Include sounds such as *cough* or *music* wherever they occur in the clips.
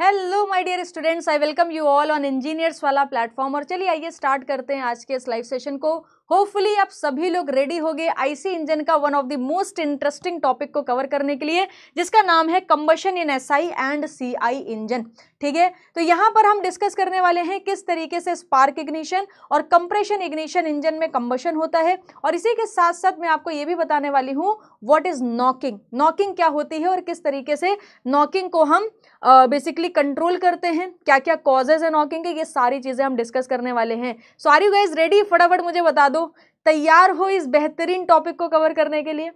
Hello my dear students I welcome you all on engineers वाला platform और चलिए आइए स्टार्ट करते हैं आज के इस लाइव सेशन को होपफुली आप सभी लोग रेडी हो गए आईसी इंजन का one of the most interesting topic को कवर करने के लिए जिसका नाम है combustion in SI and CI engine ठीक है तो यहाँ पर हम डिस्कस करने वाले हैं किस तरीके से स्पार्क इग्निशन और कंप्रेशन इग्निशन इंजन में कम्बशन होता है और इसी के साथ साथ मैं आपको ये भी बताने वाली हूँ वॉट इज़ नॉकिंग नॉकिंग क्या होती है और किस तरीके से नॉकिंग को हम बेसिकली uh, कंट्रोल करते हैं क्या क्या कॉजेज है नॉकिंग के ये सारी चीज़ें हम डिस्कस करने वाले हैं so are you guys ready फटाफट मुझे बता दो तैयार हो इस बेहतरीन टॉपिक को कवर करने के लिए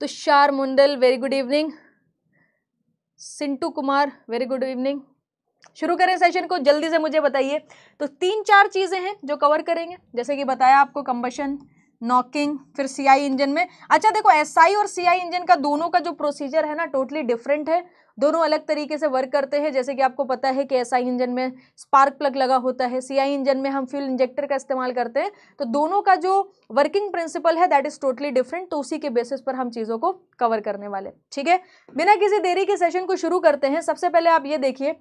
Tushar Mundal very good evening Sintu Kumar very good evening शुरू करें सेशन को जल्दी से मुझे बताइए तो तीन चार चीज़ें हैं जो कवर करेंगे जैसे कि बताया आपको कंबशन नॉकिंग फिर सीआई इंजन में अच्छा देखो एसआई और सीआई इंजन का दोनों का जो प्रोसीजर है ना टोटली डिफरेंट है दोनों अलग तरीके से वर्क करते हैं जैसे कि आपको पता है कि एसआई इंजन में स्पार्क प्लग लगा होता है सीआई इंजन में हम फ्यूल इंजेक्टर का इस्तेमाल करते हैं तो दोनों का जो वर्किंग प्रिंसिपल है दैट इज़ टोटली डिफरेंट तो उसी के बेसिस पर हम चीज़ों को कवर करने वाले ठीक है बिना किसी देरी के सेशन को शुरू करते हैं सबसे पहले आप ये देखिए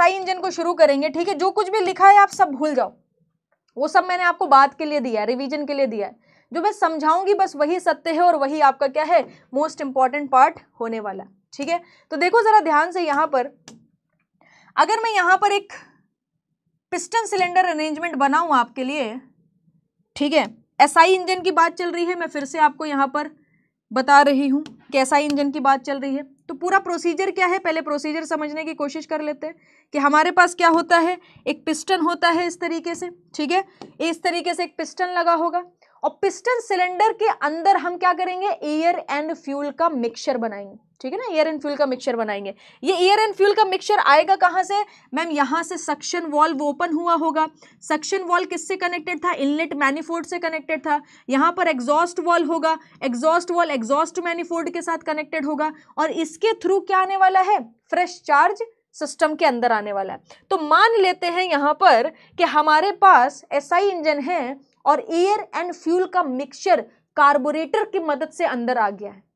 आई इंजन को शुरू करेंगे ठीक है जो कुछ भी लिखा है आप सब भूल जाओ वो सब मैंने आपको बात के लिए दिया है रिविजन के लिए दिया है जो मैं समझाऊंगी बस वही सत्य है और वही आपका क्या है मोस्ट इंपॉर्टेंट पार्ट होने वाला ठीक है तो देखो ज़रा ध्यान से यहां पर अगर मैं यहां पर एक पिस्टन सिलेंडर अरेंजमेंट बनाऊ आपके लिए ठीक है एसआई इंजन की बात चल रही है मैं फिर से आपको यहां पर बता रही हूँ कैसा इंजन की बात चल रही है तो पूरा प्रोसीजर क्या है पहले प्रोसीजर समझने की कोशिश कर लेते हैं कि हमारे पास क्या होता है एक पिस्टन होता है इस तरीके से ठीक है इस तरीके से एक पिस्टन लगा होगा और पिस्टन सिलेंडर के अंदर हम क्या करेंगे एयर एंड फ्यूल का मिक्सचर बनाएंगे ठीक है ना एयर एंड फ्यूल का मिक्सचर बनाएंगे ये एयर एंड फ्यूल का मिक्सचर आएगा कहाँ से मैम यहाँ से सक्शन वॉल्व ओपन हुआ होगा सक्शन वॉल किससे कनेक्टेड था इनलेट मैनीफोर्ड से कनेक्टेड था यहाँ पर एग्जॉस्ट वॉल होगा एग्जॉस्ट वॉल एग्जॉस्ट मैनीफोर्ड के साथ कनेक्टेड होगा और इसके थ्रू क्या आने वाला है फ्रेश चार्ज सिस्टम के अंदर आने वाला है तो मान लेते हैं यहाँ पर कि हमारे पास एसआई इंजन है और एयर एंड फ्यूल का मिक्सचर कार्बोरेटर की मदद से अंदर आ गया है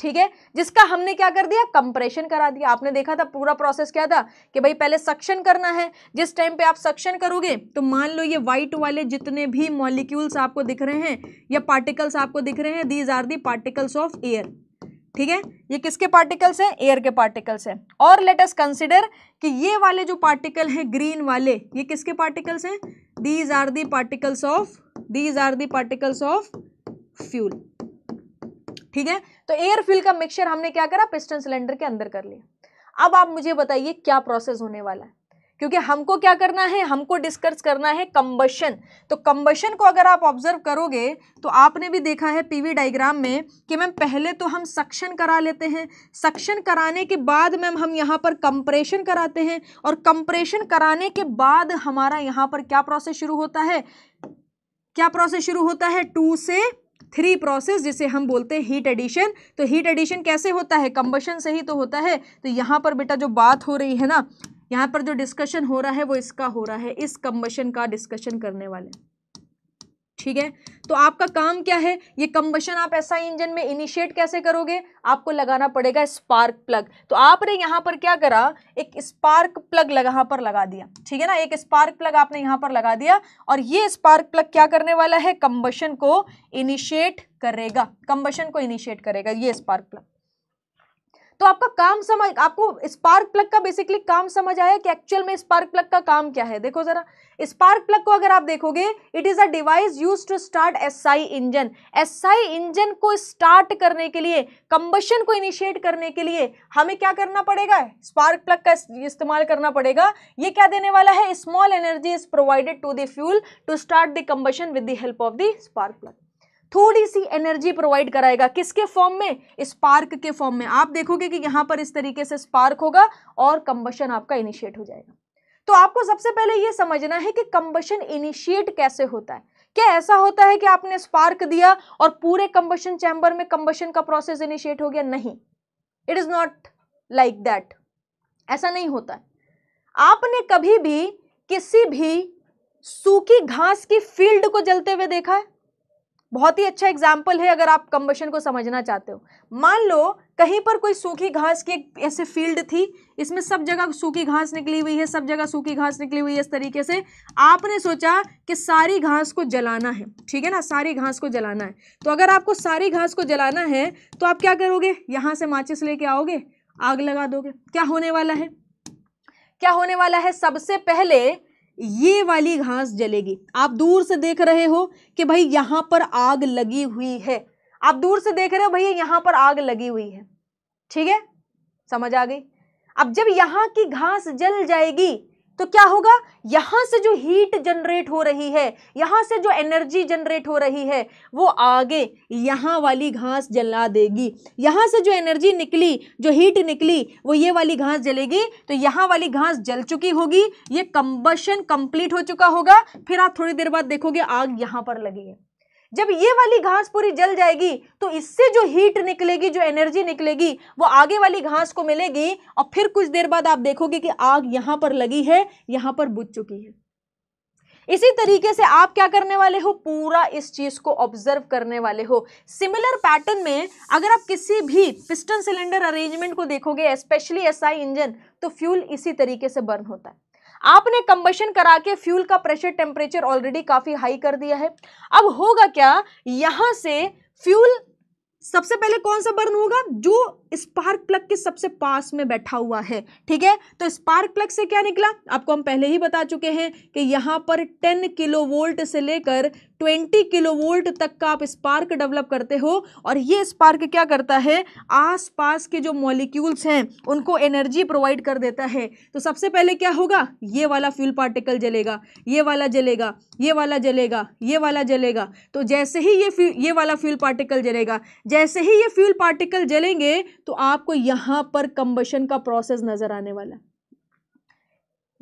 ठीक है जिसका हमने क्या कर दिया कंप्रेशन करा दिया आपने देखा था पूरा प्रोसेस क्या था कि भाई पहले सक्शन करना है जिस टाइम पे आप सक्शन करोगे तो मान लो ये व्हाइट वाले जितने भी मॉलिक्यूल्स आपको दिख रहे हैं या पार्टिकल्स आपको दिख रहे हैं these are the particles of air ठीक है ये किसके पार्टिकल्स हैं एयर के पार्टिकल्स हैं और लेट अस कंसिडर कि ये वाले जो पार्टिकल हैं ग्रीन वाले ये किसके पार्टिकल्स हैं these are the particles of these are the particles of fuel ठीक है तो एयर फ्यूल का मिक्सचर हमने क्या करा पिस्टन सिलेंडर के अंदर कर लिया अब आप मुझे बताइए क्या प्रोसेस होने वाला है क्योंकि हमको क्या करना है हमको डिस्कस करना है कम्बशन तो कम्बशन को अगर आप ऑब्जर्व करोगे तो आपने भी देखा है पीवी डायग्राम में कि मैम पहले तो हम सक्शन करा लेते हैं सक्शन कराने के बाद मैम हम यहाँ पर कंप्रेशन कराते हैं और कंप्रेशन कराने के बाद हमारा यहाँ पर क्या प्रोसेस शुरू होता है क्या प्रोसेस शुरू होता है टू से थ्री प्रोसेस जिसे हम बोलते हैं हीट एडिशन तो हीट एडिशन कैसे होता है कंबशन से ही तो होता है तो यहाँ पर बेटा जो बात हो रही है ना यहाँ पर जो डिस्कशन हो रहा है वो इसका हो रहा है इस कंबशन का डिस्कशन करने वाले हैं ठीक है तो आपका काम क्या है ये कंबशन आप ऐसा इंजन में इनिशिएट कैसे करोगे आपको लगाना पड़ेगा स्पार्क प्लग तो आपने यहाँ पर क्या करा एक स्पार्क प्लग लगा पर लगा दिया ठीक है ना एक स्पार्क प्लग आपने यहाँ पर लगा दिया और ये स्पार्क प्लग क्या करने वाला है कंबशन को इनिशिएट करेगा कंबशन को इनिशिएट करेगा ये स्पार्क प्लग तो आपका काम समझ आपको स्पार्क प्लग का बेसिकली काम समझ आया कि एक्चुअल में स्पार्क प्लग का काम क्या है देखो जरा स्पार्क प्लग को अगर आप देखोगे it is a device use to start SI engine SI engine को स्टार्ट करने के लिए कंबशन को इनिशिएट करने के लिए हमें क्या करना पड़ेगा स्पार्क प्लग का इस्तेमाल करना पड़ेगा ये क्या देने वाला है small energy is provided to the fuel to start the combustion with the help of the spark plug थोड़ी सी एनर्जी प्रोवाइड कराएगा किसके फॉर्म में स्पार्क के फॉर्म में आप देखोगे कि यहां पर इस तरीके से स्पार्क होगा और कंबशन आपका इनिशिएट हो जाएगा तो आपको सबसे पहले यह समझना है कि कंबशन इनिशिएट कैसे होता है क्या ऐसा होता है कि आपने स्पार्क दिया और पूरे कंबशन चैम्बर में कंबशन का प्रोसेस इनिशिएट हो गया नहीं it is not like that ऐसा नहीं होता है आपने कभी भी किसी भी सूखी घास की फील्ड को जलते हुए देखा है बहुत ही अच्छा एग्जाम्पल है अगर आप कम्बशन को समझना चाहते हो मान लो कहीं पर कोई सूखी घास की एक ऐसे फील्ड थी इसमें सब जगह सूखी घास निकली हुई है सब जगह सूखी घास निकली हुई है इस तरीके से आपने सोचा कि सारी घास को जलाना है ठीक है ना सारी घास को जलाना है तो अगर आपको सारी घास को जलाना है तो आप क्या करोगे यहाँ से माचिस लेके आओगे आग लगा दोगे क्या होने वाला है क्या होने वाला है सबसे पहले ये वाली घास जलेगी आप दूर से देख रहे हो कि भाई यहाँ पर आग लगी हुई है आप दूर से देख रहे हो भैया यहाँ पर आग लगी हुई है ठीक है समझ आ गई अब जब यहाँ की घास जल जाएगी तो क्या होगा यहाँ से जो हीट जनरेट हो रही है यहाँ से जो एनर्जी जनरेट हो रही है वो आगे यहाँ वाली घास जला देगी यहाँ से जो एनर्जी निकली जो हीट निकली वो ये वाली घास जलेगी तो यहाँ वाली घास जल चुकी होगी ये कंबशन कंप्लीट हो चुका होगा फिर आप थोड़ी देर बाद देखोगे आग यहाँ पर लगी है जब ये वाली घास पूरी जल जाएगी तो इससे जो हीट निकलेगी जो एनर्जी निकलेगी वो आगे वाली घास को मिलेगी और फिर कुछ देर बाद आप देखोगे कि आग यहां पर लगी है यहां पर बुझ चुकी है इसी तरीके से आप क्या करने वाले हो पूरा इस चीज़ को ऑब्जर्व करने वाले हो सिमिलर पैटर्न में अगर आप किसी भी पिस्टन सिलेंडर अरेंजमेंट को देखोगे स्पेशली एसआई इंजन तो फ्यूल इसी तरीके से बर्न होता है आपने कंबेशन करा के फ्यूल का प्रेशर टेम्परेचर ऑलरेडी काफ़ी हाई कर दिया है अब होगा क्या यहां से फ्यूल सबसे पहले कौन सा बर्न होगा जो स्पार्क प्लग के सबसे पास में बैठा हुआ है ठीक है तो स्पार्क प्लग से क्या निकला आपको हम पहले ही बता चुके हैं कि यहाँ पर 10 किलो वोल्ट से लेकर 20 किलो वोल्ट तक का आप स्पार्क डेवलप करते हो और ये स्पार्क क्या करता है आसपास के जो मॉलिक्यूल्स हैं उनको एनर्जी प्रोवाइड कर देता है तो सबसे पहले क्या होगा ये वाला फ्यूल पार्टिकल जलेगा ये वाला जलेगा ये वाला जलेगा ये वाला जलेगा तो जैसे ही ये ये वाला फ्यूल पार्टिकल जलेगा जैसे ही ये फ्यूल पार्टिकल जलेंगे तो आपको यहां पर कंबशन का प्रोसेस नज़र आने वाला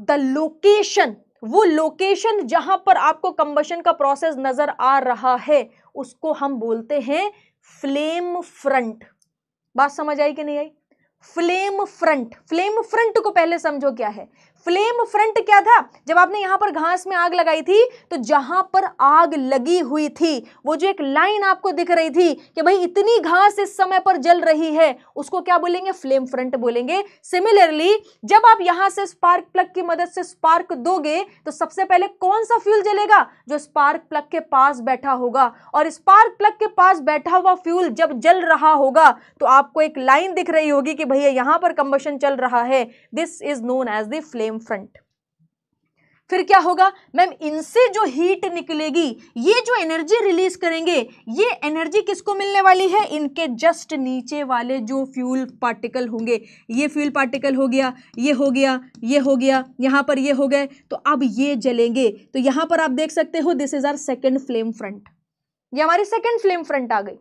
द लोकेशन वो लोकेशन जहां पर आपको कंबशन का प्रोसेस नज़र आ रहा है उसको हम बोलते हैं फ्लेम फ्रंट बात समझ आई कि नहीं आई फ्लेम फ्रंट फ्लेम फ्रंट को पहले समझो क्या है फ्लेम फ्रंट क्या था जब आपने यहाँ पर घास में आग लगाई थी तो जहां पर आग लगी हुई थी वो जो एक लाइन आपको दिख रही थी कि भाई इतनी घास इस समय पर जल रही है उसको क्या बोलेंगे फ्लेम फ्रंट बोलेंगे सिमिलरली जब आप यहां से स्पार्क प्लग की मदद से स्पार्क दोगे तो सबसे पहले कौन सा फ्यूल जलेगा जो स्पार्क प्लग के पास बैठा होगा और स्पार्क प्लग के पास बैठा हुआ फ्यूल जब जल रहा होगा तो आपको एक लाइन दिख रही होगी कि भैया यहां पर कंबशन चल रहा है this is known as the flame trim front फिर क्या होगा मैम इनसे जो हीट निकलेगी ये जो एनर्जी रिलीज करेंगे ये एनर्जी किसको मिलने वाली है इनके जस्ट नीचे वाले जो फ्यूल पार्टिकल होंगे ये फ्यूल पार्टिकल हो गया ये हो गया ये हो गया यहाँ पर ये हो गए तो अब ये जलेंगे तो यहाँ पर आप देख सकते हो this is our second flame front ये हमारी सेकेंड फ्लेम फ्रंट आ गई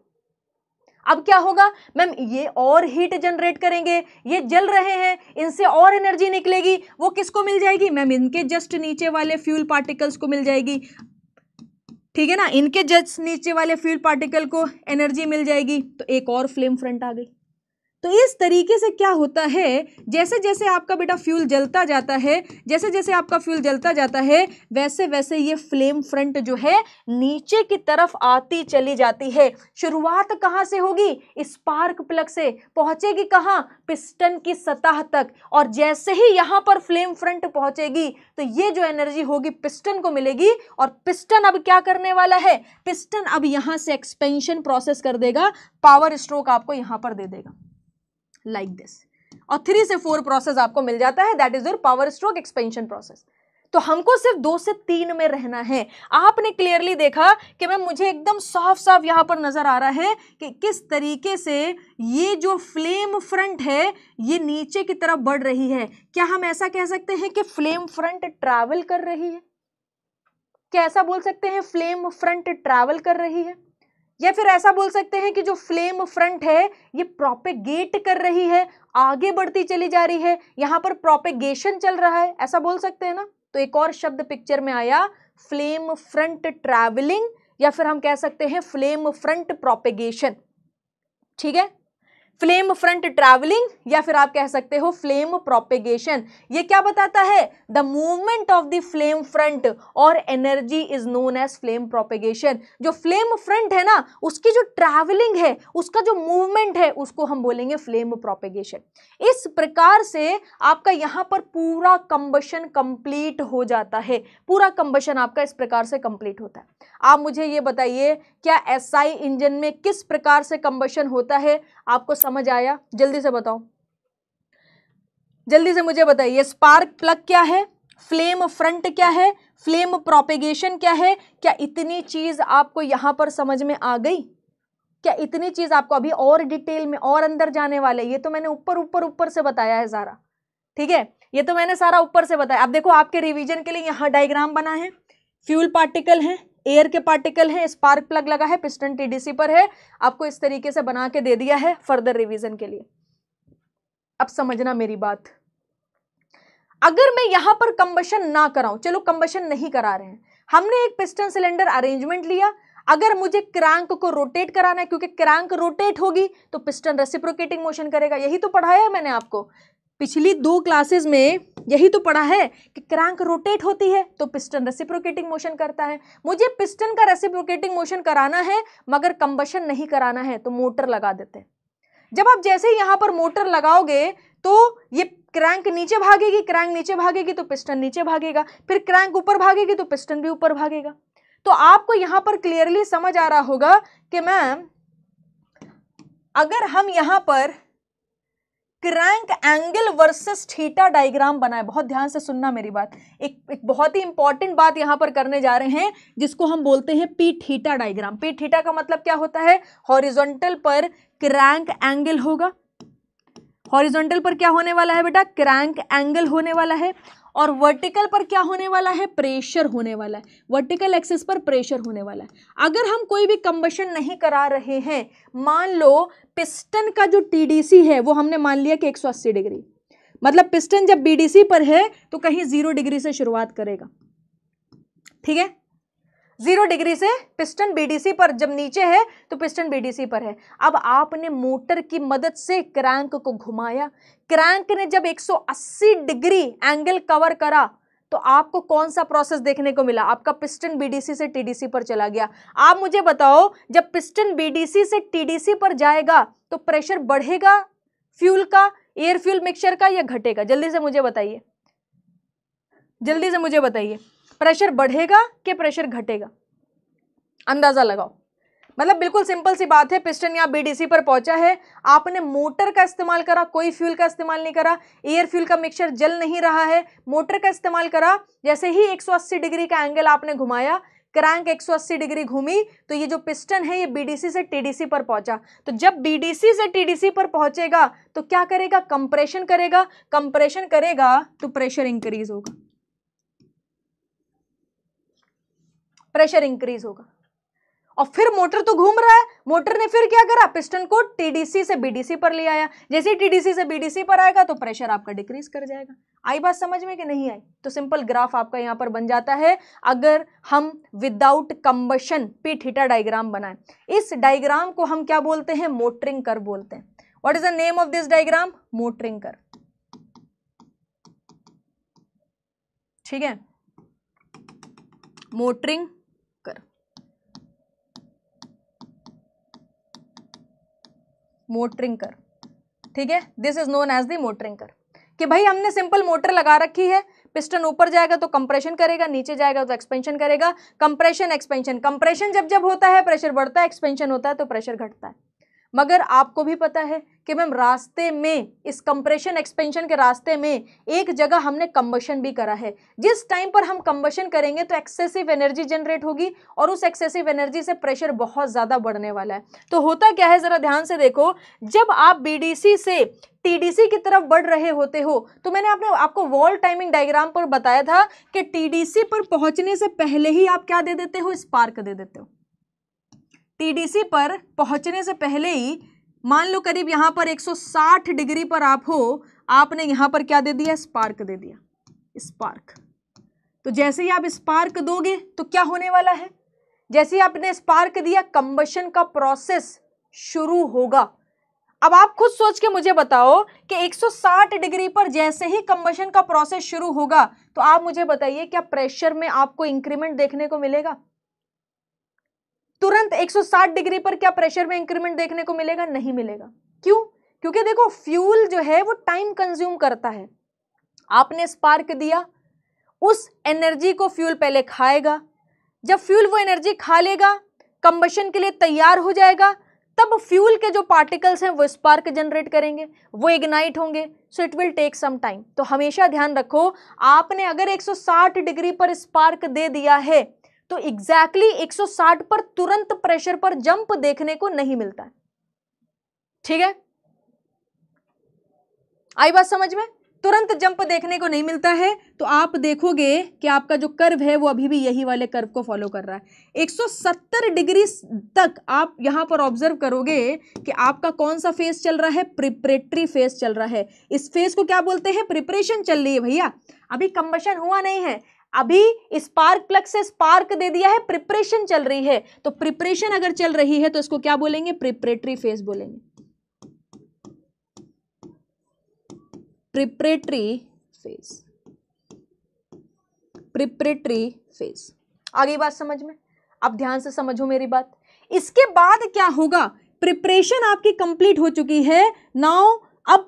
अब क्या होगा मैम ये और हीट जनरेट करेंगे ये जल रहे हैं इनसे और एनर्जी निकलेगी वो किसको मिल जाएगी मैम इनके जस्ट नीचे वाले फ्यूल पार्टिकल्स को मिल जाएगी ठीक है ना इनके जस्ट नीचे वाले फ्यूल पार्टिकल को एनर्जी मिल जाएगी तो एक और फ्लेम फ्रंट आ गई तो इस तरीके से क्या होता है जैसे जैसे आपका बेटा फ्यूल जलता जाता है जैसे जैसे आपका फ्यूल जलता जाता है वैसे वैसे ये फ्लेम फ्रंट जो है नीचे की तरफ आती चली जाती है शुरुआत कहाँ से होगी स्पार्क प्लग से पहुँचेगी कहाँ पिस्टन की सतह तक और जैसे ही यहाँ पर फ्लेम फ्रंट पहुँचेगी तो ये जो एनर्जी होगी पिस्टन को मिलेगी और पिस्टन अब क्या करने वाला है पिस्टन अब यहाँ से एक्सपेंशन प्रोसेस कर देगा पावर स्ट्रोक आपको यहाँ पर दे देगा लाइक दिस और थ्री से फोर प्रोसेस आपको मिल जाता है that is your power stroke expansion process तो हमको सिर्फ दो से तीन में रहना है आपने क्लियरली देखा कि मैं मुझे एकदम साफ साफ यहां पर नज़र आ रहा है कि किस तरीके से ये जो फ्लेम फ्रंट है ये नीचे की तरफ बढ़ रही है क्या हम ऐसा कह सकते हैं कि फ्लेम फ्रंट ट्रैवल कर रही है क्या ऐसा बोल सकते हैं फ्लेम फ्रंट ट्रैवल कर रही है या फिर ऐसा बोल सकते हैं कि जो फ्लेम फ्रंट है ये प्रोपेगेट कर रही है आगे बढ़ती चली जा रही है यहां पर प्रोपेगेशन चल रहा है ऐसा बोल सकते हैं ना तो एक और शब्द पिक्चर में आया फ्लेम फ्रंट ट्रैवलिंग या फिर हम कह सकते हैं फ्लेम फ्रंट प्रोपेगेशन ठीक है फ्लेम फ्रंट ट्रैवलिंग या फिर आप कह सकते हो फ्लेम प्रोपेगेशन ये क्या बताता है the movement of the flame front और energy is known as flame propagation जो फ्लेम फ्रंट है ना उसकी जो ट्रैवलिंग है उसका जो मूवमेंट है उसको हम बोलेंगे फ्लेम प्रोपेगेशन इस प्रकार से आपका यहाँ पर पूरा कंबशन कंप्लीट हो जाता है पूरा कंबशन आपका इस प्रकार से कंप्लीट होता है आप मुझे ये बताइए क्या एसआई इंजन में किस प्रकार से कंबशन होता है आपको समझ आया जल्दी से बताओ जल्दी से मुझे बताइए स्पार्क प्लग क्या है फ्लेम फ्रंट क्या है फ्लेम प्रोपेगेशन क्या है क्या इतनी चीज आपको यहां पर समझ में आ गई क्या इतनी चीज आपको अभी और डिटेल में और अंदर जाने वाले ये तो मैंने ऊपर ऊपर ऊपर से बताया है सारा ठीक है ये तो मैंने सारा ऊपर से बताया अब देखो आपके रिवीजन के लिए यहाँ डायग्राम बना है फ्यूल पार्टिकल है एयर के पार्टिकल हैं स्पार्क प्लग लगा है पिस्टन टीडीसी पर है आपको इस तरीके से बना के दे दिया है फर्दर रिवीजन के लिए अब समझना मेरी बात अगर मैं यहां पर कंबशन ना कराऊं चलो कंबशन नहीं करा रहे हैं हमने एक पिस्टन सिलेंडर अरेंजमेंट लिया अगर मुझे क्रैंक को रोटेट कराना है क्योंकि क्रैंक रोटेट होगी तो पिस्टन रेसिप्रोकेटिंग मोशन करेगा यही तो पढ़ाया है मैंने आपको पिछली दो क्लासेस में यही तो पढ़ा है कि क्रैंक रोटेट होती है तो पिस्टन रेसिप्रोकेटिंग मोशन करता है मुझे पिस्टन का रेसिप्रोकेटिंग मोशन कराना है मगर कंबशन नहीं कराना है तो मोटर लगा देते हैं जब आप जैसे ही यहाँ पर मोटर लगाओगे तो ये क्रैंक नीचे भागेगी क्रैंक नीचे भागेगी तो पिस्टन नीचे भागेगा फिर क्रैंक ऊपर भागेगी तो पिस्टन भी ऊपर भागेगा तो आपको यहाँ पर क्लियरली समझ आ रहा होगा कि मैम अगर हम यहाँ पर crank angle versus theta diagram बनाए बहुत ध्यान से सुनना मेरी बात एक एक बहुत ही इंपॉर्टेंट बात यहां पर करने जा रहे हैं जिसको हम बोलते हैं P theta diagram P theta का मतलब क्या होता है हॉरिजॉन्टल पर क्रैंक एंगल होगा हॉरिजॉन्टल पर क्या होने वाला है बेटा क्रैंक एंगल होने वाला है और वर्टिकल पर क्या होने वाला है प्रेशर होने वाला है वर्टिकल एक्सिस पर प्रेशर होने वाला है अगर हम कोई भी कंबशन नहीं करा रहे हैं मान लो पिस्टन का जो टीडीसी है वो हमने मान लिया कि 180 डिग्री मतलब पिस्टन जब बीडीसी पर है तो कहीं जीरो डिग्री से शुरुआत करेगा ठीक है जीरो डिग्री से पिस्टन बीडीसी पर जब नीचे है तो पिस्टन बीडीसी पर है अब आपने मोटर की मदद से क्रैंक को घुमाया क्रैंक ने जब 180 डिग्री एंगल कवर करा तो आपको कौन सा प्रोसेस देखने को मिला आपका पिस्टन बीडीसी से टीडीसी पर चला गया आप मुझे बताओ जब पिस्टन बीडीसी से टीडीसी पर जाएगा तो प्रेशर बढ़ेगा फ्यूल का एयर फ्यूल मिक्सचर का या घटेगा जल्दी से मुझे बताइए जल्दी से मुझे बताइए प्रेशर बढ़ेगा कि प्रेशर घटेगा अंदाज़ा लगाओ मतलब बिल्कुल सिंपल सी बात है पिस्टन या बीडीसी पर पहुंचा है आपने मोटर का इस्तेमाल करा कोई फ्यूल का इस्तेमाल नहीं करा एयर फ्यूल का मिक्सचर जल नहीं रहा है मोटर का इस्तेमाल करा जैसे ही 180 डिग्री का एंगल आपने घुमाया क्रैंक 180 डिग्री घूमी तो ये जो पिस्टन है ये बीडीसी से टीडीसी पर पहुंचा तो जब बीडीसी से टीडीसी पर पहुंचेगा तो क्या करेगा कंप्रेशन करेगा कंप्रेशन करेगा तो प्रेशर इंक्रीज होगा प्रेशर इंक्रीज होगा और फिर मोटर तो घूम रहा है मोटर ने फिर क्या करा पिस्टन को टीडीसी से बीडीसी पर ले आया जैसे ही टीडीसी से बीडीसी पर आएगा तो प्रेशर आपका डिक्रीज कर जाएगा आई बात समझ में कि नहीं आई तो सिंपल ग्राफ आपका यहां पर बन जाता है अगर हम विदाउट कंबशन पीठ हिटा डायग्राम बनाए इस डायग्राम को हम क्या बोलते हैं मोटरिंग कर बोलते हैं what is the name of this diagram motoring curve ठीक है मोटरिंग मोटरिंग कर ठीक है this is known as the motoring curve कि भाई हमने सिंपल मोटर लगा रखी है पिस्टन ऊपर जाएगा तो कंप्रेशन करेगा नीचे जाएगा तो एक्सपेंशन करेगा कंप्रेशन एक्सपेंशन कंप्रेशन जब जब होता है प्रेशर बढ़ता है एक्सपेंशन होता है तो प्रेशर घटता है मगर आपको भी पता है कि मैम रास्ते में इस कंप्रेशन एक्सपेंशन के रास्ते में एक जगह हमने कंबशन भी करा है जिस टाइम पर हम कंबशन करेंगे तो एक्सेसिव एनर्जी जनरेट होगी और उस एक्सेसिव एनर्जी से प्रेशर बहुत ज़्यादा बढ़ने वाला है तो होता क्या है ज़रा ध्यान से देखो जब आप बी से टीडीसी की तरफ बढ़ रहे होते हो तो मैंने आपने आपको वॉल टाइमिंग डायग्राम पर बताया था कि टीडीसी पर पहुंचने से पहले ही आप क्या दे देते हो स्पार्क दे देते हो टीडीसी पर पहुंचने से पहले ही मान लो करीब यहाँ पर 160 डिग्री पर आप हो आपने यहाँ पर क्या दे दिया स्पार्क दे दिया स्पार्क तो जैसे ही आप स्पार्क दोगे तो क्या होने वाला है जैसे ही आपने स्पार्क दिया कंबशन का प्रोसेस शुरू होगा अब आप खुद सोच के मुझे बताओ कि 160 डिग्री पर जैसे ही कंबशन का प्रोसेस शुरू होगा तो आप मुझे बताइए क्या प्रेशर में आपको इंक्रीमेंट देखने को मिलेगा तुरंत 160 डिग्री पर क्या प्रेशर में इंक्रीमेंट देखने को मिलेगा नहीं मिलेगा क्यों क्योंकि देखो फ्यूल जो है वो टाइम कंज्यूम करता है आपने स्पार्क दिया उस एनर्जी को फ्यूल पहले खाएगा जब फ्यूल वो एनर्जी खा लेगा कंबशन के लिए तैयार हो जाएगा तब फ्यूल के जो पार्टिकल्स हैं वो स्पार्क जनरेट करेंगे वो इग्नाइट होंगे so it will take some time तो हमेशा ध्यान रखो आपने अगर 160 डिग्री पर स्पार्क दे दिया है तो एग्जैक्टली exactly 160 पर तुरंत प्रेशर पर जंप देखने को नहीं मिलता है ठीक है आई बात समझ में तुरंत जंप देखने को नहीं मिलता है तो आप देखोगे कि आपका जो कर्व है वो अभी भी यही वाले कर्व को फॉलो कर रहा है 170 डिग्री तक आप यहां पर ऑब्जर्व करोगे कि आपका कौन सा फेज चल रहा है प्रिपरेटरी फेज चल रहा है इस फेज को क्या बोलते हैं प्रिपरेशन चल रही है भैया अभी कंबशन हुआ नहीं है अभी स्पार्क प्लग से स्पार्क दे दिया है प्रिपरेशन चल रही है तो प्रिपरेशन अगर चल रही है तो इसको क्या बोलेंगे प्रिपरेटरी फेज बोलेंगे प्रिपरेटरी फेज प्रिपरेटरी फेज आगे बात समझ में अब ध्यान से समझो मेरी बात इसके बाद क्या होगा प्रिपरेशन आपकी कंप्लीट हो चुकी है नाउ अब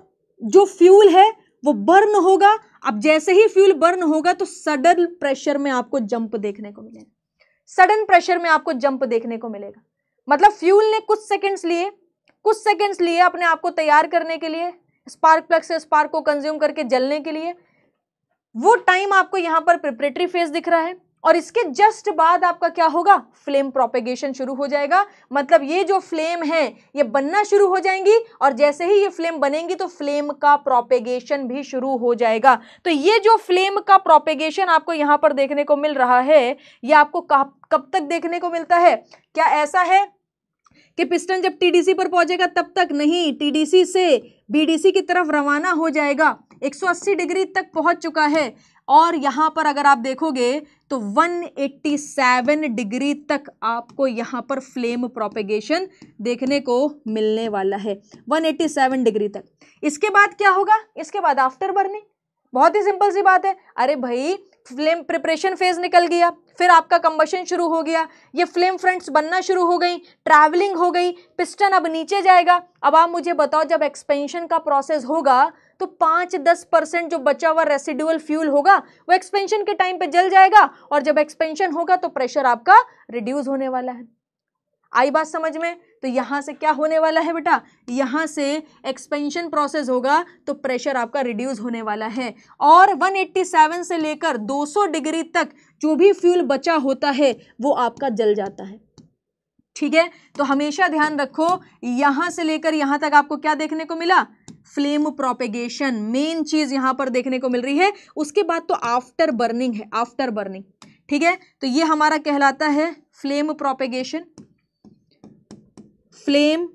जो फ्यूल है वो बर्न होगा अब जैसे ही फ्यूल बर्न होगा तो सडन प्रेशर में आपको जंप देखने को मिलेगा सडन प्रेशर में आपको जंप देखने को मिलेगा मतलब फ्यूल ने कुछ सेकंड्स लिए कुछ सेकंड्स लिए अपने आप को तैयार करने के लिए स्पार्क प्लग से स्पार्क को कंज्यूम करके जलने के लिए वो टाइम आपको यहाँ पर प्रिपरेटरी फेज दिख रहा है और इसके जस्ट बाद आपका क्या होगा फ्लेम प्रोपेगेशन शुरू हो जाएगा मतलब ये जो फ्लेम है ये बनना शुरू हो जाएंगी और जैसे ही ये फ्लेम बनेंगी तो फ्लेम का प्रोपेगेशन भी शुरू हो जाएगा तो ये जो फ्लेम का प्रोपेगेशन आपको यहां पर देखने को मिल रहा है ये आपको कब तक देखने को मिलता है क्या ऐसा है कि पिस्टन जब टीडीसी पर पहुंचेगा तब तक नहीं टीडीसी से बीडीसी की तरफ रवाना हो जाएगा 180 डिग्री तक पहुंच चुका है और यहाँ पर अगर आप देखोगे तो 187 डिग्री तक आपको यहाँ पर फ्लेम प्रोपेगेशन देखने को मिलने वाला है 187 डिग्री तक इसके बाद क्या होगा इसके बाद आफ्टर बर्निंग बहुत ही सिंपल सी बात है अरे भाई फ्लेम प्रिपरेशन फेज निकल गया फिर आपका कंबशन शुरू हो गया ये फ्लेम फ्रंट्स बनना शुरू हो गई ट्रैवलिंग हो गई पिस्टन अब नीचे जाएगा अब आप मुझे बताओ जब एक्सपेंशन का प्रोसेस होगा तो पांच दस परसेंट जो बचा हुआ रेसिडुअल फ्यूल होगा वो एक्सपेंशन के टाइम पे जल जाएगा और जब एक्सपेंशन होगा तो प्रेशर आपका रिड्यूस होने वाला है आई बात समझ में तो यहां से क्या होने वाला है बेटा यहां से एक्सपेंशन प्रोसेस होगा तो प्रेशर आपका रिड्यूस होने वाला है और 187 से लेकर 200 डिग्री तक जो भी फ्यूल बचा होता है वो आपका जल जाता है ठीक है तो हमेशा ध्यान रखो यहां से लेकर यहां तक आपको क्या देखने को मिला फ्लेम प्रोपेगेशन मेन चीज यहां पर देखने को मिल रही है उसके बाद तो आफ्टर बर्निंग है आफ्टर बर्निंग ठीक है तो ये हमारा कहलाता है फ्लेम प्रोपेगेशन फ्लेम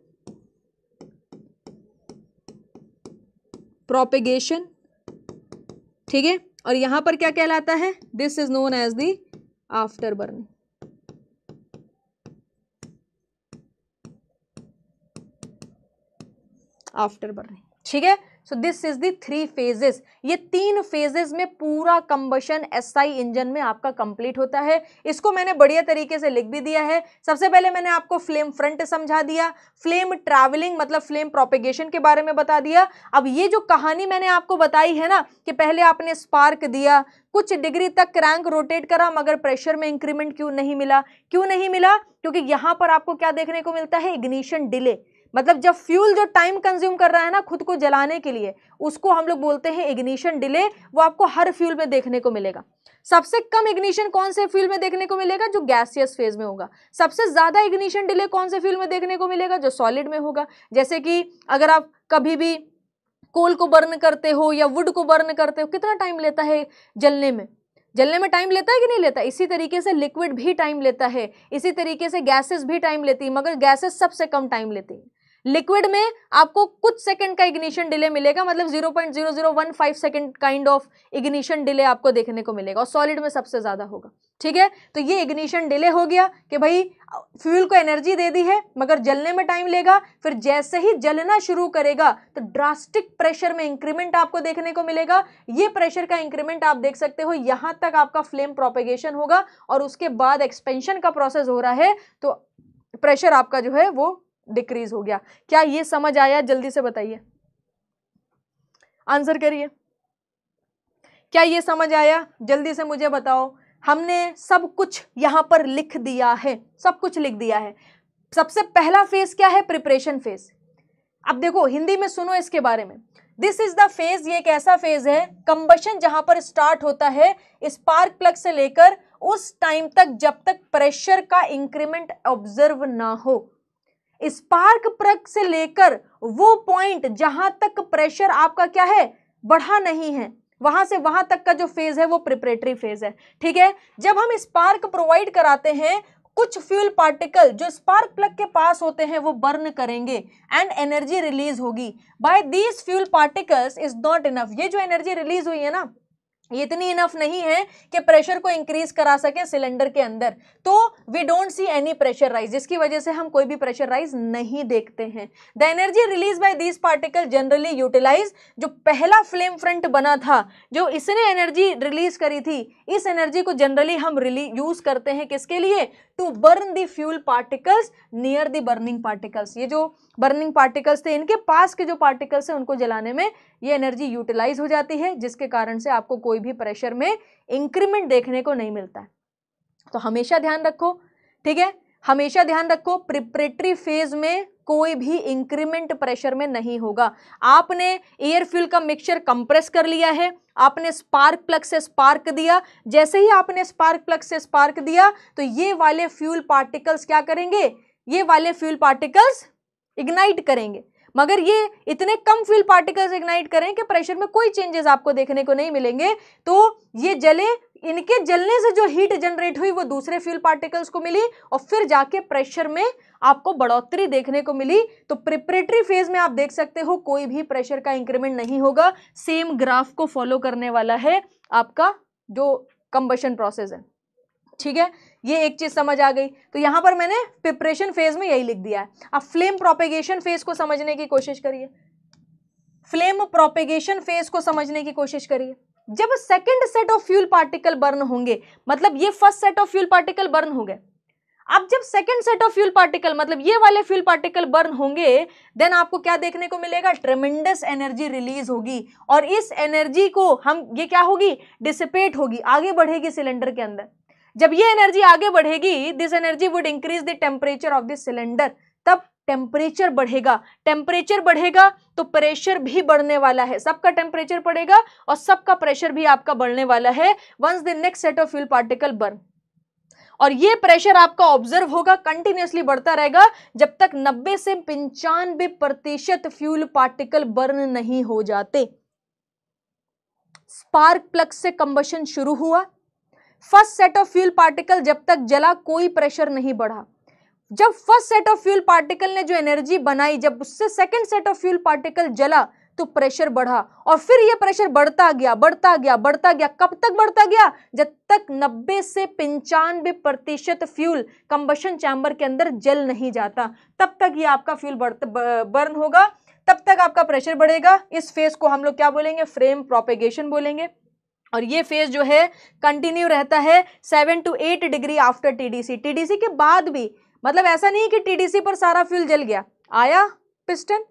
प्रोपेगेशन ठीक है और यहां पर क्या कहलाता है this is known as the after burning after burning ठीक है so this is the three phases ये तीन फेजेस में पूरा कंबशन एसआई इंजन में आपका कंप्लीट होता है इसको मैंने बढ़िया तरीके से लिख भी दिया है सबसे पहले मैंने आपको फ्लेम फ्रंट समझा दिया फ्लेम ट्रैवलिंग मतलब फ्लेम प्रोपेगेशन के बारे में बता दिया अब ये जो कहानी मैंने आपको बताई है ना कि पहले आपने स्पार्क दिया कुछ डिग्री तक क्रैंक रोटेट करा मगर प्रेशर में इंक्रीमेंट क्यों नहीं मिला क्यों नहीं मिला क्योंकि यहाँ पर आपको क्या देखने को मिलता है इग्निशन डिले मतलब जब फ्यूल जो टाइम कंज्यूम कर रहा है ना खुद को जलाने के लिए उसको हम लोग बोलते हैं इग्निशन डिले वो आपको हर फ्यूल में देखने को मिलेगा सबसे कम इग्निशन कौन से फ्यूल में देखने को मिलेगा जो गैसियस फेज में होगा सबसे ज़्यादा इग्निशन डिले कौन से फ्यूल में देखने को मिलेगा जो सॉलिड में होगा जैसे कि अगर आप कभी भी कोल को बर्न करते हो या वुड को बर्न करते हो कितना टाइम लेता है जलने में जलने में टाइम लेता है कि नहीं लेता इसी तरीके से लिक्विड भी टाइम लेता है इसी तरीके से गैसेस भी टाइम लेती है मगर गैसेस सबसे कम टाइम लेती है लिक्विड में आपको कुछ सेकंड का इग्निशन डिले मिलेगा मतलब 0.0015 second kind of ignition delay आपको देखने को मिलेगा और सॉलिड में सबसे ज़्यादा होगा ठीक है तो ये इग्निशन डिले हो गया कि भाई फ्यूल को एनर्जी दे दी है मगर जलने में टाइम लेगा फिर जैसे ही जलना शुरू करेगा तो ड्रास्टिक प्रेशर में इंक्रीमेंट आपको देखने को मिलेगा ये प्रेशर का इंक्रीमेंट आप देख सकते हो यहां तक आपका फ्लेम प्रोपेगेशन होगा और उसके बाद एक्सपेंशन का प्रोसेस हो रहा है तो प्रेशर आपका जो है वो डिक्रीज हो गया क्या ये समझ आया जल्दी से बताइए आंसर करिए क्या ये समझ आया जल्दी से मुझे बताओ हमने सब कुछ यहां पर लिख दिया है सब कुछ लिख दिया है सबसे पहला फेज क्या है प्रिपरेशन फेज अब देखो हिंदी में सुनो इसके बारे में दिस इज द फेज ये एक ऐसा फेज है कंबशन जहां पर स्टार्ट होता है स्पार्क प्लग से लेकर उस टाइम तक जब तक प्रेशर का इंक्रीमेंट ऑब्जर्व ना हो स्पार्क प्रक से लेकर वो पॉइंट जहां तक प्रेशर आपका क्या है बढ़ा नहीं है वहां से वहां तक का जो फेज है वो प्रिपरेटरी फेज है ठीक है जब हम स्पार्क प्रोवाइड कराते हैं कुछ फ्यूल पार्टिकल जो स्पार्क प्लग के पास होते हैं वो बर्न करेंगे एंड एनर्जी रिलीज होगी by these fuel particles is not enough ये जो एनर्जी रिलीज हुई है ना ये इतनी इनफ नहीं है कि प्रेशर को इंक्रीज करा सके सिलेंडर के अंदर तो we don't see any pressure rise जिसकी वजह से हम कोई भी प्रेशर राइज नहीं देखते हैं the energy release by these particle generally utilize जो पहला फ्लेम फ्रंट बना था जो इसने एनर्जी रिलीज करी थी इस एनर्जी को जनरली हम रिली यूज करते हैं किसके लिए to burn the fuel particles near the burning particles ये जो बर्निंग पार्टिकल्स थे इनके पास के जो पार्टिकल्स हैं उनको जलाने में ये एनर्जी यूटिलाइज हो जाती है जिसके कारण से आपको कोई भी प्रेशर में इंक्रीमेंट देखने को नहीं मिलता है तो हमेशा ध्यान रखो ठीक है हमेशा ध्यान रखो प्रिपरेटरी फेज में कोई भी इंक्रीमेंट प्रेशर में नहीं होगा आपने एयर फ्यूल का मिक्सचर कंप्रेस कर लिया है आपने स्पार्क प्लग से स्पार्क दिया जैसे ही आपने स्पार्क प्लग से स्पार्क दिया तो ये वाले फ्यूल पार्टिकल्स क्या करेंगे ये वाले फ्यूल पार्टिकल्स इग्नाइट करेंगे मगर ये इतने कम फ्यूल पार्टिकल्स इग्नाइट करें कि प्रेशर में कोई चेंजेस आपको देखने को नहीं मिलेंगे तो ये जले इनके जलने से जो हीट जनरेट हुई वो दूसरे फ्यूल पार्टिकल्स को मिली और फिर जाके प्रेशर में आपको बढ़ोतरी देखने को मिली तो प्रिपरेटरी फेज में आप देख सकते हो कोई भी प्रेशर का इंक्रीमेंट नहीं होगा सेम ग्राफ को फॉलो करने वाला है आपका जो कंबशन प्रोसेस है ठीक है ये एक चीज़ समझ आ गई तो यहां पर मैंने प्रिपरेशन फेज में यही लिख दिया है अब फ्लेम प्रोपेगेशन फेज को समझने की कोशिश करिए फ्लेम प्रोपेगेशन फेज को समझने की कोशिश करिए जब second set of fuel particle burn होंगे मतलब ये first set of fuel particle burn हो गए अब जब second set of fuel particle मतलब ये वाले फ्यूल पार्टिकल बर्न होंगे देन आपको क्या देखने को मिलेगा ट्रेमेंडस एनर्जी रिलीज होगी और इस एनर्जी को हम ये क्या होगी डिसिपेट होगी आगे बढ़ेगी सिलेंडर के अंदर जब ये एनर्जी आगे बढ़ेगी this energy would increase the temperature of the cylinder तब टेम्परेचर बढ़ेगा टेम्परेचर बढ़ेगा तो प्रेशर भी बढ़ने वाला है सबका टेम्परेचर बढ़ेगा और सबका प्रेशर भी आपका बढ़ने वाला है once the next set of fuel particle burn और ये प्रेशर आपका ऑब्जर्व होगा कंटिन्यूसली बढ़ता रहेगा जब तक 90 से पंचानबे प्रतिशत फ्यूल पार्टिकल बर्न नहीं हो जाते स्पार्क प्लग से कंबशन शुरू हुआ first set of fuel particle जब तक जला कोई प्रेशर नहीं बढ़ा जब first set of fuel particle ने जो एनर्जी बनाई जब उससे second set of fuel particle जला तो प्रेशर बढ़ा और फिर यह प्रेशर बढ़ता गया बढ़ता गया बढ़ता गया कब तक बढ़ता गया जब तक 90 से पंचानवे प्रतिशत फ्यूल कंबशन चैम्बर के अंदर जल नहीं जाता तब तक ये आपका फ्यूल बर्न होगा तब तक आपका प्रेशर बढ़ेगा इस फेज को हम लोग क्या बोलेंगे फ्रेम प्रोपेगेशन बोलेंगे और ये फेज जो है कंटिन्यू रहता है seven to eight degree after TDC TDC के बाद भी मतलब ऐसा नहीं कि टीडीसी पर सारा फ्यूल जल गया आया पिस्टन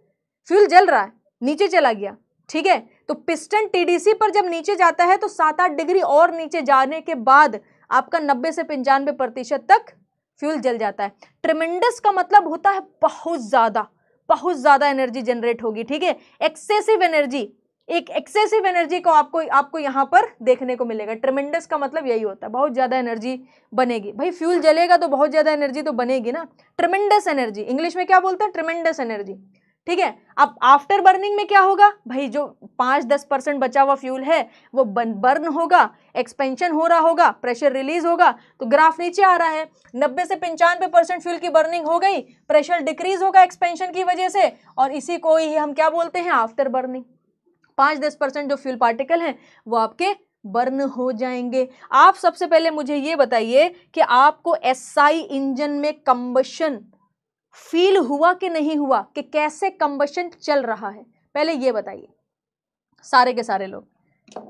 फ्यूल जल रहा है नीचे चला गया ठीक है तो पिस्टन टीडीसी पर जब नीचे जाता है तो सात आठ डिग्री और नीचे जाने के बाद आपका नब्बे से पंचानवे प्रतिशत तक फ्यूल जल जाता है ट्रिमेंडस का मतलब होता है बहुत ज़्यादा बहुत ज़्यादा एनर्जी जनरेट होगी ठीक है एक्सेसिव एनर्जी एक एक्सेसिव एनर्जी को आपको आपको यहाँ पर देखने को मिलेगा ट्रमेंडस का मतलब यही होता है बहुत ज़्यादा एनर्जी बनेगी भाई फ्यूल जलेगा तो बहुत ज़्यादा एनर्जी तो बनेगी ना ट्रमेंडस एनर्जी इंग्लिश में क्या बोलते हैं ट्रमेंडस एनर्जी ठीक है अब आफ्टर बर्निंग में क्या होगा भाई जो पाँच दस परसेंट बचा हुआ फ्यूल है वो बन बर्न होगा एक्सपेंशन हो रहा होगा प्रेशर रिलीज होगा तो ग्राफ नीचे आ रहा है नब्बे से पंचानवे परसेंट फ्यूल की बर्निंग हो गई प्रेशर डिक्रीज होगा एक्सपेंशन की वजह से और इसी को ही हम क्या बोलते हैं आफ्टर बर्निंग पाँच दस परसेंट जो फ्यूल पार्टिकल हैं वो आपके बर्न हो जाएंगे आप सबसे पहले मुझे ये बताइए कि आपको एसआई इंजन में कम्बशन फील हुआ कि नहीं हुआ कि कैसे कम्बशन चल रहा है पहले ये बताइए सारे के सारे लोग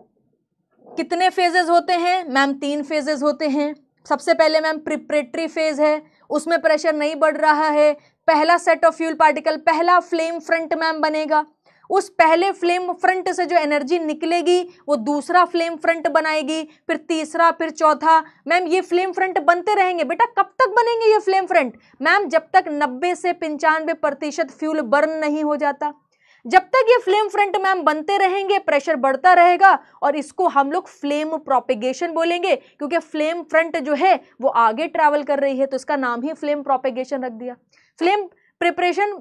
कितने फेजेस होते हैं मैम तीन फेजेस होते हैं सबसे पहले मैम प्रिपरेटरी फेज है उसमें प्रेशर नहीं बढ़ रहा है पहला सेट ऑफ फ्यूल पार्टिकल पहला फ्लेम फ्रंट मैम बनेगा उस पहले फ्लेम फ्रंट से जो एनर्जी निकलेगी वो दूसरा फ्लेम फ्रंट बनाएगी फिर तीसरा फिर चौथा मैम ये फ्लेम फ्रंट बनते रहेंगे बेटा कब तक बनेंगे ये फ्लेम फ्रंट मैम जब तक नब्बे से पंचानवे प्रतिशत फ्यूल बर्न नहीं हो जाता जब तक ये फ्लेम फ्रंट मैम बनते रहेंगे प्रेशर बढ़ता रहेगा और इसको हम लोग फ्लेम प्रोपेगेशन बोलेंगे क्योंकि फ्लेम फ्रंट जो है वो आगे ट्रैवल कर रही है तो इसका नाम ही फ्लेम प्रोपेगेशन रख दिया फ्लेम प्रिपरेशन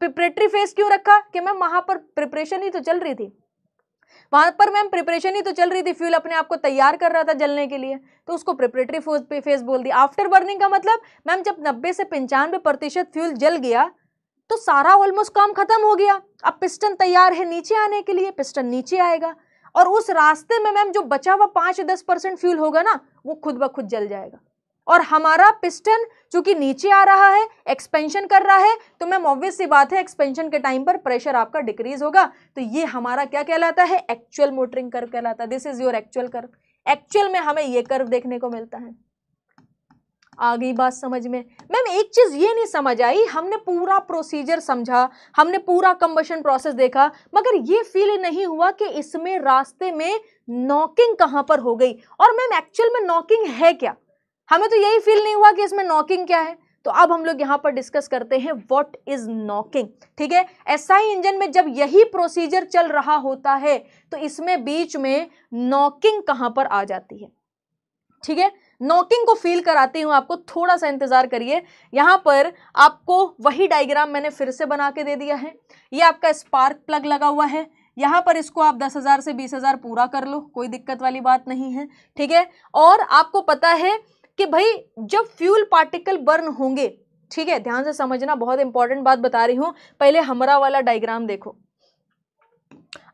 प्रिपरेटरी फेज क्यों रखा कि मैम वहां पर प्रिपरेशन ही तो चल रही थी वहां पर मैम प्रिपरेशन ही तो चल रही थी फ्यूल अपने आप को तैयार कर रहा था जलने के लिए तो उसको प्रिपरेटरी फेज बोल दिया आफ्टर बर्निंग का मतलब मैम जब नब्बे से पंचानवे प्रतिशत फ्यूल जल गया तो सारा ऑलमोस्ट काम खत्म हो गया अब पिस्टन तैयार है नीचे आने के लिए पिस्टन नीचे आएगा और उस रास्ते में मैम जो बचा हुआ पांच दस परसेंट फ्यूल होगा ना वो खुद ब खुद जल जाएगा और हमारा पिस्टन चूंकि नीचे आ रहा है एक्सपेंशन कर रहा है तो मैम ऑब्वियस सी बात है एक्सपेंशन के टाइम पर प्रेशर आपका डिक्रीज होगा तो ये हमारा क्या कहलाता है एक्चुअल मोटरिंग कर्व कहलाता है this is your actual curve actual में हमें ये कर्व देखने को मिलता है आ गई बात समझ में मैम एक चीज़ ये नहीं समझ आई हमने पूरा प्रोसीजर समझा हमने पूरा कंबशन प्रोसेस देखा मगर ये फील नहीं हुआ कि इसमें रास्ते में नॉकिंग कहां पर हो गई और मैम एक्चुअल में नॉकिंग है क्या हमें तो यही फील नहीं हुआ कि इसमें नॉकिंग क्या है तो अब हम लोग यहाँ पर डिस्कस करते हैं व्हाट इज नॉकिंग ठीक है एसआई इंजन में जब यही प्रोसीजर चल रहा होता है तो इसमें बीच में नॉकिंग कहां पर आ जाती है ठीक है नॉकिंग को फील कराती हूँ आपको थोड़ा सा इंतज़ार करिए यहां पर आपको वही डायग्राम मैंने फिर से बना के दे दिया है ये आपका स्पार्क प्लग लगा हुआ है यहाँ पर इसको आप दस हज़ार से बीस हज़ार पूरा कर लो कोई दिक्कत वाली बात नहीं है ठीक है और आपको पता है कि भाई जब फ्यूल पार्टिकल बर्न होंगे ठीक है ध्यान से समझना बहुत इंपॉर्टेंट बात बता रही हूं पहले हमरा वाला डायग्राम देखो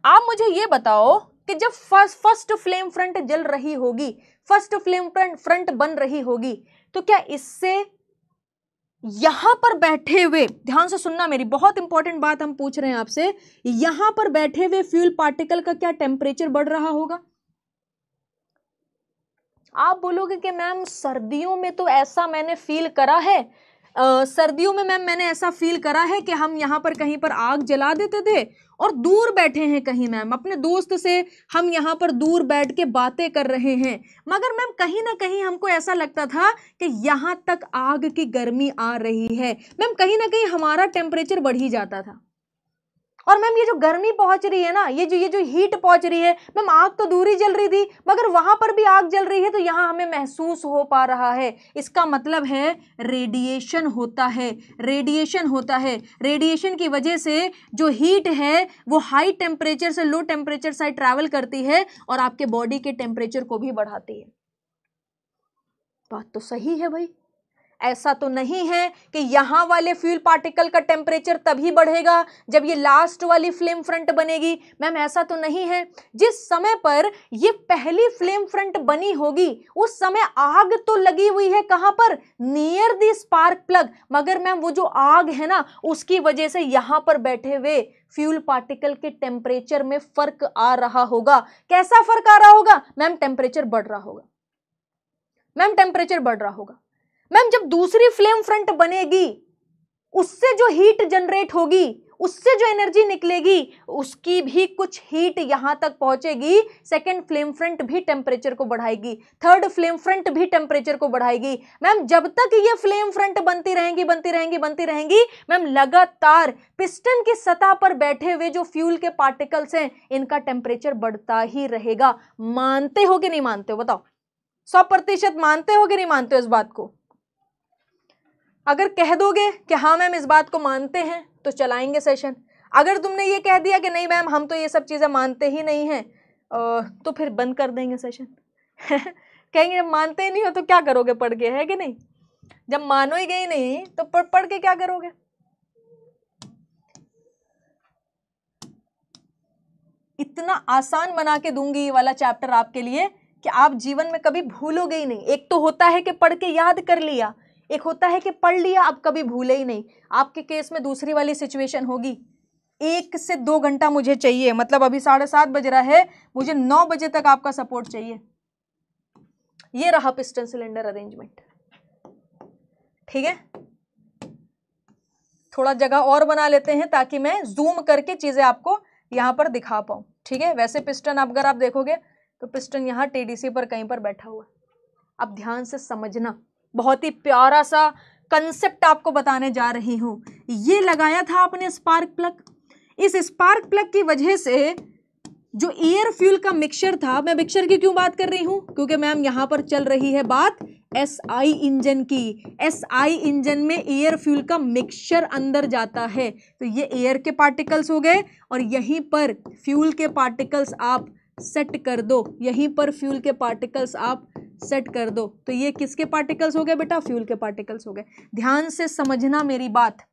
आप मुझे ये बताओ कि जब फर्स्ट फर्स्ट फ्लेम फ्रंट जल रही होगी फर्स्ट फ्लेम फ्रंट फ्रंट बन रही होगी तो क्या इससे यहां पर बैठे हुए ध्यान से सुनना मेरी बहुत इंपॉर्टेंट बात हम पूछ रहे हैं आपसे यहां पर बैठे हुए फ्यूल पार्टिकल का क्या टेम्परेचर बढ़ रहा होगा आप बोलोगे कि मैम सर्दियों में तो ऐसा मैंने फील करा है आ, सर्दियों में मैम मैंने ऐसा फील करा है कि हम यहाँ पर कहीं पर आग जला देते थे और दूर बैठे हैं कहीं मैम अपने दोस्त से हम यहाँ पर दूर बैठ के बातें कर रहे हैं मगर मैम कहीं ना कहीं हमको ऐसा लगता था कि यहाँ तक आग की गर्मी आ रही है मैम कहीं ना कहीं हमारा टेम्परेचर बढ़ ही जाता था और मैम ये जो गर्मी पहुंच रही है ना ये जो ये जो हीट पहुंच रही है मैम आग तो दूरी जल रही थी मगर वहाँ पर भी आग जल रही है तो यहाँ हमें महसूस हो पा रहा है इसका मतलब है रेडिएशन होता है रेडिएशन होता है रेडिएशन की वजह से जो हीट है वो हाई टेम्परेचर से लो टेम्परेचर साइड ट्रैवल करती है और आपके बॉडी के टेम्परेचर को भी बढ़ाती है बात तो सही है भाई ऐसा तो नहीं है कि यहाँ वाले फ्यूल पार्टिकल का टेम्परेचर तभी बढ़ेगा जब ये लास्ट वाली फ्लेम फ्रंट बनेगी मैम ऐसा तो नहीं है जिस समय पर ये पहली फ्लेम फ्रंट बनी होगी उस समय आग तो लगी हुई है कहाँ पर नियर दी स्पार्क प्लग मगर मैम वो जो आग है ना उसकी वजह से यहाँ पर बैठे हुए फ्यूल पार्टिकल के टेम्परेचर में फर्क आ रहा होगा कैसा फर्क आ रहा होगा मैम टेम्परेचर बढ़ रहा होगा मैम टेम्परेचर बढ़ रहा होगा मैम जब दूसरी फ्लेम फ्रंट बनेगी उससे जो हीट जनरेट होगी उससे जो एनर्जी निकलेगी उसकी भी कुछ हीट यहां तक पहुंचेगी सेकेंड फ्लेम फ्रंट भी टेम्परेचर को बढ़ाएगी थर्ड फ्लेम फ्रंट भी टेम्परेचर को बढ़ाएगी मैम जब तक ये फ्लेम फ्रंट बनती रहेंगी बनती रहेंगी बनती रहेंगी मैम लगातार पिस्टन की सतह पर बैठे हुए जो फ्यूल के पार्टिकल्स हैं इनका टेम्परेचर बढ़ता ही रहेगा मानते हो कि नहीं मानते हो बताओ सौ प्रतिशत मानते हो कि नहीं मानते हो इस बात को अगर कह दोगे कि हाँ मैम इस बात को मानते हैं तो चलाएंगे सेशन अगर तुमने ये कह दिया कि नहीं मैम हम तो ये सब चीज़ें मानते ही नहीं हैं तो फिर बंद कर देंगे सेशन *laughs* कहेंगे जब मानते ही नहीं हो तो क्या करोगे पढ़ के है कि नहीं जब मानो ही गई नहीं तो पढ़ पढ़ के क्या करोगे इतना आसान बना के दूंगी ये वाला चैप्टर आपके लिए कि आप जीवन में कभी भूलोगे ही नहीं एक तो होता है कि पढ़ के याद कर लिया एक होता है कि पढ़ लिया आप कभी भूले ही नहीं आपके केस में दूसरी वाली सिचुएशन होगी एक से दो घंटा मुझे चाहिए मतलब अभी साढ़े सात बज रहा है मुझे नौ बजे तक आपका सपोर्ट चाहिए ये रहा पिस्टन सिलेंडर अरेंजमेंट ठीक है थोड़ा जगह और बना लेते हैं ताकि मैं जूम करके चीज़ें आपको यहां पर दिखा पाऊं ठीक है वैसे पिस्टन अगर आप देखोगे तो पिस्टन यहां टीडीसी पर कहीं पर बैठा हुआ अब ध्यान से समझना बहुत ही प्यारा सा कंसेप्ट आपको बताने जा रही हूँ ये लगाया था आपने स्पार्क प्लग इस स्पार्क प्लग की वजह से जो एयर फ्यूल का मिक्सचर था मैं मिक्सचर की क्यों बात कर रही हूँ क्योंकि मैम यहाँ पर चल रही है बात एस आई इंजन की एस आई इंजन में एयर फ्यूल का मिक्सचर अंदर जाता है तो ये एयर के पार्टिकल्स हो गए और यहीं पर फ्यूल के पार्टिकल्स आप सेट कर दो यहीं पर फ्यूल के पार्टिकल्स आप सेट कर दो तो ये किसके पार्टिकल्स हो गए बेटा फ्यूल के पार्टिकल्स हो गए ध्यान से समझना मेरी बात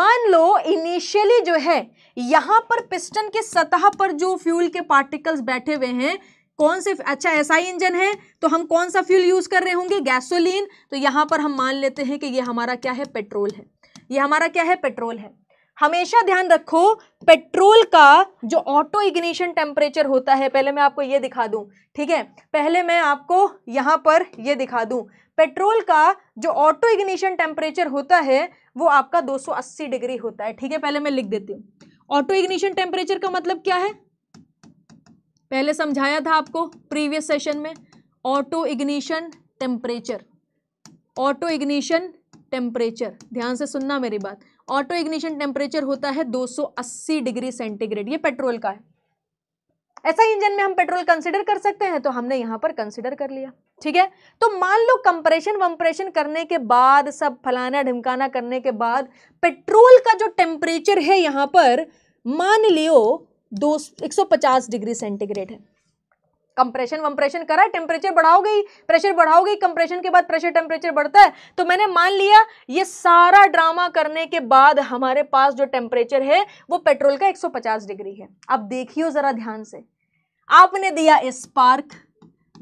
मान लो इनिशियली जो है यहां पर पिस्टन की सतह पर जो फ्यूल के पार्टिकल्स बैठे हुए हैं कौन से अच्छा ऐसा ही इंजन है तो हम कौन सा फ्यूल यूज़ कर रहे होंगे गैसोलीन तो यहाँ पर हम मान लेते हैं कि ये हमारा क्या है पेट्रोल है ये हमारा क्या है पेट्रोल है हमेशा ध्यान रखो पेट्रोल का जो ऑटो इग्निशन टेम्परेचर होता है पहले मैं आपको ये दिखा दूं ठीक है पहले मैं आपको यहाँ पर ये दिखा दूं पेट्रोल का जो ऑटो इग्निशन टेम्परेचर होता है वो आपका 280 डिग्री होता है ठीक है पहले मैं लिख देती हूँ ऑटो इग्निशन टेम्परेचर का मतलब क्या है पहले समझाया था आपको प्रीवियस सेशन में auto ignition temperature auto ignition temperature ध्यान से सुनना मेरी बात ऑटो इग्निशन टेम्परेचर होता है 280 डिग्री सेंटीग्रेड ये पेट्रोल का है ऐसा इंजन में हम पेट्रोल कंसिडर कर सकते हैं तो हमने यहाँ पर कंसिडर कर लिया ठीक है तो मान लो कंप्रेशन वम्प्रेशन करने के बाद सब फलाना ढिमकाना करने के बाद पेट्रोल का जो टेम्परेचर है यहाँ पर मान लियो दो पचास डिग्री सेंटीग्रेड है कंप्रेशन वम्प्रेशन करा टेम्परेचर बढ़ाओगे ही प्रेशर बढ़ाओगे ही कंप्रेशन के बाद प्रेशर टेम्परेचर बढ़ता है तो मैंने मान लिया ये सारा ड्रामा करने के बाद हमारे पास जो टेम्परेचर है वो पेट्रोल का 150 डिग्री है अब देखियो ज़रा ध्यान से आपने दिया स्पार्क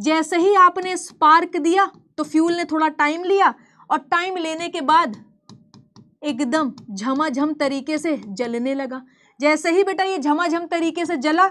जैसे ही आपने स्पार्क दिया तो फ्यूल ने थोड़ा टाइम लिया और टाइम लेने के बाद एकदम झमाझम तरीके से जलने लगा जैसे ही बेटा ये झमाझम तरीके से जला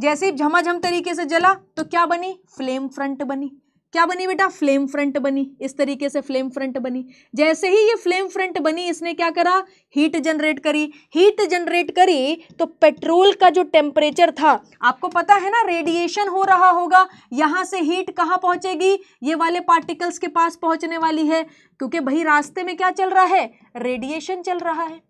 जैसे ही झमाझम तरीके से जला तो क्या बनी फ्लेम फ्रंट बनी क्या बनी बेटा फ्लेम फ्रंट बनी इस तरीके से फ्लेम फ्रंट बनी जैसे ही ये फ्लेम फ्रंट बनी इसने क्या करा हीट जनरेट करी हीट जनरेट करी तो पेट्रोल का जो टेम्परेचर था आपको पता है ना रेडिएशन हो रहा होगा यहाँ से हीट कहाँ पहुँचेगी ये वाले पार्टिकल्स के पास पहुँचने वाली है क्योंकि भाई रास्ते में क्या चल रहा है रेडिएशन चल रहा है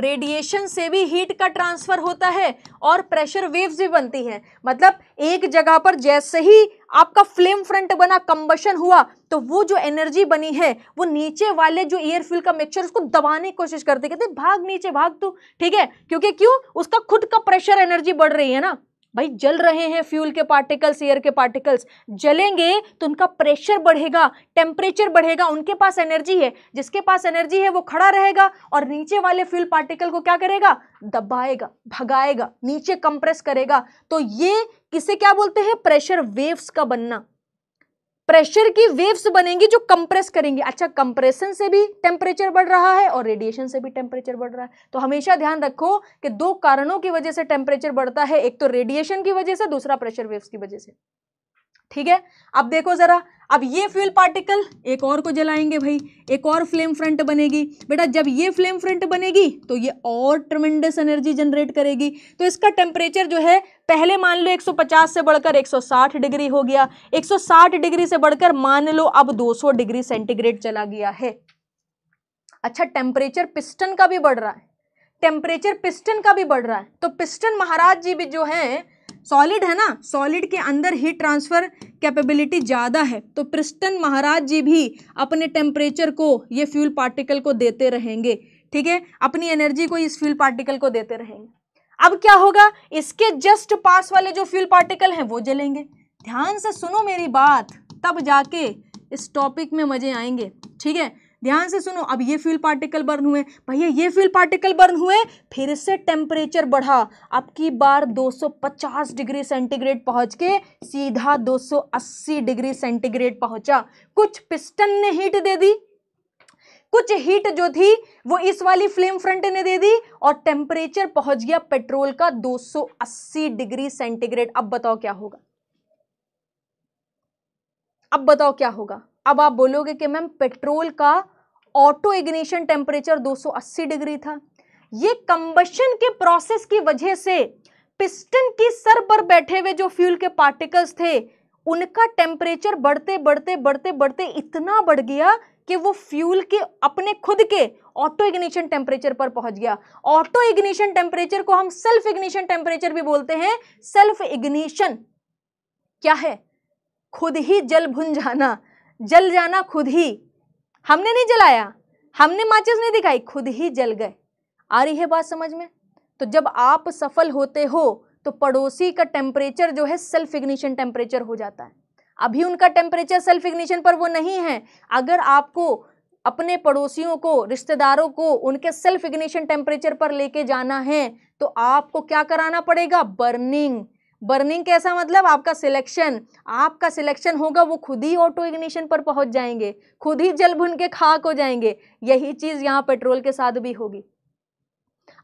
रेडिएशन से भी हीट का ट्रांसफ़र होता है और प्रेशर वेव्स भी बनती हैं मतलब एक जगह पर जैसे ही आपका फ्लेम फ्रंट बना कंबशन हुआ तो वो जो एनर्जी बनी है वो नीचे वाले जो एयर फ्यूल का मिक्सचर उसको दबाने की कोशिश करते कहते भाग नीचे भाग तू ठीक है क्योंकि क्यों उसका खुद का प्रेशर एनर्जी बढ़ रही है ना भाई जल रहे हैं फ्यूल के पार्टिकल्स एयर के पार्टिकल्स जलेंगे तो उनका प्रेशर बढ़ेगा टेम्परेचर बढ़ेगा उनके पास एनर्जी है जिसके पास एनर्जी है वो खड़ा रहेगा और नीचे वाले फ्यूल पार्टिकल को क्या करेगा दबाएगा भगाएगा नीचे कंप्रेस करेगा तो ये किसे क्या बोलते हैं प्रेशर वेव्स का बनना प्रेशर की वेव्स बनेंगी जो कंप्रेस करेंगी अच्छा कंप्रेशन से भी टेम्परेचर बढ़ रहा है और रेडिएशन से भी टेम्परेचर बढ़ रहा है तो हमेशा ध्यान रखो कि दो कारणों की वजह से टेम्परेचर बढ़ता है एक तो रेडिएशन की वजह से दूसरा प्रेशर वेव्स की वजह से ठीक है अब देखो ज़रा अब ये फ्यूल पार्टिकल एक और को जलाएंगे भाई एक और फ्लेम फ्रंट बनेगी बेटा जब ये फ्लेम फ्रंट बनेगी तो ये और ट्रमेंडस एनर्जी जनरेट करेगी तो इसका टेम्परेचर जो है पहले मान लो 150 से बढ़कर 160 डिग्री हो गया 160 डिग्री से बढ़कर मान लो अब 200 डिग्री सेंटीग्रेड चला गया है अच्छा टेम्परेचर पिस्टन का भी बढ़ रहा है टेम्परेचर पिस्टन का भी बढ़ रहा है तो पिस्टन महाराज जी भी जो है सॉलिड है ना सॉलिड के अंदर हीट ट्रांसफ़र कैपेबिलिटी ज़्यादा है तो प्रिस्टन महाराज जी भी अपने टेम्परेचर को ये फ्यूल पार्टिकल को देते रहेंगे ठीक है अपनी एनर्जी को इस फ्यूल पार्टिकल को देते रहेंगे अब क्या होगा इसके जस्ट पास वाले जो फ्यूल पार्टिकल हैं वो जलेंगे ध्यान से सुनो मेरी बात तब जाके इस टॉपिक में मज़े आएंगे ठीक है ध्यान से सुनो अब ये फ्यूल पार्टिकल बर्न हुए भैया ये फ्यूल पार्टिकल बर्न हुए फिर से टेम्परेचर बढ़ा अब की बार 250 डिग्री सेंटीग्रेड पहुंच के सीधा 280 डिग्री सेंटीग्रेड पहुंचा कुछ पिस्टन ने हीट दे दी कुछ हीट जो थी वो इस वाली फ्लेम फ्रंट ने दे दी और टेम्परेचर पहुंच गया पेट्रोल का 280 डिग्री सेंटीग्रेड अब बताओ क्या होगा अब बताओ क्या होगा अब आप बोलोगे कि मैम पेट्रोल का ऑटो इग्निशन टेम्परेचर 280 डिग्री था ये कंबशन के प्रोसेस की वजह से पिस्टन की सर पर बैठे हुए जो फ्यूल के पार्टिकल्स थे उनका टेम्परेचर बढ़ते बढ़ते बढ़ते बढ़ते इतना बढ़ गया कि वो फ्यूल के अपने खुद के ऑटो इग्निशन टेम्परेचर पर पहुंच गया ऑटो इग्निशन टेम्परेचर को हम सेल्फ इग्निशन टेम्परेचर भी बोलते हैं सेल्फ इग्निशन क्या है खुद ही जल भुन जाना जल जाना खुद ही हमने नहीं जलाया हमने माचिस नहीं दिखाई खुद ही जल गए आ रही है बात समझ में तो जब आप सफल होते हो तो पड़ोसी का टेम्परेचर जो है सेल्फ इग्निशन टेम्परेचर हो जाता है अभी उनका टेम्परेचर सेल्फ इग्निशन पर वो नहीं है अगर आपको अपने पड़ोसियों को रिश्तेदारों को उनके सेल्फ इग्निशन टेम्परेचर पर लेके जाना है तो आपको क्या कराना पड़ेगा बर्निंग बर्निंग कैसा मतलब आपका सिलेक्शन आपका सिलेक्शन होगा वो खुद ही ऑटो इग्निशन पर पहुंच जाएंगे खुद ही जल भुन के खाक हो जाएंगे यही चीज़ यहाँ पेट्रोल के साथ भी होगी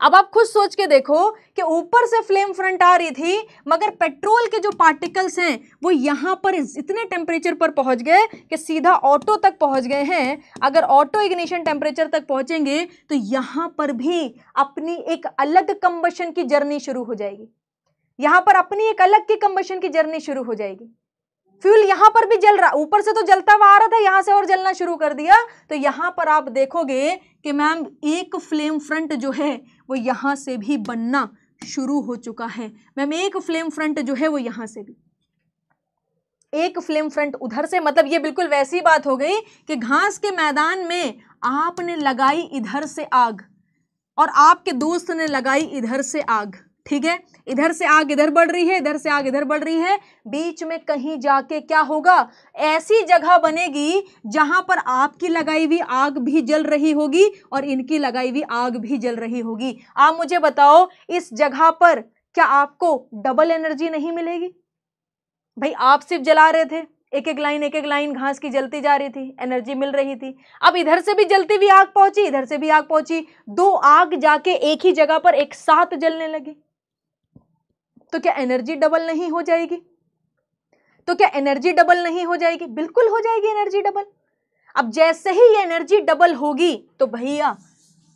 अब आप खुद सोच के देखो कि ऊपर से फ्लेम फ्रंट आ रही थी मगर पेट्रोल के जो पार्टिकल्स हैं वो यहाँ पर इतने टेम्परेचर पर पहुँच गए कि सीधा ऑटो तक पहुँच गए हैं अगर ऑटो इग्निशन टेम्परेचर तक पहुँचेंगे तो यहाँ पर भी अपनी एक अलग कम्बशन की जर्नी शुरू हो जाएगी यहां पर अपनी एक अलग की कंबेशन की जर्नी शुरू हो जाएगी फ्यूल यहां पर भी जल रहा ऊपर से तो जलता हुआ आ रहा था यहां से और जलना शुरू कर दिया तो यहां पर आप देखोगे कि मैम एक फ्लेम फ्रंट जो है वो यहां से भी बनना शुरू हो चुका है मैम एक फ्लेम फ्रंट जो है वो यहां से भी एक फ्लेम फ्रंट उधर से मतलब ये बिल्कुल वैसी बात हो गई कि घास के मैदान में आपने लगाई इधर से आग और आपके दोस्त ने लगाई इधर से आग ठीक है इधर से आग इधर बढ़ रही है इधर से आग इधर बढ़ रही है बीच में कहीं जाके क्या होगा ऐसी जगह बनेगी जहां पर आपकी लगाई हुई आग भी जल रही होगी और इनकी लगाई हुई आग भी जल रही होगी आप मुझे बताओ इस जगह पर क्या आपको डबल एनर्जी नहीं मिलेगी भाई आप सिर्फ जला रहे थे एक एक लाइन एक एक लाइन घास की जलती जा रही थी एनर्जी मिल रही थी अब इधर से भी जलती हुई आग पहुंची इधर से भी आग पहुंची दो आग जाके एक ही जगह पर एक साथ जलने लगी तो क्या एनर्जी डबल नहीं हो जाएगी तो क्या एनर्जी डबल नहीं हो जाएगी बिल्कुल हो जाएगी एनर्जी डबल अब जैसे ही ये एनर्जी डबल होगी तो भैया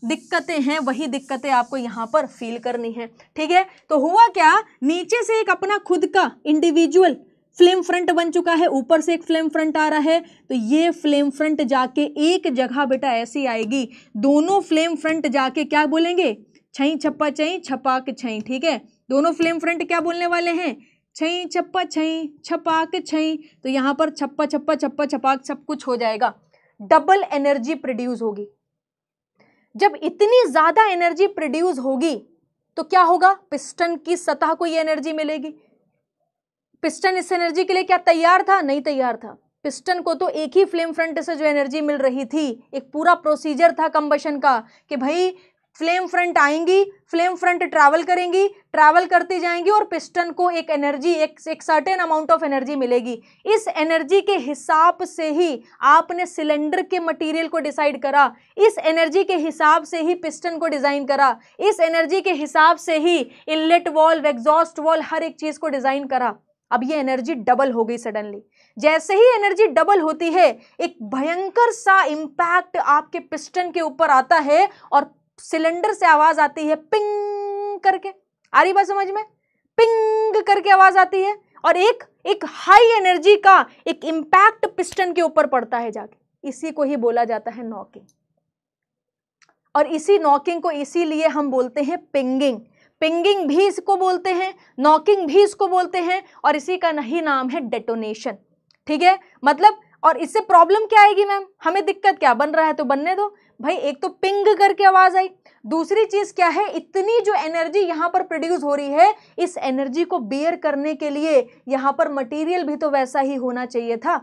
दिक्कतें हैं वही दिक्कतें आपको यहां पर फील करनी है ठीक है तो हुआ क्या नीचे से एक अपना खुद का इंडिविजुअल फ्लेम फ्रंट बन चुका है ऊपर से एक फ्लेम फ्रंट आ रहा है तो ये फ्लेम फ्रंट जाके एक जगह बेटा ऐसी आएगी दोनों फ्लेम फ्रंट जाके क्या बोलेंगे छई छप्पा छई छपाक छई ठीक है दोनों फ्लेम फ्रंट क्या बोलने वाले हैं छई छप्पा छई छपाक छई तो यहाँ पर छप्पा छप्पा छप्पा छपाक सब कुछ हो जाएगा डबल एनर्जी प्रोड्यूस होगी जब इतनी ज़्यादा एनर्जी प्रोड्यूस होगी तो क्या होगा पिस्टन की सतह को ये एनर्जी मिलेगी पिस्टन इस एनर्जी के लिए क्या तैयार था नहीं तैयार था पिस्टन को तो एक ही फ्लेम फ्रंट से जो एनर्जी मिल रही थी एक पूरा प्रोसीजर था कंबशन का कि भाई फ्लेम फ्रंट आएंगी फ्लेम फ्रंट ट्रैवल करेंगी ट्रैवल करती जाएंगी और पिस्टन को एक एनर्जी एक एक सर्टेन अमाउंट ऑफ एनर्जी मिलेगी इस एनर्जी के हिसाब से ही आपने सिलेंडर के मटेरियल को डिसाइड करा इस एनर्जी के हिसाब से ही पिस्टन को डिज़ाइन करा इस एनर्जी के हिसाब से ही इनलेट वॉल्व एग्जॉस्ट वॉल्व हर एक चीज़ को डिज़ाइन करा अब ये एनर्जी डबल हो गई सडनली जैसे ही एनर्जी डबल होती है एक भयंकर सा इम्पैक्ट आपके पिस्टन के ऊपर आता है और सिलेंडर से आवाज आती है पिंग करके आ रही बात समझ में पिंग करके आवाज आती है और एक एक हाई एनर्जी का एक इम्पैक्ट पिस्टन के ऊपर पड़ता है जाके इसी को ही बोला जाता है नॉकिंग और इसी नॉकिंग को इसीलिए हम बोलते हैं पिंगिंग पिंगिंग भी इसको बोलते हैं नॉकिंग भी इसको बोलते हैं और इसी का नहीं नाम है डेटोनेशन ठीक है मतलब और इससे प्रॉब्लम क्या आएगी मैम हमें दिक्कत क्या बन रहा है तो बनने दो भाई एक तो पिंग करके आवाज़ आई दूसरी चीज़ क्या है इतनी जो एनर्जी यहाँ पर प्रोड्यूस हो रही है इस एनर्जी को बेयर करने के लिए यहाँ पर मटेरियल भी तो वैसा ही होना चाहिए था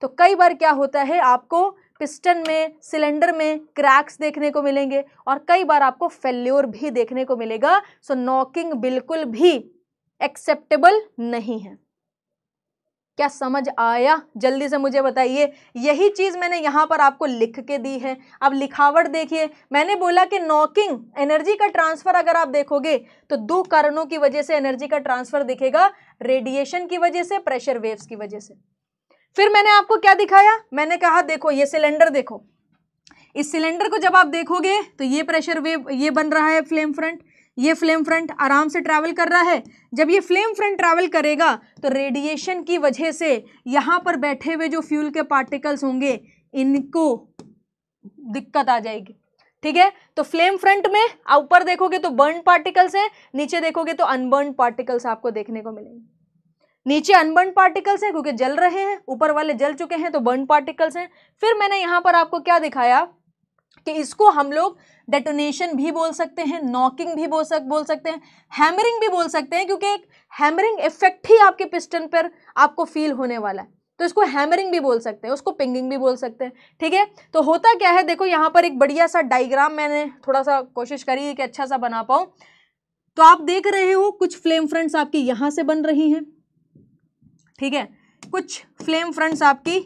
तो कई बार क्या होता है आपको पिस्टन में सिलेंडर में क्रैक्स देखने को मिलेंगे और कई बार आपको फेल्योर भी देखने को मिलेगा सो नॉकिंग बिल्कुल भी एक्सेप्टेबल नहीं है क्या समझ आया जल्दी से मुझे बताइए यही चीज़ मैंने यहाँ पर आपको लिख के दी है अब लिखावट देखिए मैंने बोला कि नॉकिंग एनर्जी का ट्रांसफ़र अगर आप देखोगे तो दो कारणों की वजह से एनर्जी का ट्रांसफ़र दिखेगा रेडिएशन की वजह से प्रेशर वेव्स की वजह से फिर मैंने आपको क्या दिखाया मैंने कहा देखो ये सिलेंडर देखो इस सिलेंडर को जब आप देखोगे तो ये प्रेशर वेव ये बन रहा है फ्लेम फ्रंट ये फ्लेम फ्रंट आराम से ट्रैवल कर रहा है जब ये फ्लेम फ्रंट ट्रैवल करेगा तो रेडिएशन की वजह से यहाँ पर बैठे हुए जो फ्यूल के पार्टिकल्स होंगे इनको दिक्कत आ जाएगी ठीक है तो फ्लेम फ्रंट में ऊपर देखोगे तो बर्न पार्टिकल्स हैं नीचे देखोगे तो अनबर्न पार्टिकल्स आपको देखने को मिलेंगे नीचे अनबर्न पार्टिकल्स हैं क्योंकि जल रहे हैं ऊपर वाले जल चुके हैं तो बर्न पार्टिकल्स हैं फिर मैंने यहाँ पर आपको क्या दिखाया कि इसको हम लोग डेटोनेशन भी बोल सकते हैं नॉकिंग भी बोल सक बोल सकते हैं हैमरिंग भी बोल सकते हैं क्योंकि एक हैमरिंग इफेक्ट ही आपके पिस्टन पर आपको फील होने वाला है तो इसको हैमरिंग भी बोल सकते हैं उसको पिंगिंग भी बोल सकते हैं ठीक है तो होता क्या है देखो यहाँ पर एक बढ़िया सा डाइग्राम मैंने थोड़ा सा कोशिश करी है कि अच्छा सा बना पाऊँ तो आप देख रहे हो कुछ फ्लेम फ्रंट्स आपकी यहाँ से बन रही हैं ठीक है कुछ फ्लेम फ्रंट्स आपकी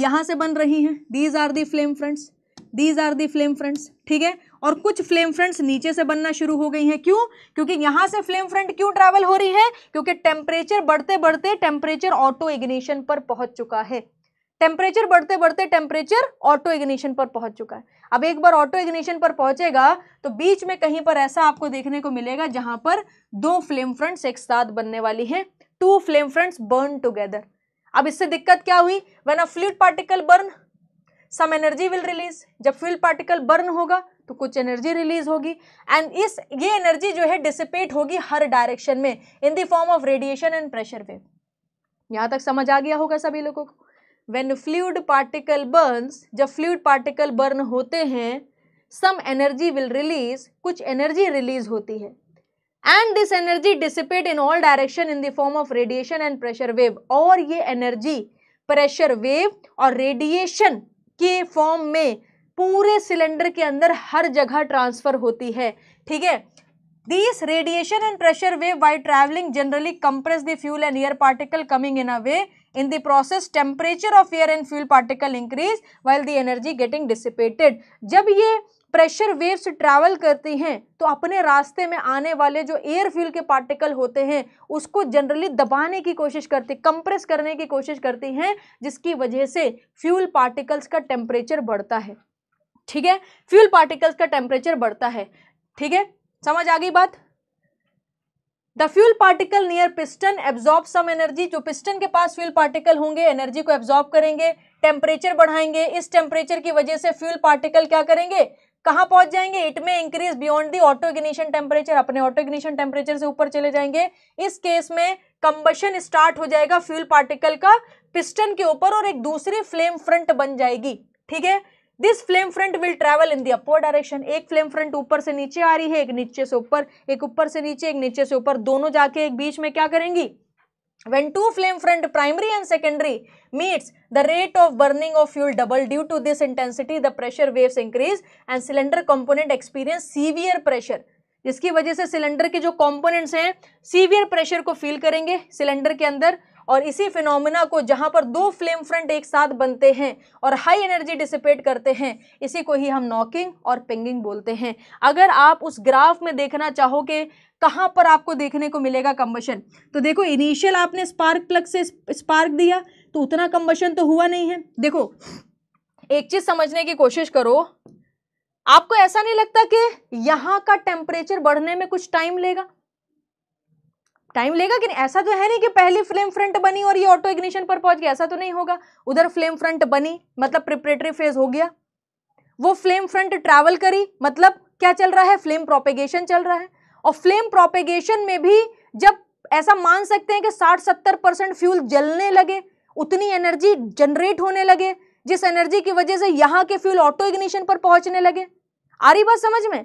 यहाँ से बन रही हैं these are the flame fronts these are the flame fronts ठीक है और कुछ फ्लेम फ्रंट्स नीचे से बनना शुरू हो गई हैं क्यों क्योंकि यहाँ से फ्लेम फ्रंट क्यों ट्रैवल हो रही है क्योंकि टेम्परेचर बढ़ते बढ़ते टेम्परेचर ऑटो इग्निशन पर पहुंच चुका है टेम्परेचर बढ़ते बढ़ते टेम्परेचर ऑटो इग्निशन पर पहुंच चुका है अब एक बार ऑटो इग्निशन पर पहुंचेगा तो बीच में कहीं पर ऐसा आपको देखने को मिलेगा जहां पर दो फ्लेम फ्रंट्स एक साथ बनने वाली हैं two flame fronts burn together अब इससे दिक्कत क्या हुई when a fluid particle burn some energy will release जब फ्लूड पार्टिकल बर्न होगा तो कुछ एनर्जी रिलीज होगी एंड इस ये एनर्जी जो है डिसिपेट होगी हर डायरेक्शन में in the form of radiation and pressure wave यहाँ तक समझ आ गया होगा सभी लोगों को वेन फ्लूड पार्टिकल बर्न जब फ्लूड पार्टिकल बर्न होते हैं सम एनर्जी विल रिलीज कुछ एनर्जी रिलीज होती है and this energy dissipate in all direction in the form of radiation and pressure wave और ये एनर्जी प्रेशर वेव और radiation के फॉर्म में पूरे सिलेंडर के अंदर हर जगह ट्रांसफर होती है ठीक है this radiation and pressure wave while travelling generally compress the fuel and air particle coming in a way in the process temperature of air and fuel particle increase while the energy getting dissipated जब ये pressure waves travel करती हैं तो अपने रास्ते में आने वाले जो एयर फ्यूल के पार्टिकल होते हैं उसको जनरली दबाने की कोशिश करती कंप्रेस करने की कोशिश करती हैं जिसकी वजह से फ्यूल पार्टिकल्स का टेम्परेचर बढ़ता है ठीक है फ्यूल पार्टिकल्स का टेम्परेचर बढ़ता है ठीक है समझ आ गई बात the fuel particle near piston absorb some energy जो पिस्टन के पास फ्यूल पार्टिकल होंगे एनर्जी को एब्जॉर्ब करेंगे टेम्परेचर बढ़ाएंगे इस टेम्परेचर की वजह से फ्यूल पार्टिकल क्या करेंगे कहाँ पहुंच जाएंगे it may increase beyond the autoignition temperature अपने ऑटोग्निशन टेम्परेचर से ऊपर चले जाएंगे इस केस में कंबशन स्टार्ट हो जाएगा फ्यूल पार्टिकल का पिस्टन के ऊपर और एक दूसरी फ्लेम फ्रंट बन जाएगी ठीक है this flame front will travel in the upper direction एक फ्लेम फ्रंट ऊपर से नीचे आ रही है एक नीचे से ऊपर एक ऊपर से नीचे एक नीचे से ऊपर दोनों जाके एक बीच में क्या करेंगी when two flame front primary and secondary meets the rate of burning of fuel double due to this intensity the pressure waves increase and cylinder component experience severe pressure जिसकी वजह से सिलेंडर के जो कॉम्पोनेंट्स हैं severe pressure को feel करेंगे cylinder के अंदर और इसी फिनोमिना को जहाँ पर दो फ्लेम फ्रंट एक साथ बनते हैं और हाई एनर्जी डिसिपेट करते हैं इसी को ही हम नॉकिंग और पिंगिंग बोलते हैं अगर आप उस ग्राफ में देखना चाहोगे कहाँ पर आपको देखने को मिलेगा कम्बशन तो देखो इनिशियल आपने स्पार्क प्लग से स्पार्क दिया तो उतना कम्बशन तो हुआ नहीं है देखो एक चीज़ समझने की कोशिश करो आपको ऐसा नहीं लगता कि यहाँ का टेम्परेचर बढ़ने में कुछ टाइम लेगा टाइम लेगा कि नहीं ऐसा तो है नहीं कि पहली फ्लेम फ्रंट बनी और ये ऑटो इग्निशन पर पहुंच गया ऐसा तो नहीं होगा उधर फ्लेम फ्रंट बनी मतलब प्रिपरेटरी फेज हो गया वो फ्लेम फ्रंट ट्रैवल करी मतलब क्या चल रहा है फ्लेम प्रोपेगेशन चल रहा है और फ्लेम प्रोपेगेशन में भी जब ऐसा मान सकते हैं कि 60-70 परसेंट फ्यूल जलने लगे उतनी एनर्जी जनरेट होने लगे जिस एनर्जी की वजह से यहाँ के फ्यूल ऑटो इग्निशन पर पहुंचने लगे आ रही बात समझ में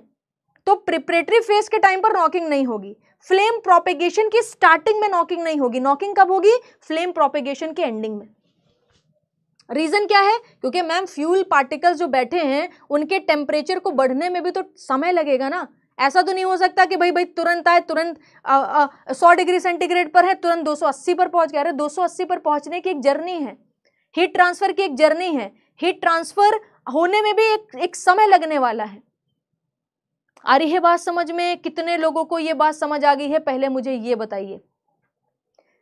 तो प्रिपरेटरी फेज के टाइम पर नॉकिंग नहीं होगी फ्लेम प्रोपेगेशन की स्टार्टिंग में नॉकिंग नहीं होगी नॉकिंग कब होगी फ्लेम प्रोपेगेशन के एंडिंग में रीज़न क्या है क्योंकि मैम फ्यूल पार्टिकल्स जो बैठे हैं उनके टेम्परेचर को बढ़ने में भी तो समय लगेगा ना ऐसा तो नहीं हो सकता कि भाई भाई तुरंत आए तुरंत सौ डिग्री सेंटीग्रेड पर है तुरंत 280 पर पहुंच गया अरे 280 पर पहुंचने की एक जर्नी है हीट ट्रांसफ़र की एक जर्नी है हीट ट्रांसफ़र होने में भी एक एक समय लगने वाला है आ रही है बात समझ में कितने लोगों को ये बात समझ आ गई है पहले मुझे ये बताइए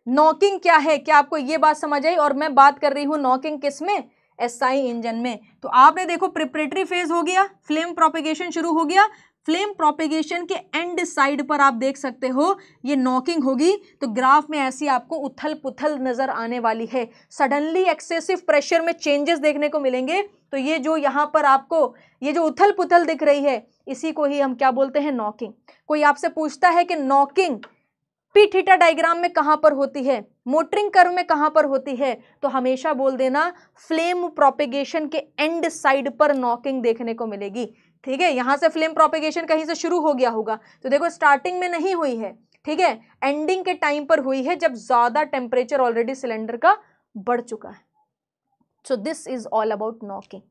नॉकिंग क्या है क्या आपको ये बात समझ आई और मैं बात कर रही हूँ नॉकिंग किस में एसआई इंजन में तो आपने देखो प्रिपरेटरी फेज हो गया फ्लेम प्रोपिगेशन शुरू हो गया फ्लेम प्रोपेगेशन के एंड साइड पर आप देख सकते हो ये नॉकिंग होगी तो ग्राफ में ऐसी आपको उथल पुथल नज़र आने वाली है सडनली एक्सेसिव प्रेशर में चेंजेस देखने को मिलेंगे तो ये जो यहाँ पर आपको ये जो उथल पुथल दिख रही है इसी को ही हम क्या बोलते हैं नॉकिंग कोई आपसे पूछता है कि नॉकिंग पी थीटा डायग्राम में कहाँ पर होती है मोटरिंग कर्व में कहाँ पर होती है तो हमेशा बोल देना फ्लेम प्रोपेगेशन के एंड साइड पर नॉकिंग देखने को मिलेगी ठीक है यहाँ से फ्लेम प्रोपिगेशन कहीं से शुरू हो गया होगा तो देखो स्टार्टिंग में नहीं हुई है ठीक है एंडिंग के टाइम पर हुई है जब ज़्यादा टेम्परेचर ऑलरेडी सिलेंडर का बढ़ चुका है so this is all about knocking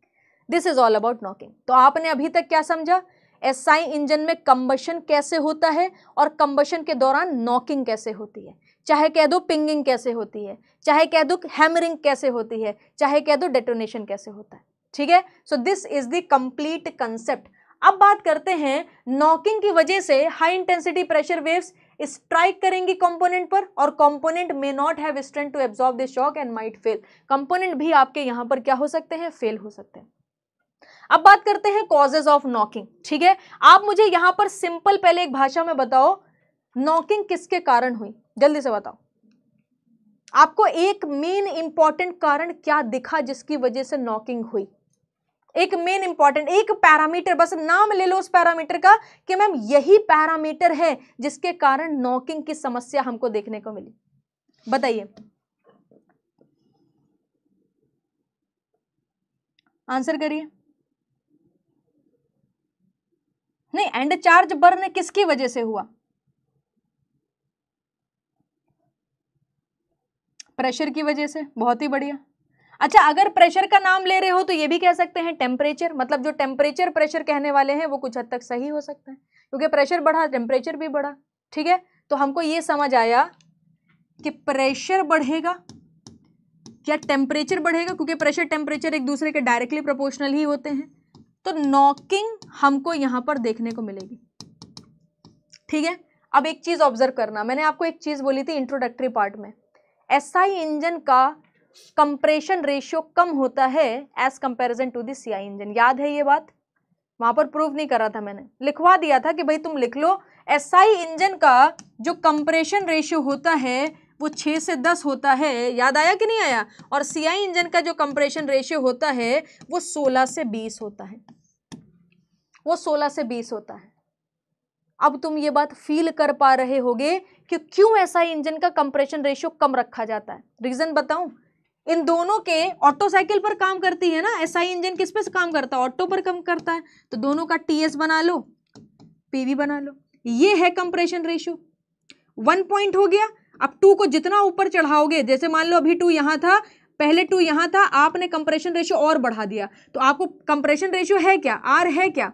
this is all about knocking तो आपने अभी तक क्या समझा एसआई इंजन में कंबशन कैसे होता है और कंबशन के दौरान नॉकिंग कैसे होती है चाहे कह दो पिंगिंग कैसे होती है चाहे कह दो हैमरिंग कैसे होती है चाहे कह दो डेटोनेशन कैसे होता है ठीक है so this is the complete concept अब बात करते हैं नॉकिंग की वजह से high intensity pressure waves strike करेंगी कंपोनेंट पर और component may not have strength to absorb the shock and might fail component भी आपके यहां पर क्या हो सकते हैं फेल हो सकते हैं अब बात करते हैं कॉजेज ऑफ नॉकिंग ठीक है आप मुझे यहां पर सिंपल पहले एक भाषा में बताओ नॉकिंग किसके कारण हुई जल्दी से बताओ आपको एक मेन इंपॉर्टेंट कारण क्या दिखा जिसकी वजह से नॉकिंग हुई एक मेन इंपॉर्टेंट एक पैरामीटर बस नाम ले लो उस पैरामीटर का कि मैम यही पैरामीटर है जिसके कारण नॉकिंग की समस्या हमको देखने को मिली बताइए आंसर करिए नहीं एंड चार्ज बर्न किसकी वजह से हुआ प्रेशर की वजह से बहुत ही बढ़िया अच्छा अगर प्रेशर का नाम ले रहे हो तो ये भी कह सकते हैं टेम्परेचर मतलब जो टेम्परेचर प्रेशर कहने वाले हैं वो कुछ हद तक सही हो सकता है क्योंकि प्रेशर बढ़ा टेम्परेचर भी बढ़ा ठीक है तो हमको ये समझ आया कि प्रेशर बढ़ेगा या टेम्परेचर बढ़ेगा क्योंकि प्रेशर टेम्परेचर एक दूसरे के डायरेक्टली प्रोपोर्शनल ही होते हैं तो नॉकिंग हमको यहाँ पर देखने को मिलेगी ठीक है अब एक चीज़ ऑब्जर्व करना मैंने आपको एक चीज़ बोली थी इंट्रोडक्टरी पार्ट में एसआई SI इंजन का कंप्रेशन रेशियो कम होता है as comparison to the CI engine याद है ये बात वहां पर प्रूव नहीं करा था मैंने लिखवा दिया था कि भाई तुम लिख लो एस इंजन का जो कंप्रेशन रेशियो होता है वो छः से दस होता है याद आया कि नहीं आया और सीआई इंजन का जो कंप्रेशन रेशियो होता है वो सोलह से बीस होता है वो सोलह से बीस होता है अब तुम ये बात फील कर पा रहे होगे कि क्यों ऐसा इंजन का कंप्रेशन रेशियो कम रखा जाता है रीज़न बताऊं इन दोनों के ऑटो साइकिल पर काम करती है ना एसआई इंजन किस पे काम करता है ऑटो पर काम करता है तो दोनों का टीएस बना लो पीवी बना लो ये है कंप्रेशन रेशियो वन पॉइंट हो गया अब टू को जितना ऊपर चढ़ाओगे जैसे मान लो अभी टू यहां था पहले टू यहां था आपने कंप्रेशन रेशियो और बढ़ा दिया तो आपको कंप्रेशन रेशियो है क्या आर है क्या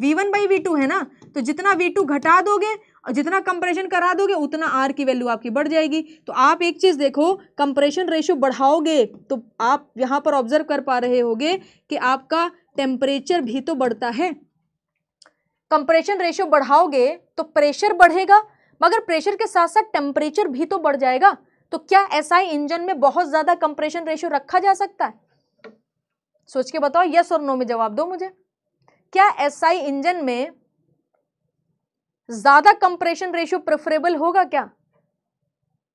V one by V two है ना तो जितना वी टू घटा दोगे और जितना कंप्रेशन करा दोगे उतना आर की वैल्यू आपकी बढ़ जाएगी तो आप एक चीज़ देखो कंप्रेशन रेशियो बढ़ाओगे तो आप यहाँ पर ऑब्जर्व कर पा रहे होगे कि आपका टेम्परेचर भी तो बढ़ता है कंप्रेशन रेशियो बढ़ाओगे तो प्रेशर बढ़ेगा मगर प्रेशर के साथ साथ टेम्परेचर भी तो बढ़ जाएगा तो क्या एसआई इंजन में बहुत ज़्यादा कंप्रेशन रेशियो रखा जा सकता है सोच के बताओ यस और नो में जवाब दो मुझे क्या एसआई इंजन में ज्यादा कंप्रेशन रेशियो प्रेफरेबल होगा क्या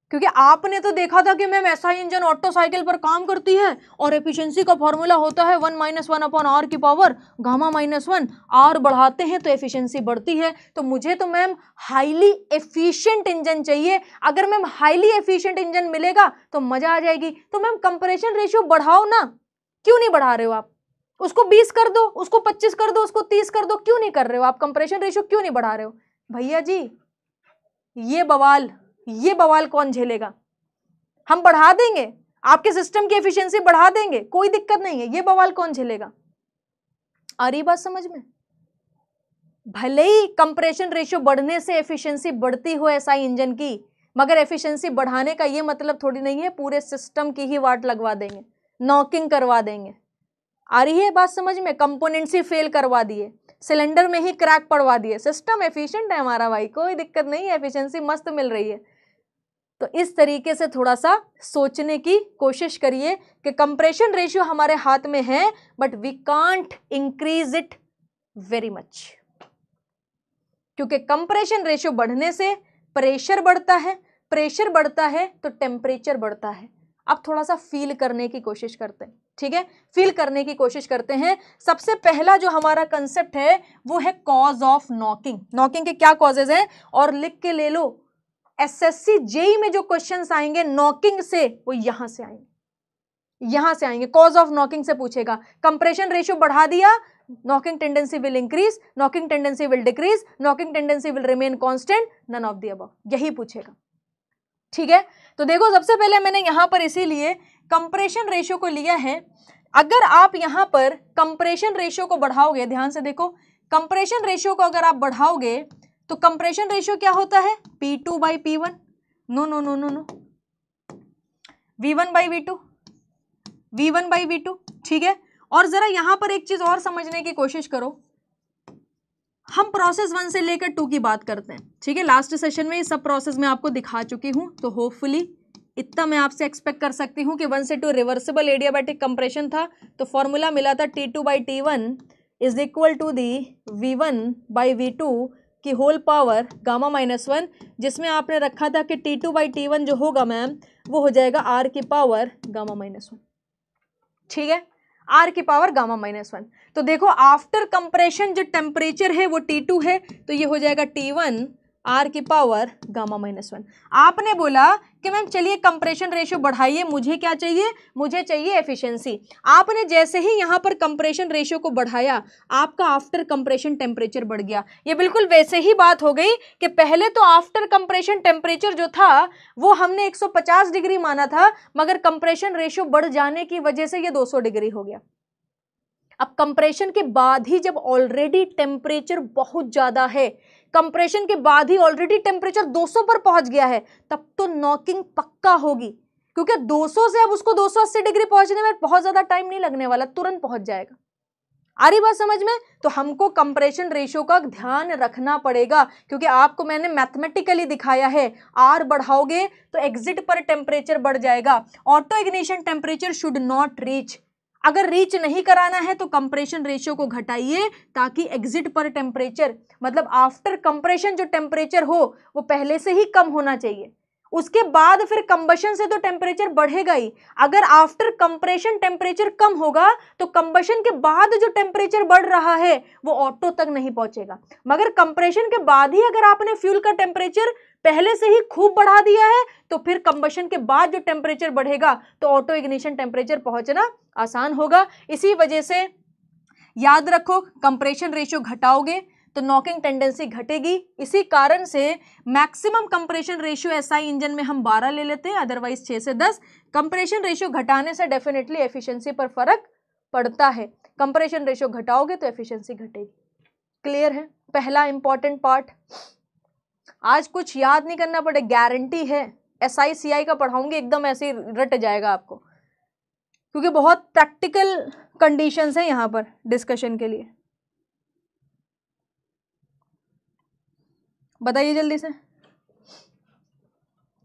क्योंकि आपने तो देखा था कि मैम ऐसा इंजन ऑटो साइकिल पर काम करती है और एफिशिएंसी का फॉर्मूला होता है one minus one upon R की power gamma minus one R बढ़ाते हैं तो एफिशिएंसी बढ़ती है तो मुझे तो मैम हाईली एफिशिएंट इंजन चाहिए अगर मैम हाईली एफिशिएंट इंजन मिलेगा तो मज़ा आ जाएगी तो मैम कंप्रेशन रेशियो बढ़ाओ ना क्यों नहीं बढ़ा रहे हो आप उसको बीस कर दो उसको पच्चीस कर दो उसको तीस कर दो क्यों नहीं कर रहे हो आप कंप्रेशन रेशियो क्यों नहीं बढ़ा रहे हो भैया जी ये बवाल ये बवाल कौन झेलेगा हम बढ़ा देंगे आपके सिस्टम की एफिशिएंसी बढ़ा देंगे कोई दिक्कत नहीं है ये बवाल कौन झेलेगा आ रही बात समझ में भले ही कंप्रेशन रेशियो बढ़ने से एफिशिएंसी बढ़ती हो एसआई इंजन की मगर एफिशिएंसी बढ़ाने का ये मतलब थोड़ी नहीं है पूरे सिस्टम की ही वाट लगवा देंगे नॉकिंग करवा देंगे आ रही है बात समझ में कंपोनेंट्स ही फेल करवा दिए सिलेंडर में ही क्रैक पड़वा दिए सिस्टम एफिशिएंट है हमारा भाई कोई दिक्कत नहीं है एफिशिएंसी मस्त मिल रही है तो इस तरीके से थोड़ा सा सोचने की कोशिश करिए कि कंप्रेशन रेशियो हमारे हाथ में है but we can't increase it very much क्योंकि कंप्रेशन रेशियो बढ़ने से प्रेशर बढ़ता है प्रेशर बढ़ता है तो टेम्परेचर बढ़ता है आप थोड़ा सा फील करने की कोशिश करते हैं ठीक है फिल करने की कोशिश करते हैं सबसे पहला जो हमारा कंसेप्ट है वो है कॉज ऑफ नॉकिंग नॉकिंग के क्या कॉजेज हैं और लिख के ले लो एसएससी जेई e में जो क्वेश्चंस आएंगे नॉकिंग से वो यहां से आएंगे यहां से आएंगे कॉज ऑफ नॉकिंग से पूछेगा कंप्रेशन रेशियो बढ़ा दिया knocking tendency will increase knocking tendency will decrease knocking tendency will remain constant none of the अब यही पूछेगा ठीक है तो देखो सबसे पहले मैंने यहां पर इसीलिए कंप्रेशन रेशियो को लिया है अगर आप यहाँ पर कंप्रेशन रेशियो को बढ़ाओगे ध्यान से देखो कंप्रेशन रेशियो को अगर आप बढ़ाओगे तो कंप्रेशन रेशियो क्या होता है P two by P one no no no no no V one by V two V one by V two ठीक है और ज़रा यहां पर एक चीज़ और समझने की कोशिश करो हम प्रोसेस वन से लेकर टू की बात करते हैं ठीक है लास्ट सेशन में इस सब प्रोसेस में आपको दिखा चुकी हूं तो होपफुली इतना मैं आपसे एक्सपेक्ट कर सकती हूँ कि वन से टू रिवर्सिबल एडियाबैटिक कंप्रेशन था तो फॉर्मूला मिला था T two by T one is equal to the V one by V two की whole power gamma minus one जिसमें आपने रखा था कि T two by T one जो होगा मैम वो हो जाएगा आर की पावर गामा माइनस वन ठीक है आर की पावर गामा माइनस वन तो देखो आफ्टर कंप्रेशन जो टेम्परेचर है वो टी टू है तो ये हो जाएगा टी वन आर की पावर गामा माइनस वन आपने बोला कि मैम चलिए कंप्रेशन रेशियो बढ़ाइए मुझे क्या चाहिए मुझे चाहिए एफिशिएंसी आपने जैसे ही यहाँ पर कंप्रेशन रेशियो को बढ़ाया आपका आफ्टर कंप्रेशन टेम्परेचर बढ़ गया ये बिल्कुल वैसे ही बात हो गई कि पहले तो आफ्टर कंप्रेशन टेम्परेचर जो था वो हमने एक डिग्री माना था मगर कंप्रेशन रेशियो बढ़ जाने की वजह से ये दो डिग्री हो गया अब कंप्रेशन के बाद ही जब ऑलरेडी टेम्परेचर बहुत ज़्यादा है कंप्रेशन के बाद ही ऑलरेडी टेम्परेचर 200 पर पहुंच गया है तब तो नॉकिंग पक्का होगी क्योंकि 200 से अब उसको 280 डिग्री पहुंचने में बहुत ज़्यादा टाइम नहीं लगने वाला तुरंत पहुंच जाएगा आ रही बात समझ में तो हमको कंप्रेशन रेशियो का ध्यान रखना पड़ेगा क्योंकि आपको मैंने मैथमेटिकली दिखाया है आर बढ़ाओगे तो एग्जिट पर टेम्परेचर बढ़ जाएगा auto ignition temperature should not reach अगर रीच नहीं कराना है तो कंप्रेशन रेशियो को घटाइए ताकि एग्जिट पर टेम्परेचर मतलब आफ्टर कंप्रेशन जो टेम्परेचर हो वो पहले से ही कम होना चाहिए उसके बाद फिर कंबशन से तो टेम्परेचर बढ़ेगा ही अगर आफ्टर कंप्रेशन टेम्परेचर कम होगा तो कंबशन के बाद जो टेम्परेचर बढ़ रहा है वो ऑटो तक नहीं पहुंचेगा मगर कंप्रेशन के बाद ही अगर आपने फ्यूल का टेम्परेचर पहले से ही खूब बढ़ा दिया है तो फिर कंबशन के बाद जो टेम्परेचर बढ़ेगा तो ऑटो इग्निशन टेम्परेचर पहुंचना आसान होगा इसी वजह से याद रखो कंप्रेशन रेशियो घटाओगे तो नॉकिंग टेंडेंसी घटेगी इसी कारण से maximum compression ratio SI engine में हम 12 ले लेते हैं अदरवाइज 6 से 10 कंप्रेशन रेशियो घटाने से डेफिनेटली एफिशिएंसी पर फर्क पड़ता है कंप्रेशन रेशियो घटाओगे तो एफिशिएंसी घटेगी क्लियर है पहला इंपॉर्टेंट पार्ट आज कुछ याद नहीं करना पड़े गारंटी है एस आई सी आई का पढ़ाऊंगी एकदम ऐसे ही रट जाएगा आपको क्योंकि बहुत प्रैक्टिकल कंडीशंस हैं यहाँ पर डिस्कशन के लिए बताइए जल्दी से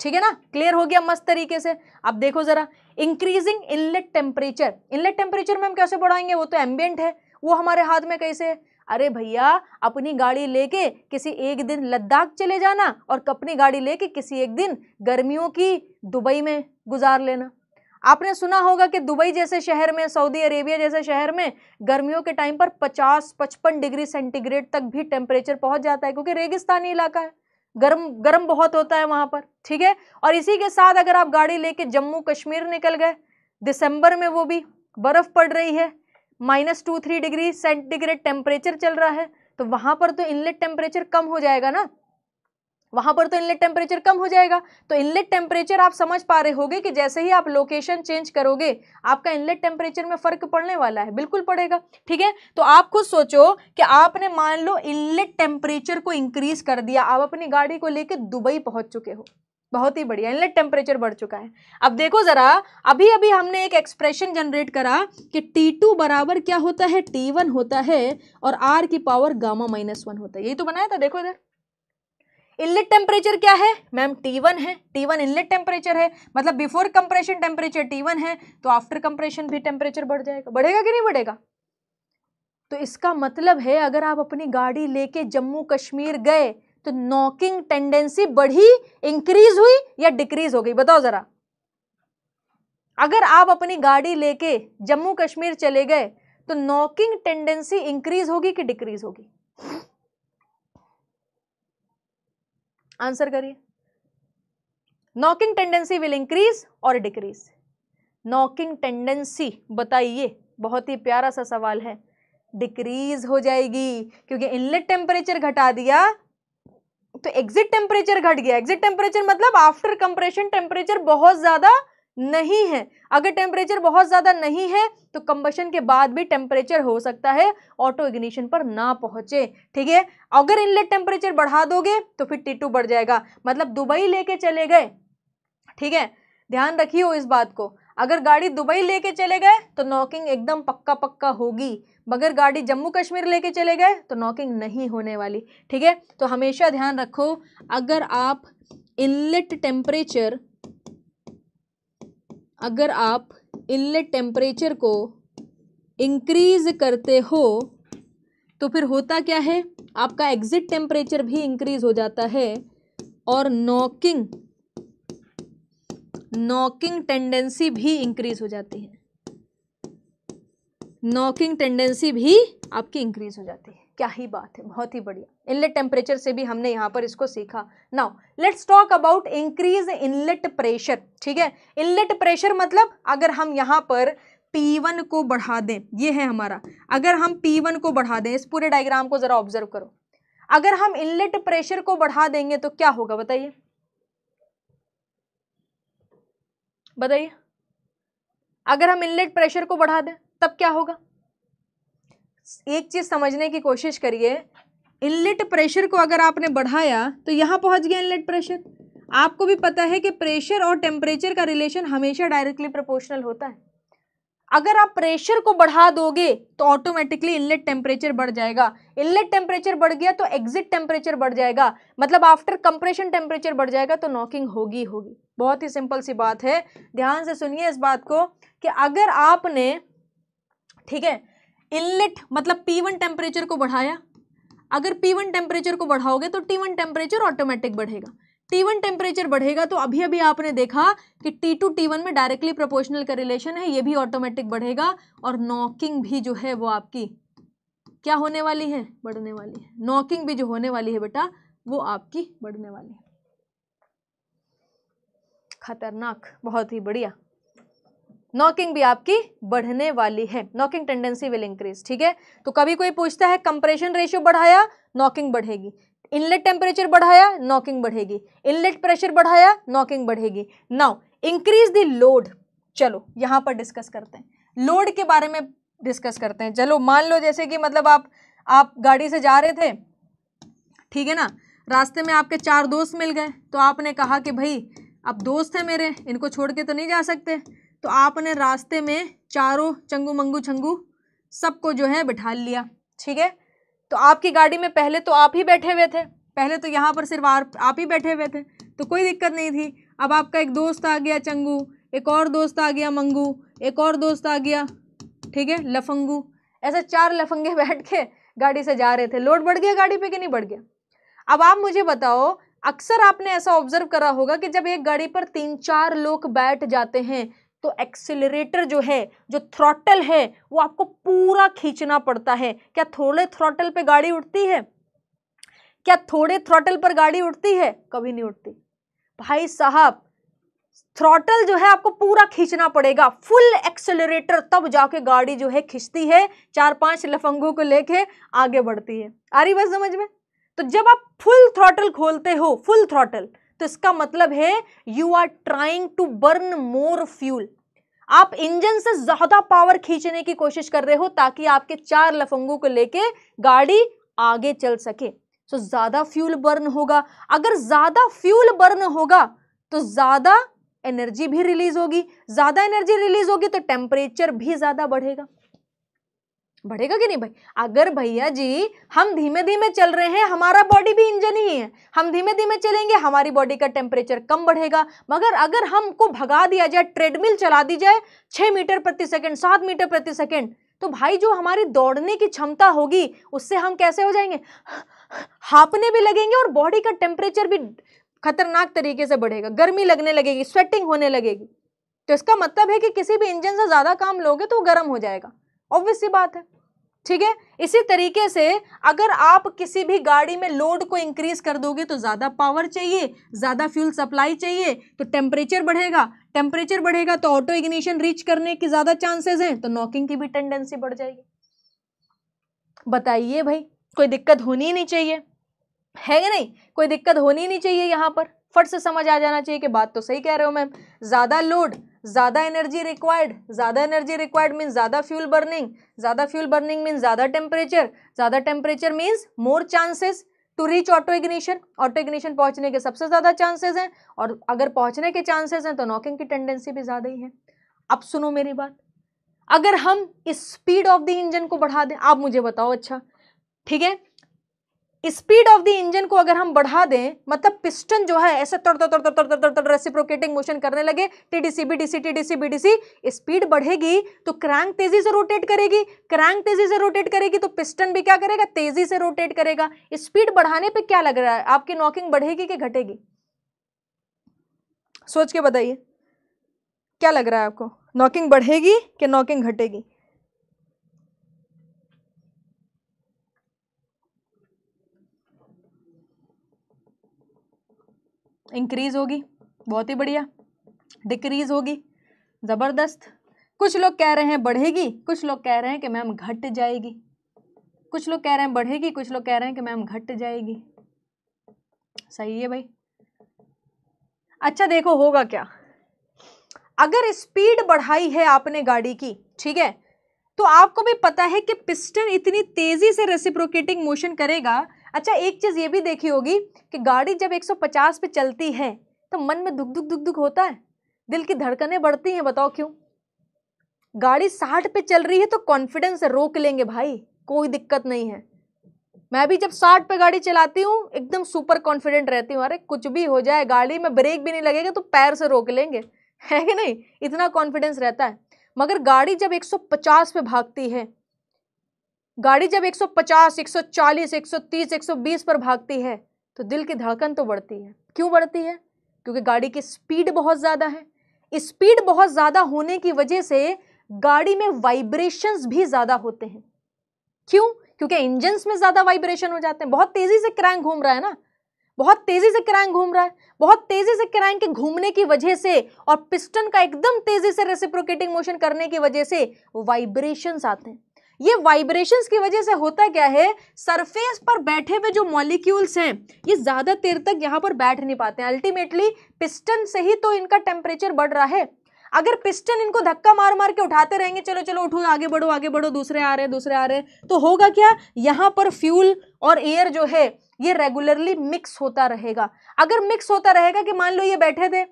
ठीक है ना क्लियर हो गया मस्त तरीके से अब देखो ज़रा increasing inlet temperature inlet temperature में हम कैसे बढ़ाएंगे वो तो एम्बियंट है वो हमारे हाथ में कैसे है अरे भैया अपनी गाड़ी लेके किसी एक दिन लद्दाख चले जाना और अपनी गाड़ी लेके किसी एक दिन गर्मियों की दुबई में गुजार लेना आपने सुना होगा कि दुबई जैसे शहर में सऊदी अरेबिया जैसे शहर में गर्मियों के टाइम पर 50-55 डिग्री सेंटीग्रेड तक भी टेम्परेचर पहुंच जाता है क्योंकि रेगिस्तानी इलाका है गर्म गर्म बहुत होता है वहाँ पर ठीक है और इसी के साथ अगर आप गाड़ी लेके जम्मू कश्मीर निकल गए दिसंबर में वो भी बर्फ़ पड़ रही है minus two three degree centigrade temperature चल रहा है तो वहाँ पर तो इनलेट टेम्परेचर कम हो जाएगा ना वहां पर तो इनलेट टेम्परेचर कम हो जाएगा तो इनलेट टेम्परेचर आप समझ पा रहे होगे कि जैसे ही आप लोकेशन चेंज करोगे आपका इनलेट टेम्परेचर में फर्क पड़ने वाला है बिल्कुल पड़ेगा ठीक है तो आप खुद सोचो कि आपने मान लो इनलेट टेम्परेचर को इंक्रीज कर दिया आप अपनी गाड़ी को लेकर दुबई पहुंच चुके हो बहुत ही बढ़िया इनलेट टेम्परेचर बढ़ चुका है अब देखो ज़रा अभी अभी हमने एक एक्सप्रेशन जनरेट करा कि टी टू बराबर क्या होता है टी वन होता है और आर की पावर गामा माइनस वन होता है यही तो बनाया था देखो इधर इनलेट टेम्परेचर क्या है मैम टी वन है टी वन इनलेट टेम्परेचर है मतलब before compression temperature T one है तो आफ्टर कंप्रेशन भी टेम्परेचर बढ़ जाएगा बढ़ेगा कि नहीं बढ़ेगा तो इसका मतलब है अगर आप अपनी गाड़ी लेके जम्मू कश्मीर गए तो नॉकिंग टेंडेंसी बढ़ी इंक्रीज हुई या डिक्रीज हो गई बताओ ज़रा अगर आप अपनी गाड़ी लेके जम्मू कश्मीर चले गए तो नॉकिंग टेंडेंसी इंक्रीज होगी कि डिक्रीज होगी आंसर करिए नॉकिंग टेंडेंसी विल इंक्रीज और डिक्रीज नॉकिंग टेंडेंसी बताइए बहुत ही प्यारा सा सवाल है डिक्रीज हो जाएगी क्योंकि इनलेट टेम्परेचर घटा दिया तो एग्जिट टेम्परेचर घट गया एग्जिट टेम्परेचर मतलब आफ्टर कंप्रेशन टेम्परेचर बहुत ज़्यादा नहीं है अगर टेम्परेचर बहुत ज़्यादा नहीं है तो कंबशन के बाद भी टेम्परेचर हो सकता है ऑटो इग्निशन पर ना पहुँचे ठीक है अगर इनलेट टेम्परेचर बढ़ा दोगे तो फिर टी बढ़ जाएगा मतलब दुबई लेके चले गए ठीक है ध्यान रखियो इस बात को अगर गाड़ी दुबई लेके चले गए तो नॉकिंग एकदम पक्का पक्का होगी मगर गाड़ी जम्मू कश्मीर लेके चले गए तो नॉकिंग नहीं होने वाली ठीक है तो हमेशा ध्यान रखो अगर आप इनलेट टेम्परेचर अगर आप इनलेट टेम्परेचर को इंक्रीज़ करते हो तो फिर होता क्या है आपका एग्ज़िट टेम्परेचर भी इंक्रीज़ हो जाता है और नॉकिंग नॉकिंग टेंडेंसी भी इंक्रीज़ हो जाती है नॉकिंग टेंडेंसी भी आपकी इंक्रीज़ हो जाती है क्या ही बात है बहुत ही बढ़िया इनलेट टेम्परेचर से भी हमने यहाँ पर इसको सीखा now let's talk about increase inlet pressure ठीक है इनलेट प्रेशर मतलब अगर हम यहाँ पर P1 को बढ़ा दें ये है हमारा अगर हम P1 को बढ़ा दें इस पूरे डायग्राम को ज़रा ऑब्जर्व करो अगर हम इनलेट प्रेशर को बढ़ा देंगे तो क्या होगा बताइए बताइए अगर हम इनलेट प्रेशर को बढ़ा दें तब क्या होगा एक चीज़ समझने की कोशिश करिए इनलेट प्रेशर को अगर आपने बढ़ाया तो यहाँ पहुँच गया इनलेट प्रेशर आपको भी पता है कि प्रेशर और टेम्परेचर का रिलेशन हमेशा डायरेक्टली प्रोपोर्शनल होता है अगर आप प्रेशर को बढ़ा दोगे तो ऑटोमेटिकली इनलेट टेम्परेचर बढ़ जाएगा इनलेट टेम्परेचर बढ़ गया तो एग्जिट टेम्परेचर बढ़ जाएगा मतलब आफ्टर कंप्रेशन टेम्परेचर बढ़ जाएगा तो नॉकिंग होगी होगी बहुत ही सिंपल सी बात है ध्यान से सुनिए इस बात को कि अगर आपने ठीक है इनलेट मतलब पी वन टेम्परेचर को बढ़ाया अगर पी वन टेम्परेचर को बढ़ाओगे तो टी वन टेम्परेचर ऑटोमेटिक बढ़ेगा टी वन टेम्परेचर बढ़ेगा तो अभी अभी आपने देखा कि टी टू टी वन में डायरेक्टली प्रोपोर्शनल का रिलेशन है ये भी ऑटोमेटिक बढ़ेगा और नॉकिंग भी जो है वो आपकी क्या होने वाली है बढ़ने वाली है नॉकिंग भी जो होने वाली है बेटा वो आपकी बढ़ने वाली है खतरनाक बहुत ही बढ़िया नॉकिंग भी आपकी बढ़ने वाली है नॉकिंग टेंडेंसी विल इंक्रीज ठीक है तो कभी कोई पूछता है कंप्रेशन रेशियो बढ़ाया नॉकिंग बढ़ेगी इनलेट टेम्परेचर बढ़ाया नॉकिंग बढ़ेगी इनलेट प्रेशर बढ़ाया नॉकिंग बढ़ेगी नाउ इंक्रीज द लोड चलो यहाँ पर डिस्कस करते हैं लोड के बारे में डिस्कस करते हैं चलो मान लो जैसे कि मतलब आप आप गाड़ी से जा रहे थे ठीक है ना रास्ते में आपके चार दोस्त मिल गए तो आपने कहा कि भाई अब दोस्त हैं मेरे इनको छोड़ के तो नहीं जा सकते तो आपने रास्ते में चारों चंगू मंगू छंगू सबको जो है बिठा लिया ठीक है तो आपकी गाड़ी में पहले तो आप ही बैठे हुए थे पहले तो यहाँ पर सिर्फ आप ही बैठे हुए थे तो कोई दिक्कत नहीं थी अब आपका एक दोस्त आ गया चंगू एक और दोस्त आ गया मंगू एक और दोस्त आ गया ठीक है लफंगू ऐसे चार लफंगे *laughs* बैठ के गाड़ी से जा रहे थे लोड बढ़ गया गाड़ी पे कि नहीं बढ़ गया अब आप मुझे बताओ अक्सर आपने ऐसा ऑब्जर्व करा होगा कि जब एक गाड़ी पर तीन चार लोग बैठ जाते हैं तो एक्सिलरेटर जो है जो थ्रॉटल है वो आपको पूरा खींचना पड़ता है क्या थोड़े थ्रॉटल पे गाड़ी उठती है क्या थोड़े थ्रॉटल पर गाड़ी उठती है कभी नहीं उठती भाई साहब थ्रॉटल जो है आपको पूरा खींचना पड़ेगा फुल एक्सेलरेटर तब जाके गाड़ी जो है खींचती है चार पांच लफंगों को लेके आगे बढ़ती है आ रही बस समझ में तो जब आप फुल थ्रॉटल खोलते हो फुल थ्रॉटल तो इसका मतलब है you are trying to burn more fuel आप इंजन से ज्यादा पावर खींचने की कोशिश कर रहे हो ताकि आपके चार लफंगों को लेके गाड़ी आगे चल सके सो so, ज्यादा फ्यूल बर्न होगा अगर ज्यादा फ्यूल बर्न होगा तो ज्यादा एनर्जी भी रिलीज होगी ज्यादा एनर्जी रिलीज होगी तो टेम्परेचर भी ज्यादा बढ़ेगा बढ़ेगा कि नहीं भाई अगर भैया जी हम धीमे धीमे चल रहे हैं हमारा बॉडी भी इंजन ही है हम धीमे धीमे चलेंगे हमारी बॉडी का टेम्परेचर कम बढ़ेगा मगर अगर हमको भगा दिया जाए ट्रेडमिल चला दी जाए छः मीटर प्रति सेकेंड सात मीटर प्रति सेकेंड तो भाई जो हमारी दौड़ने की क्षमता होगी उससे हम कैसे हो जाएंगे हाँपने भी लगेंगे और बॉडी का टेम्परेचर भी खतरनाक तरीके से बढ़ेगा गर्मी लगने लगेगी स्वेटिंग होने लगेगी तो इसका मतलब है कि किसी भी इंजन से ज़्यादा काम लोगे तो गर्म हो जाएगा ऑब्वियस सी बात है ठीक है इसी तरीके से अगर आप किसी भी गाड़ी में लोड को इंक्रीज कर दोगे तो ज़्यादा पावर चाहिए ज़्यादा फ्यूल सप्लाई चाहिए तो टेम्परेचर बढ़ेगा टेम्परेचर बढ़ेगा तो ऑटो इग्निशन रीच करने की ज़्यादा चांसेस हैं तो नॉकिंग की भी टेंडेंसी बढ़ जाएगी बताइए भाई कोई दिक्कत होनी ही नहीं चाहिए है कि नहीं कोई दिक्कत होनी नहीं चाहिए यहाँ पर फट से समझ आ जाना चाहिए कि बात तो सही कह रहे हो मैम ज़्यादा लोड ज़्यादा एनर्जी रिक्वायर्ड ज़्यादा एनर्जी रिक्वायर्ड मीन्स ज़्यादा फ्यूल बर्निंग ज़्यादा फ्यूल बर्निंग मीन्स ज़्यादा टेम्परेचर ज़्यादा temperature means more chances to reach auto ignition auto ignition पहुंचने के सबसे ज़्यादा चांसेस हैं और अगर पहुंचने के चांसेस हैं तो नॉकिंग की टेंडेंसी भी ज़्यादा ही है अब सुनो मेरी बात अगर हम इस स्पीड ऑफ द इंजन को बढ़ा दें आप मुझे बताओ अच्छा ठीक है स्पीड ऑफ द इंजन को अगर हम बढ़ा दें मतलब पिस्टन जो है ऐसे तड़ तड़ तड़ तड़ तड़ तड़ रेसिप्रोकेटिंग मोशन करने लगे TDC BDC TDC BDC speed बढ़ेगी तो क्रैंक तेजी से रोटेट करेगी क्रैंक तेजी से रोटेट करेगी तो पिस्टन भी क्या करेगा तेजी से रोटेट करेगा स्पीड बढ़ाने पर क्या लग रहा है आपकी नॉकिंग बढ़ेगी कि घटेगी सोच के बताइए क्या लग रहा है आपको नॉकिंग बढ़ेगी कि नॉकिंग घटेगी इंक्रीज़ होगी बहुत ही बढ़िया डिक्रीज़ होगी ज़बरदस्त कुछ लोग कह रहे हैं बढ़ेगी कुछ लोग कह रहे हैं कि मैम घट जाएगी कुछ लोग कह रहे हैं बढ़ेगी कुछ लोग कह रहे हैं कि मैम घट जाएगी सही है भाई अच्छा देखो होगा क्या अगर स्पीड बढ़ाई है आपने गाड़ी की ठीक है तो आपको भी पता है कि पिस्टन इतनी तेजी से रेसिप्रोकेटिंग मोशन करेगा अच्छा एक चीज़ ये भी देखी होगी कि गाड़ी जब 150 पे चलती है तो मन में दुख दुख दुख दुख होता है दिल की धड़कनें बढ़ती हैं बताओ क्यों गाड़ी साठ पे चल रही है तो कॉन्फिडेंस रोक लेंगे भाई कोई दिक्कत नहीं है मैं भी जब साठ पे गाड़ी चलाती हूँ एकदम सुपर कॉन्फिडेंट रहती हूँ अरे कुछ भी हो जाए गाड़ी में ब्रेक भी नहीं लगेगा तो पैर से रोक लेंगे है कि नहीं इतना कॉन्फिडेंस रहता है मगर गाड़ी जब 150 पे भागती है गाड़ी जब 150, 140, 130, 120 पर भागती है तो दिल की धड़कन तो बढ़ती है क्यों बढ़ती है क्योंकि गाड़ी की स्पीड बहुत ज़्यादा है स्पीड बहुत ज़्यादा होने की वजह से गाड़ी में वाइब्रेशंस भी ज़्यादा होते हैं क्यों क्योंकि इंजन में ज़्यादा वाइब्रेशन हो जाते हैं बहुत तेज़ी से क्रैंक घूम रहा है ना बहुत तेज़ी से क्रैंक घूम रहा है बहुत तेज़ी से क्रैंक के घूमने की वजह से और पिस्टन का एकदम तेज़ी से रेसिप्रोकेटिंग मोशन करने की वजह से वाइब्रेशंस आते हैं ये वाइब्रेशंस की वजह से होता क्या है सरफेस पर बैठे हुए जो मॉलिक्यूल्स हैं ये ज़्यादा देर तक यहाँ पर बैठ नहीं पाते हैं अल्टीमेटली पिस्टन से ही तो इनका टेम्परेचर बढ़ रहा है अगर पिस्टन इनको धक्का मार मार के उठाते रहेंगे चलो चलो उठो आगे बढ़ो आगे बढ़ो दूसरे आ रहे हैं दूसरे आ रहे हैं तो होगा क्या यहाँ पर फ्यूल और एयर जो है ये रेगुलरली मिक्स होता रहेगा अगर मिक्स होता रहेगा कि मान लो ये बैठे थे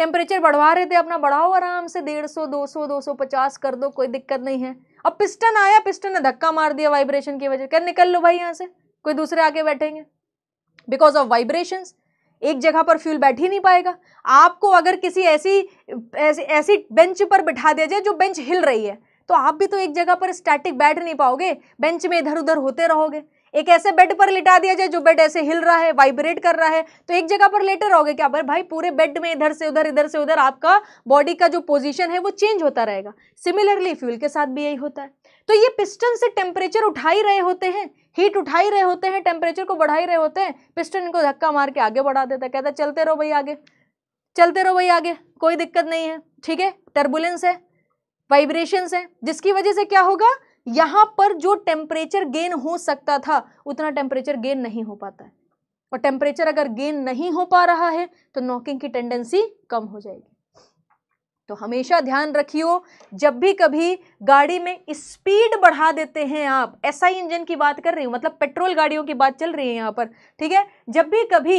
टेम्परेचर बढ़वा रहे थे अपना बढ़ाओ आराम से डेढ़ सौ दो सौ दो सौ पचास कर दो कोई दिक्कत नहीं है अब पिस्टन आया पिस्टन ने धक्का मार दिया वाइब्रेशन की वजह क्या निकल लो भाई यहाँ से कोई दूसरे आगे बैठेंगे बिकॉज ऑफ वाइब्रेशन एक जगह पर फ्यूल बैठ ही नहीं पाएगा आपको अगर किसी ऐसी ऐसी ऐसी बेंच पर बिठा दिया जाए जो बेंच हिल रही है तो आप भी तो एक जगह पर स्टैटिक बैठ नहीं पाओगे बेंच में इधर उधर होते रहोगे एक ऐसे बेड पर लिटा दिया जाए जो बेड ऐसे हिल रहा है वाइब्रेट कर रहा है तो एक जगह पर हो रहोगे क्या पर भाई पूरे बेड में इधर से उधर इधर से उधर आपका बॉडी का जो पोजीशन है वो चेंज होता रहेगा सिमिलरली फ्यूल के साथ भी यही होता है तो ये पिस्टन से टेम्परेचर उठा ही रहे होते हैं हीट उठा ही रहे होते हैं टेम्परेचर को बढ़ा ही रहे होते हैं पिस्टन इनको धक्का मार के आगे बढ़ा देता है कहता चलते रहो भाई आगे चलते रहो भाई आगे कोई दिक्कत नहीं है ठीक है टर्बुलेंस है वाइब्रेशंस है जिसकी वजह से क्या होगा यहाँ पर जो टेम्परेचर गेन हो सकता था उतना टेम्परेचर गेन नहीं हो पाता है और टेम्परेचर अगर गेन नहीं हो पा रहा है तो नॉकिंग की टेंडेंसी कम हो जाएगी तो हमेशा ध्यान रखियो जब भी कभी गाड़ी में स्पीड बढ़ा देते हैं आप ऐसा इंजन की बात कर रही हूं मतलब पेट्रोल गाड़ियों की बात चल रही है यहां पर ठीक है जब भी कभी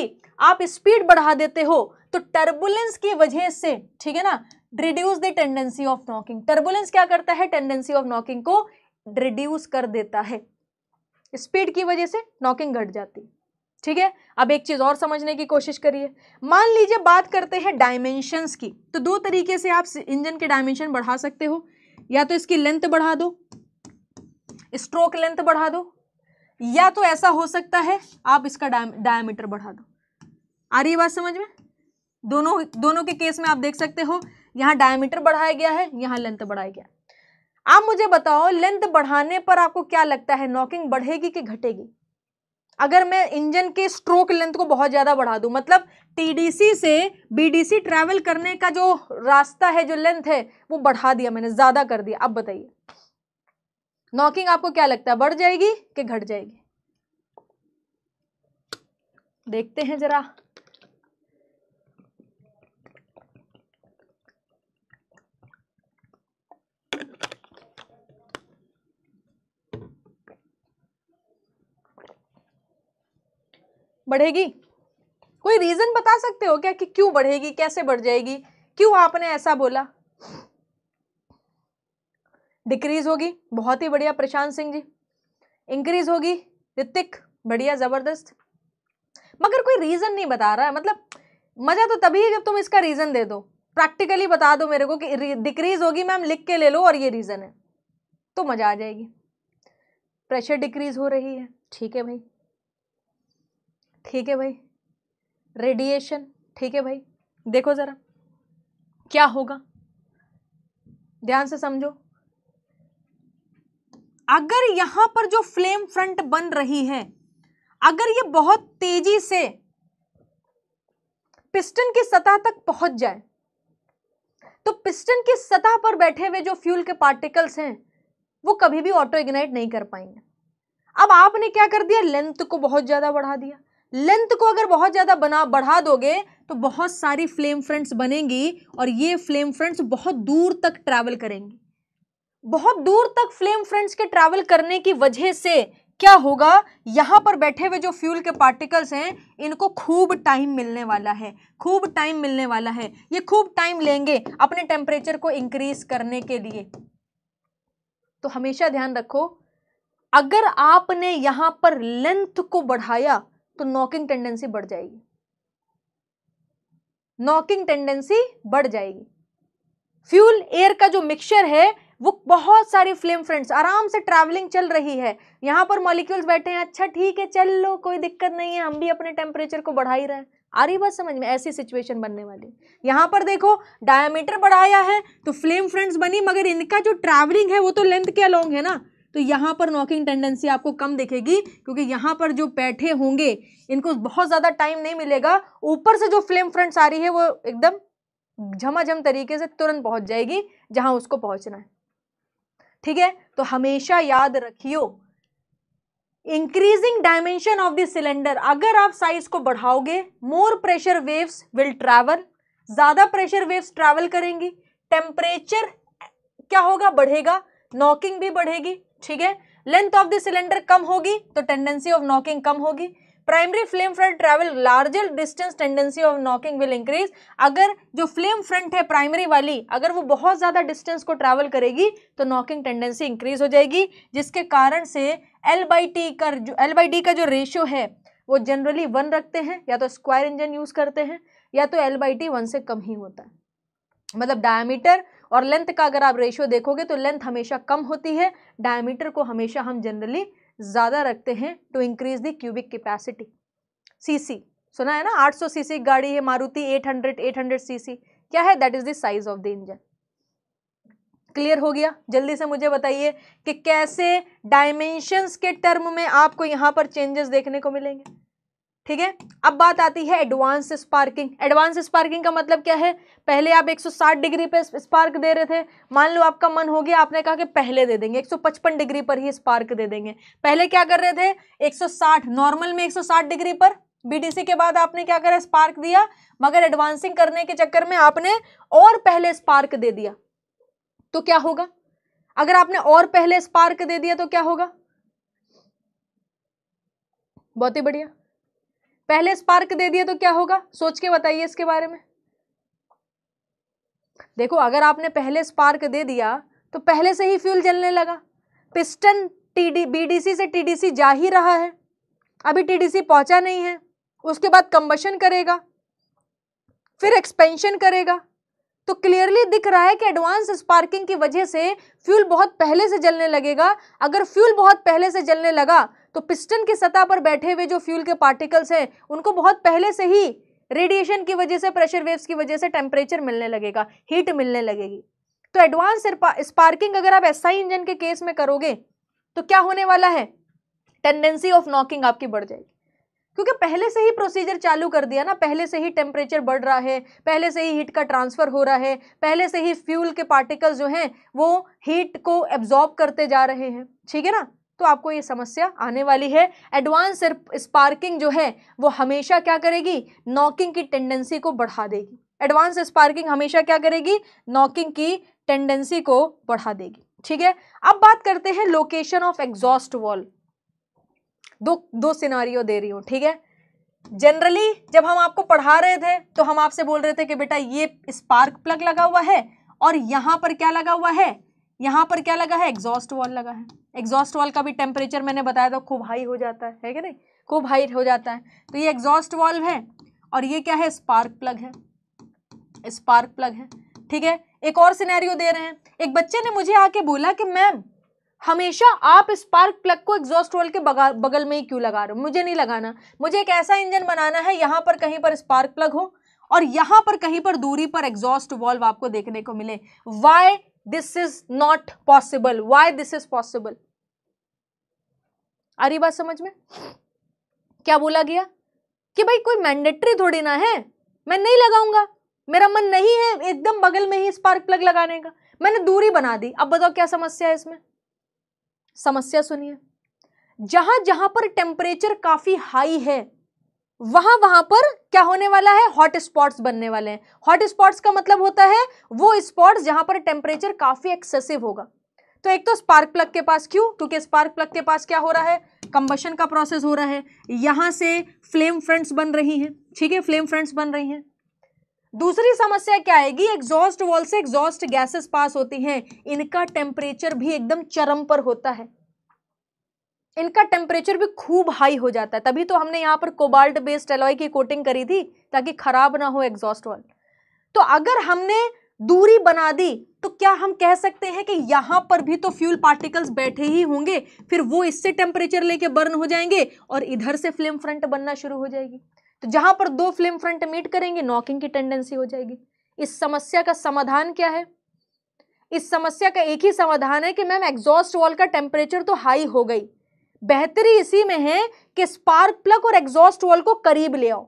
आप स्पीड बढ़ा देते हो तो टर्बुलेंस की वजह से ठीक है ना reduce the tendency of knocking turbulence क्या करता है टेंडेंसी ऑफ नॉकिंग को रिड्यूस हम्म। कर देता है स्पीड की वजह से नॉकिंग घट जाती ठीक है अब एक चीज़ और समझने की कोशिश करिए मान लीजिए बात करते हैं डायमेंशंस की तो दो तरीके से आप इंजन के डायमेंशन बढ़ा सकते हो या तो इसकी लेंथ बढ़ा दो स्ट्रोक लेंथ बढ़ा दो या तो ऐसा हो सकता है आप इसका डायमीटर बढ़ा दो आ रही है बात समझ में दोनों दोनों के केस में आप देख सकते हो यहां डायमीटर बढ़ाया गया है यहां लेंथ बढ़ाया गया है आप मुझे बताओ लेंथ बढ़ाने पर आपको क्या लगता है नॉकिंग बढ़ेगी कि घटेगी अगर मैं इंजन के स्ट्रोक लेंथ को बहुत ज़्यादा बढ़ा दूं मतलब टीडीसी से बीडीसी ट्रैवल करने का जो रास्ता है जो लेंथ है वो बढ़ा दिया मैंने ज़्यादा कर दिया अब बताइए नॉकिंग आपको क्या लगता है बढ़ जाएगी कि घट जाएगी देखते हैं ज़रा बढ़ेगी कोई रीज़न बता सकते हो क्या कि क्यों बढ़ेगी कैसे बढ़ जाएगी क्यों आपने ऐसा बोला डिक्रीज होगी बहुत ही बढ़िया प्रशांत सिंह जी इंक्रीज होगी ऋतिक बढ़िया ज़बरदस्त मगर कोई रीज़न नहीं बता रहा है मतलब मज़ा तो तभी है जब तुम इसका रीज़न दे दो प्रैक्टिकली बता दो मेरे को कि डिक्रीज होगी मैम लिख के ले लो और ये रीज़न है तो मज़ा आ जाएगी प्रेशर डिक्रीज हो रही है ठीक है भाई ठीक है भाई रेडिएशन ठीक है भाई देखो ज़रा क्या होगा ध्यान से समझो अगर यहाँ पर जो फ्लेम फ्रंट बन रही है अगर ये बहुत तेजी से पिस्टन की सतह तक पहुंच जाए तो पिस्टन की सतह पर बैठे हुए जो फ्यूल के पार्टिकल्स हैं वो कभी भी ऑटो इग्नाइट नहीं कर पाएंगे अब आपने क्या कर दिया लेंथ को बहुत ज़्यादा बढ़ा दिया लेंथ को अगर बहुत ज़्यादा बना बढ़ा दोगे तो बहुत सारी फ्लेम फ्रंट्स बनेंगी और ये फ्लेम फ्रंट्स बहुत दूर तक ट्रैवल करेंगी बहुत दूर तक फ्लेम फ्रंट्स के ट्रैवल करने की वजह से क्या होगा यहाँ पर बैठे हुए जो फ्यूल के पार्टिकल्स हैं इनको खूब टाइम मिलने वाला है खूब टाइम मिलने वाला है ये खूब टाइम लेंगे अपने टेम्परेचर को इंक्रीज करने के लिए तो हमेशा ध्यान रखो अगर आपने यहाँ पर लेंथ को बढ़ाया तो नॉकिंग टेंडेंसी बढ़ जाएगी नॉकिंग टेंडेंसी बढ़ जाएगी फ्यूल एयर का जो मिक्सचर है वो बहुत सारी फ्लेम फ्रेंड्स आराम से ट्रैवलिंग चल रही है यहां पर मॉलिक्यूल्स बैठे हैं अच्छा ठीक है चल लो कोई दिक्कत नहीं है हम भी अपने टेम्परेचर को बढ़ा ही रहे हैं आ रही बात समझ में ऐसी सिचुएशन बनने वाली यहां पर देखो डायमीटर बढ़ाया है तो फ्लेम फ्रेंड्स बनी मगर इनका जो ट्रैवलिंग है वो तो लेंथ के अलोंग है ना तो यहाँ पर नॉकिंग टेंडेंसी आपको कम दिखेगी क्योंकि यहाँ पर जो बैठे होंगे इनको बहुत ज़्यादा टाइम नहीं मिलेगा ऊपर से जो फ्लेम फ्रंट्स आ रही है वो एकदम झमाझम तरीके से तुरंत पहुँच जाएगी जहाँ उसको पहुँचना है ठीक है तो हमेशा याद रखियो increasing dimension of the cylinder अगर आप साइज को बढ़ाओगे more pressure waves will travel ज़्यादा प्रेशर वेव्स ट्रैवल करेंगी टेम्परेचर क्या होगा बढ़ेगा नॉकिंग भी बढ़ेगी ठीक है लेंथ ऑफ द सिलेंडर कम होगी तो टेंडेंसी ऑफ नॉकिंग कम होगी primary flame front travel larger distance tendency of knocking will increase अगर जो फ्लेम फ्रंट है प्राइमरी वाली अगर वो बहुत ज़्यादा डिस्टेंस को ट्रैवल करेगी तो नॉकिंग टेंडेंसी इंक्रीज हो जाएगी जिसके कारण से एल बाई टी का जो एल बाई डी का जो रेशियो है वो जनरली वन रखते हैं या तो स्क्वायर इंजन यूज़ करते हैं या तो एल बाई टी वन से कम ही होता है मतलब डायमीटर और लेंथ का अगर आप रेशियो देखोगे तो लेंथ हमेशा कम होती है डायमीटर को हमेशा हम जनरली ज़्यादा रखते हैं to increase the cubic capacity CC सुना है ना 800 सीसी गाड़ी है मारुति 800 800 सीसी क्या है that is the size of the engine clear हो गया जल्दी से मुझे बताइए कि कैसे डायमेंशंस के टर्म में आपको यहाँ पर चेंजेस देखने को मिलेंगे ठीक है अब बात आती है एडवांस स्पार्किंग एडवांस स्पार्किंग का मतलब क्या है पहले आप 160 डिग्री पे स्पार्क दे रहे थे मान लो आपका मन हो गया आपने कहा कि पहले दे देंगे 155 डिग्री पर ही स्पार्क दे देंगे पहले क्या कर रहे थे 160 नॉर्मल में 160 डिग्री पर बीडीसी के बाद आपने क्या करा स्पार्क दिया मगर एडवांसिंग करने के चक्कर में आपने और पहले स्पार्क दे दिया तो क्या होगा अगर आपने और पहले स्पार्क दे दिया तो क्या होगा बहुत ही बढ़िया पहले स्पार्क दे दिया तो क्या होगा सोच के बताइए इसके बारे में देखो अगर आपने पहले स्पार्क दे दिया तो पहले से ही फ्यूल जलने लगा पिस्टन टीडी बीडीसी से टीडीसी जा ही रहा है अभी टीडीसी पहुंचा नहीं है उसके बाद कंबशन करेगा फिर एक्सपेंशन करेगा तो क्लियरली दिख रहा है कि एडवांस स्पार्किंग की वजह से फ्यूल बहुत पहले से जलने लगेगा अगर फ्यूल बहुत पहले से जलने लगा तो पिस्टन की सतह पर बैठे हुए जो फ्यूल के पार्टिकल्स हैं उनको बहुत पहले से ही रेडिएशन की वजह से प्रेशर वेव्स की वजह से टेम्परेचर मिलने लगेगा हीट मिलने लगेगी तो एडवांस स्पार्किंग अगर आप एसआई इंजन के केस में करोगे तो क्या होने वाला है टेंडेंसी ऑफ नॉकिंग आपकी बढ़ जाएगी क्योंकि पहले से ही प्रोसीजर चालू कर दिया ना पहले से ही टेम्परेचर बढ़ रहा है पहले से ही हीट का ट्रांसफ़र हो रहा है पहले से ही फ्यूल के पार्टिकल्स जो हैं वो हीट को एब्जॉर्ब करते जा रहे हैं ठीक है ना तो आपको ये समस्या आने वाली है एडवांस स्पार्किंग जो है वो हमेशा क्या करेगी नॉकिंग की टेंडेंसी को बढ़ा देगी एडवांस स्पार्किंग हमेशा क्या करेगी नॉकिंग की टेंडेंसी को बढ़ा देगी ठीक है अब बात करते हैं लोकेशन ऑफ एग्जॉस्ट वॉल दो दो सिनारियों दे रही हूँ ठीक है जनरली जब हम आपको पढ़ा रहे थे तो हम आपसे बोल रहे थे कि बेटा ये स्पार्क प्लग लगा हुआ है और यहाँ पर क्या लगा हुआ है यहाँ पर क्या लगा है एग्जॉस्ट वॉल लगा है एग्जॉस्ट वॉल का भी टेम्परेचर मैंने बताया था खूब हाई हो जाता है है कि नहीं खूब हाई हो जाता है तो ये एग्जॉस्ट वॉल्व है और ये क्या है स्पार्क प्लग है स्पार्क प्लग है ठीक है एक और सिनेरियो दे रहे हैं एक बच्चे ने मुझे आके बोला कि मैम हमेशा आप स्पार्क प्लग को एग्जॉस्ट वॉल के बगल में ही क्यों लगा रहे हो मुझे नहीं लगाना मुझे एक ऐसा इंजन बनाना है यहाँ पर कहीं पर स्पार्क प्लग हो और यहाँ पर कहीं पर दूरी पर एग्जॉस्ट वॉल्व आपको देखने को मिले why this is not possible why this is possible आ रही बात समझ में क्या बोला गया कि भाई कोई मैंडेटरी थोड़ी ना है मैं नहीं लगाऊंगा मेरा मन नहीं है एकदम बगल में ही स्पार्क प्लग लगाने का मैंने दूरी बना दी अब बताओ क्या समस्या है इसमें समस्या सुनिए जहां जहां पर टेम्परेचर काफी हाई है वहां वहां पर क्या होने वाला है हॉट स्पॉट्स बनने वाले हैं हॉट स्पॉट्स का मतलब होता है वो स्पॉट्स जहां पर टेम्परेचर काफी एक्सेसिव होगा तो एक तो स्पार्क प्लग के पास क्यों क्योंकि स्पार्क प्लग के पास क्या हो रहा है कंबशन का प्रोसेस हो रहा है यहां से फ्लेम फ्रंट्स बन रही हैं ठीक है फ्लेम फ्रंट्स बन रही हैं दूसरी समस्या क्या आएगी एग्जॉस्ट वॉल से एग्जॉस्ट गैसेस पास होती हैं इनका टेम्परेचर भी एकदम चरम पर होता है इनका टेम्परेचर भी खूब हाई हो जाता है तभी तो हमने यहाँ पर कोबाल्ट बेस्ड एलॉय की कोटिंग करी थी ताकि खराब ना हो एग्जॉस्ट वाल तो अगर हमने दूरी बना दी तो क्या हम कह सकते हैं कि यहाँ पर भी तो फ्यूल पार्टिकल्स बैठे ही होंगे फिर वो इससे टेम्परेचर लेके बर्न हो जाएंगे और इधर से फ्लेम फ्रंट बनना शुरू हो जाएगी तो जहाँ पर दो फ्लेम फ्रंट मीट करेंगे नॉकिंग की टेंडेंसी हो जाएगी इस समस्या का समाधान क्या है इस समस्या का एक ही समाधान है कि मैम एग्जॉस्ट वॉल का टेम्परेचर तो हाई हो गई बेहतरी इसी में है कि स्पार्क प्लग और एग्जॉस्ट वॉल को करीब ले आओ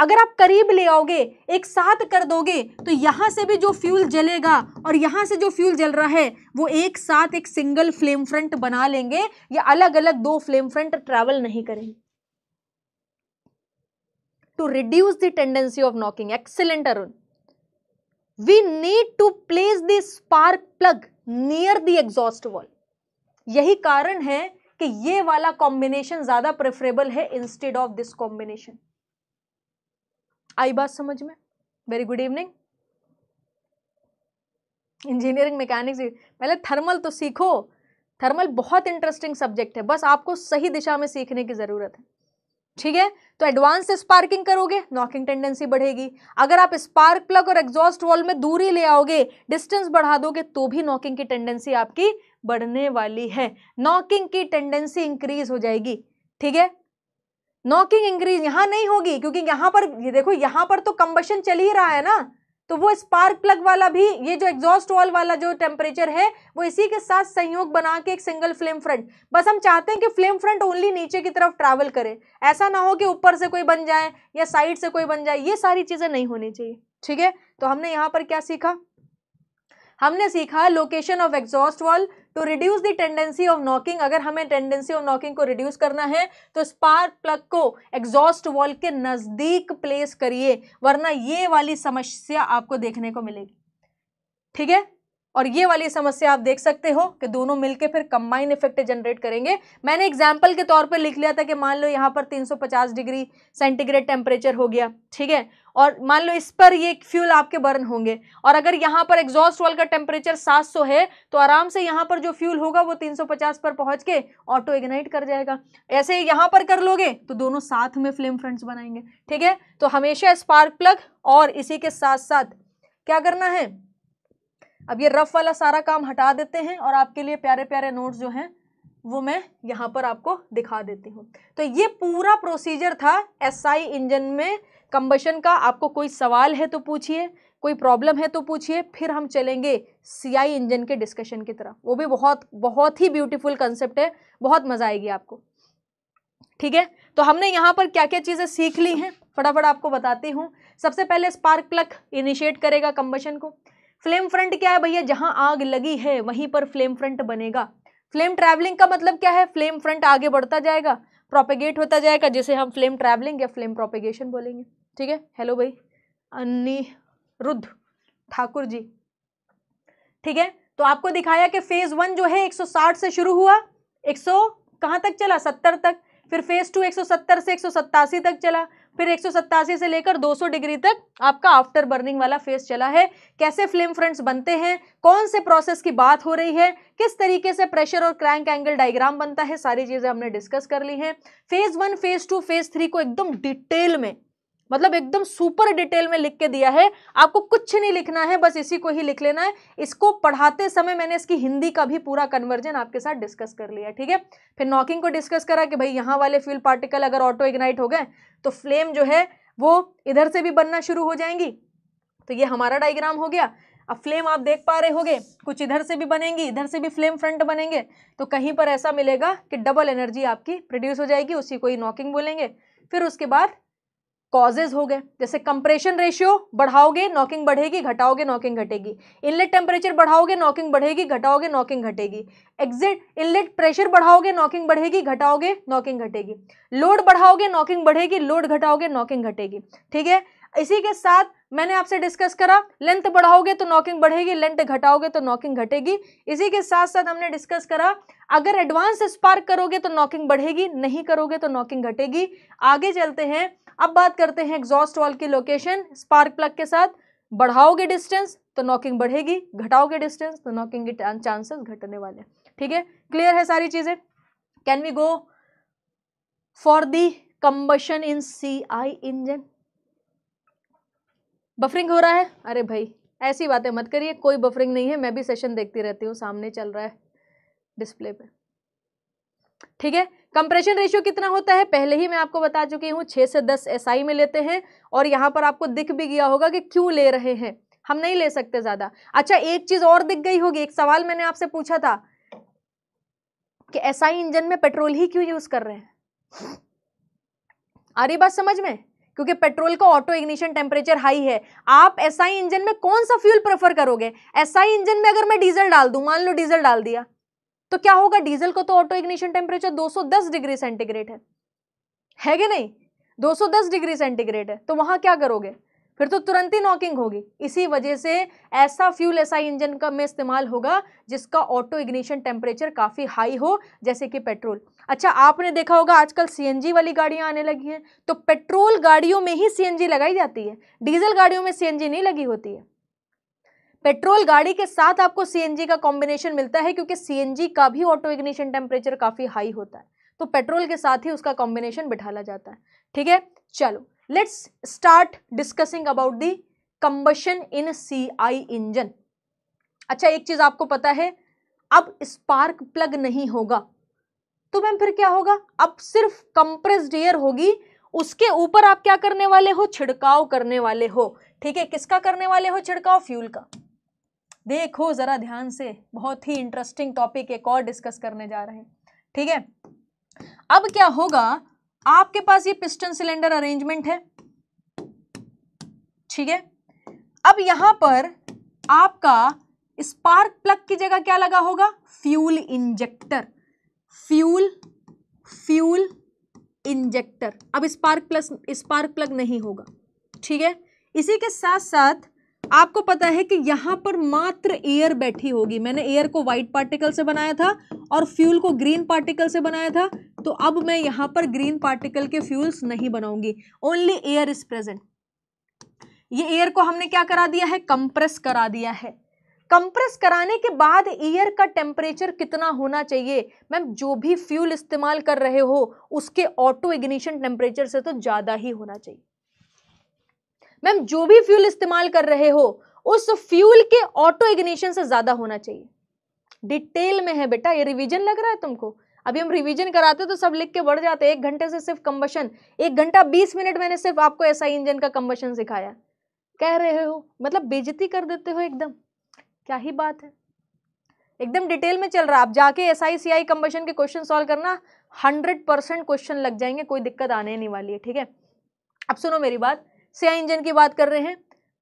अगर आप करीब ले आओगे एक साथ कर दोगे तो यहाँ से भी जो फ्यूल जलेगा और यहाँ से जो फ्यूल जल रहा है वो एक साथ एक सिंगल फ्लेम फ्रंट बना लेंगे या अलग अलग दो फ्लेम फ्रंट ट्रैवल नहीं करेंगे to reduce the tendency of knocking Excellent, Arun we need to place the spark plug near the exhaust valve यही कारण है कि ये वाला कॉम्बिनेशन ज्यादा प्रेफरेबल है इंस्टेड ऑफ दिस कॉम्बिनेशन आई बात समझ में very good evening engineering mechanics पहले थर्मल तो सीखो थर्मल बहुत इंटरेस्टिंग सब्जेक्ट है बस आपको सही दिशा में सीखने की ज़रूरत है ठीक है तो एडवांस स्पार्किंग करोगे नॉकिंग टेंडेंसी बढ़ेगी अगर आप स्पार्क प्लग और एग्जॉस्ट वॉल में दूरी ले आओगे डिस्टेंस बढ़ा दोगे तो भी नॉकिंग की टेंडेंसी आपकी बढ़ने वाली है नॉकिंग की टेंडेंसी इंक्रीज हो जाएगी ठीक है नॉकिंग इंक्रीज यहां नहीं होगी क्योंकि यहां पर देखो यहां पर तो कंबशन चल ही रहा है ना तो वो स्पार्क प्लग वाला भी ये जो एग्जॉस्ट वॉल वाला जो टेम्परेचर है वो इसी के साथ संयोग बना के एक सिंगल फ्लेम फ्रंट बस हम चाहते हैं कि फ्लेम फ्रंट ओनली नीचे की तरफ ट्रैवल करे ऐसा ना हो कि ऊपर से कोई बन जाए या साइड से कोई बन जाए ये सारी चीज़ें नहीं होनी चाहिए ठीक है तो हमने यहाँ पर क्या सीखा हमने सीखा location of exhaust valve to reduce the tendency of knocking अगर हमें टेंडेंसी ऑफ नॉकिंग को रिड्यूस करना है तो स्पार्क प्लग को एग्जॉस्ट वॉल के नज़दीक प्लेस करिए वरना ये वाली समस्या आपको देखने को मिलेगी ठीक है और ये वाली समस्या आप देख सकते हो कि दोनों मिलके फिर कंबाइन इफेक्ट जनरेट करेंगे मैंने एग्जाम्पल के तौर पर लिख लिया था कि मान लो यहाँ पर 350 डिग्री सेंटीग्रेड टेम्परेचर हो गया ठीक है और मान लो इस पर ये फ्यूल आपके बर्न होंगे और अगर यहाँ पर एग्जॉस्ट वॉल का टेम्परेचर 700 है तो आराम से यहाँ पर जो फ्यूल होगा वो 350 पर पहुँच के ऑटो इग्नाइट कर जाएगा ऐसे यहाँ पर कर लोगे तो दोनों साथ में फ्लेम फ्रंट्स बनाएंगे ठीक है तो हमेशा स्पार्क प्लग और इसी के साथ साथ क्या करना है अब ये रफ वाला सारा काम हटा देते हैं और आपके लिए प्यारे प्यारे नोट्स जो हैं वो मैं यहाँ पर आपको दिखा देती हूँ तो ये पूरा प्रोसीजर था एसआई SI इंजन में कंबशन का आपको कोई सवाल है तो पूछिए कोई प्रॉब्लम है तो पूछिए फिर हम चलेंगे सीआई इंजन के डिस्कशन की तरफ वो भी बहुत बहुत ही ब्यूटीफुल कंसेप्ट है बहुत मज़ा आएगी आपको ठीक है तो हमने यहाँ पर क्या क्या चीज़ें सीख ली हैं फटाफट आपको बताती हूँ सबसे पहले स्पार्क प्लग इनिशिएट करेगा कंबशन को फ्लेम फ्रंट क्या है भैया जहाँ आग लगी है वहीं पर फ्लेम फ्रंट बनेगा फ्लेम ट्रैवलिंग का मतलब क्या है फ्लेम फ्रंट आगे बढ़ता जाएगा प्रोपेगेट होता जाएगा जिसे हम फ्लेम ट्रैवलिंग या फ्लेम प्रोपेगेशन बोलेंगे ठीक है हेलो भाई अनिरुद्ध ठाकुर जी ठीक है तो आपको दिखाया कि फेज वन जो है 160 से शुरू हुआ 100 कहाँ तक चला 70 तक फिर फेज टू 170 से एक तक चला फिर एक से लेकर 200 डिग्री तक आपका आफ्टर बर्निंग वाला फेज चला है कैसे फ्लेम फ्रंट्स बनते हैं कौन से प्रोसेस की बात हो रही है किस तरीके से प्रेशर और क्रैंक एंगल डायग्राम बनता है सारी चीज़ें हमने डिस्कस कर ली हैं phase one phase two phase three को एकदम डिटेल में मतलब एकदम सुपर डिटेल में लिख के दिया है आपको कुछ नहीं लिखना है बस इसी को ही लिख लेना है इसको पढ़ाते समय मैंने इसकी हिंदी का भी पूरा कन्वर्जन आपके साथ डिस्कस कर लिया ठीक है फिर नॉकिंग को डिस्कस करा कि भाई यहाँ वाले फ्यूल पार्टिकल अगर ऑटो इग्नाइट हो गए तो फ्लेम जो है वो इधर से भी बनना शुरू हो जाएंगी तो ये हमारा डायग्राम हो गया अब फ्लेम आप देख पा रहे होगे कुछ इधर से भी बनेंगी इधर से भी फ्लेम फ्रंट बनेंगे तो कहीं पर ऐसा मिलेगा कि डबल एनर्जी आपकी प्रोड्यूस हो जाएगी उसी को ही नॉकिंग बोलेंगे फिर उसके बाद कॉजेज हो गए जैसे कंप्रेशन रेशियो बढ़ाओगे नॉकिंग बढ़ेगी घटाओगे नॉकिंग घटेगी इनलेट टेम्परेचर बढ़ाओगे नॉकिंग बढ़ेगी घटाओगे नॉकिंग घटेगी एग्जिट इनलेट प्रेशर बढ़ाओगे नॉकिंग बढ़ेगी घटाओगे नॉकिंग घटेगी लोड बढ़ाओगे नॉकिंग बढ़ेगी लोड घटाओगे नॉकिंग घटेगी ठीक है इसी के साथ मैंने आपसे डिस्कस करा लेंथ बढ़ाओगे तो नॉकिंग बढ़ेगी लेंथ घटाओगे तो नॉकिंग घटेगी इसी के साथ साथ हमने डिस्कस करा अगर एडवांस स्पार्क करोगे तो नॉकिंग बढ़ेगी नहीं करोगे तो नॉकिंग घटेगी आगे चलते हैं अब बात करते हैं एग्जॉस्ट वॉल की लोकेशन स्पार्क प्लग के साथ बढ़ाओगे डिस्टेंस तो नॉकिंग बढ़ेगी घटाओगे डिस्टेंस तो नॉकिंग के चांसेस घटने वाले ठीक है क्लियर है सारी चीज़ें can we go for the combustion in C I engine buffering हो रहा है अरे भाई ऐसी बातें मत करिए कोई बफरिंग नहीं है मैं भी सेशन देखती रहती हूँ सामने चल रहा है डिस्प्ले पे ठीक है कंप्रेशन रेशियो कितना होता है पहले ही मैं आपको बता चुकी हूँ छह से दस एस SI में लेते हैं और यहाँ पर आपको दिख भी गया होगा कि क्यों ले रहे हैं हम नहीं ले सकते ज़्यादा अच्छा एक चीज़ और दिख गई होगी एक सवाल मैंने आपसे पूछा था कि एस SI इंजन में पेट्रोल ही क्यों यूज़ कर रहे हैं अरे बात समझ में क्योंकि पेट्रोल का ऑटो इग्निशन टेम्परेचर हाई है आप एस SI इंजन में कौन सा फ्यूल प्रेफर करोगे एस SI इंजन में अगर मैं डीजल डाल दू मान लो डीजल डाल दिया तो क्या होगा डीजल को तो auto ignition temperature 210 degree centigrade है है कि नहीं 210 डिग्री सेंटीग्रेड है तो वहां क्या करोगे फिर तो तुरंत ही नॉकिंग होगी इसी वजह से ऐसा फ्यूल ऐसा इंजन का में इस्तेमाल होगा जिसका ऑटो इग्निशन टेम्परेचर काफ़ी हाई हो जैसे कि पेट्रोल अच्छा आपने देखा होगा आजकल सीएनजी वाली गाड़ियां आने लगी हैं तो पेट्रोल गाड़ियों में ही सीएनजी लगाई जाती है डीजल गाड़ियों में सीएनजी नहीं लगी होती है पेट्रोल गाड़ी के साथ आपको सीएनजी का कॉम्बिनेशन मिलता है क्योंकि सीएनजी का भी ऑटो इग्निशन टेम्परेचर काफ़ी हाई होता है तो पेट्रोल के साथ ही उसका कॉम्बिनेशन बिठाला जाता है ठीक है चलो let's start discussing about the combustion in C I engine अच्छा एक चीज़ आपको पता है अब स्पार्क प्लग नहीं होगा तो मैम फिर क्या होगा अब सिर्फ कंप्रेस्ड एयर होगी उसके ऊपर आप क्या करने वाले हो छिड़काव करने वाले हो ठीक है किसका करने वाले हो छिड़काव फ्यूल का देखो ज़रा ध्यान से बहुत ही इंटरेस्टिंग टॉपिक एक और डिस्कस करने जा रहे हैं ठीक है अब क्या होगा आपके पास ये पिस्टन सिलेंडर अरेंजमेंट है ठीक है अब यहां पर आपका स्पार्क प्लग की जगह क्या लगा होगा fuel injector fuel fuel injector अब स्पार्क प्लस स्पार्क प्लग नहीं होगा ठीक है इसी के साथ साथ आपको पता है कि यहाँ पर मात्र एयर बैठी होगी मैंने एयर को व्हाइट पार्टिकल से बनाया था और फ्यूल को ग्रीन पार्टिकल से बनाया था तो अब मैं यहाँ पर ग्रीन पार्टिकल के फ्यूल्स नहीं बनाऊंगी ओनली एयर इज प्रेजेंट ये एयर को हमने क्या करा दिया है कंप्रेस करा दिया है कंप्रेस कराने के बाद एयर का टेम्परेचर कितना होना चाहिए मैम जो भी फ्यूल इस्तेमाल कर रहे हो उसके ऑटो इग्निशन टेम्परेचर से तो ज़्यादा ही होना चाहिए मैम जो भी फ्यूल इस्तेमाल कर रहे हो उस फ्यूल के ऑटो इग्निशन से ज़्यादा होना चाहिए डिटेल में है बेटा ये रिवीजन लग रहा है तुमको अभी हम रिवीजन कराते तो सब लिख के बढ़ जाते एक घंटे से सिर्फ कंबशन एक घंटा बीस मिनट मैंने सिर्फ आपको ऐसा इंजन का कंबशन सिखाया कह रहे हो मतलब बेजती कर देते हो एकदम क्या ही बात है एकदम डिटेल में चल रहा आप जाके S I C I combustion के क्वेश्चन सॉल्व करना हंड्रेड परसेंट क्वेश्चन लग जाएंगे कोई दिक्कत आने नहीं वाली है ठीक है अब सुनो मेरी बात सिया इंजन की बात कर रहे हैं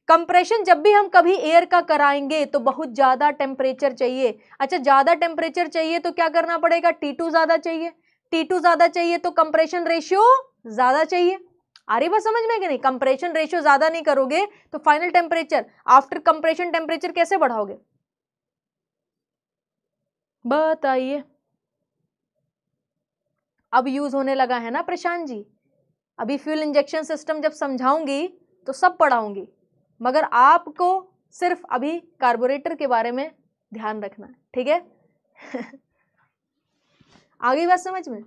कंप्रेशन जब भी हम कभी एयर का कराएंगे तो बहुत ज़्यादा टेम्परेचर चाहिए अच्छा ज़्यादा टेम्परेचर चाहिए तो क्या करना पड़ेगा टी टू ज़्यादा चाहिए टी टू ज़्यादा चाहिए तो कंप्रेशन रेशियो ज़्यादा चाहिए आ रही बात समझ में कि नहीं कंप्रेशन रेशियो ज़्यादा नहीं करोगे तो final temperature after compression temperature कैसे बढ़ाओगे बताइए अब यूज़ होने लगा है ना प्रशांत जी अभी फ्यूल इंजेक्शन सिस्टम जब समझाऊंगी तो सब पढ़ाऊंगी मगर आपको सिर्फ अभी कार्बोरेटर के बारे में ध्यान रखना है ठीक है *laughs* आगे बात समझ में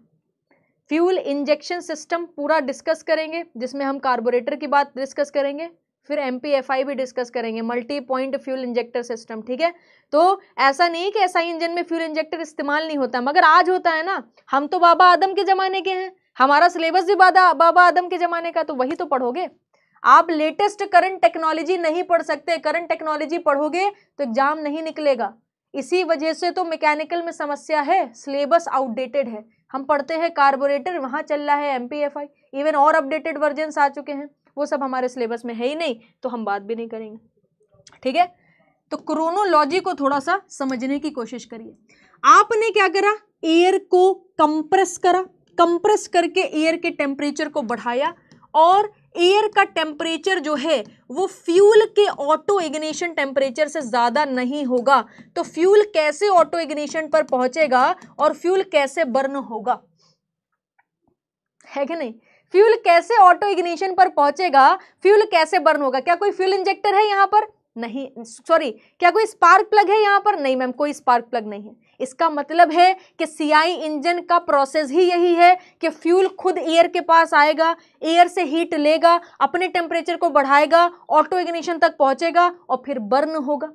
फ्यूल इंजेक्शन सिस्टम पूरा डिस्कस करेंगे जिसमें हम कार्बोरेटर की बात डिस्कस करेंगे फिर एम भी डिस्कस करेंगे multi point fuel injector system ठीक है तो ऐसा नहीं कि ऐसा इंजन में फ्यूल इंजेक्टर इस्तेमाल नहीं होता मगर आज होता है ना हम तो बाबा आदम के ज़माने के हैं हमारा सिलेबस भी बादा, बाबा आदम के ज़माने का तो वही तो पढ़ोगे आप लेटेस्ट करंट टेक्नोलॉजी नहीं पढ़ सकते करंट टेक्नोलॉजी पढ़ोगे तो एग्जाम नहीं निकलेगा इसी वजह से तो मैकेनिकल में समस्या है सिलेबस आउटडेटेड है हम पढ़ते हैं कार्बोरेटर वहाँ चल रहा है एम इवन और अपडेटेड वर्जन आ चुके हैं वो सब हमारे सिलेबस में है ही नहीं तो हम बात भी नहीं करेंगे ठीक है तो क्रोनोलॉजी को थोड़ा सा समझने की कोशिश करिए आपने क्या करा एयर को कंप्रेस करा कंप्रेस करके एयर के टेम्परेचर को बढ़ाया और एयर का टेम्परेचर जो है वो फ्यूल के ऑटो इग्निशन टेम्परेचर से ज़्यादा नहीं होगा तो फ्यूल कैसे ऑटो इग्निशन पर पहुंचेगा और फ्यूल कैसे बर्न होगा है कि नहीं फ्यूल कैसे ऑटो इग्निशन पर पहुंचेगा फ्यूल कैसे बर्न होगा क्या कोई फ्यूल इंजेक्टर है यहाँ पर नहीं सॉरी क्या कोई स्पार्क प्लग है यहाँ पर नहीं मैम कोई स्पार्क प्लग नहीं है इसका मतलब है कि सीआई इंजन का प्रोसेस ही यही है कि फ्यूल खुद एयर के पास आएगा एयर से हीट लेगा अपने टेम्परेचर को बढ़ाएगा ऑटो इग्निशन तक पहुंचेगा और फिर बर्न होगा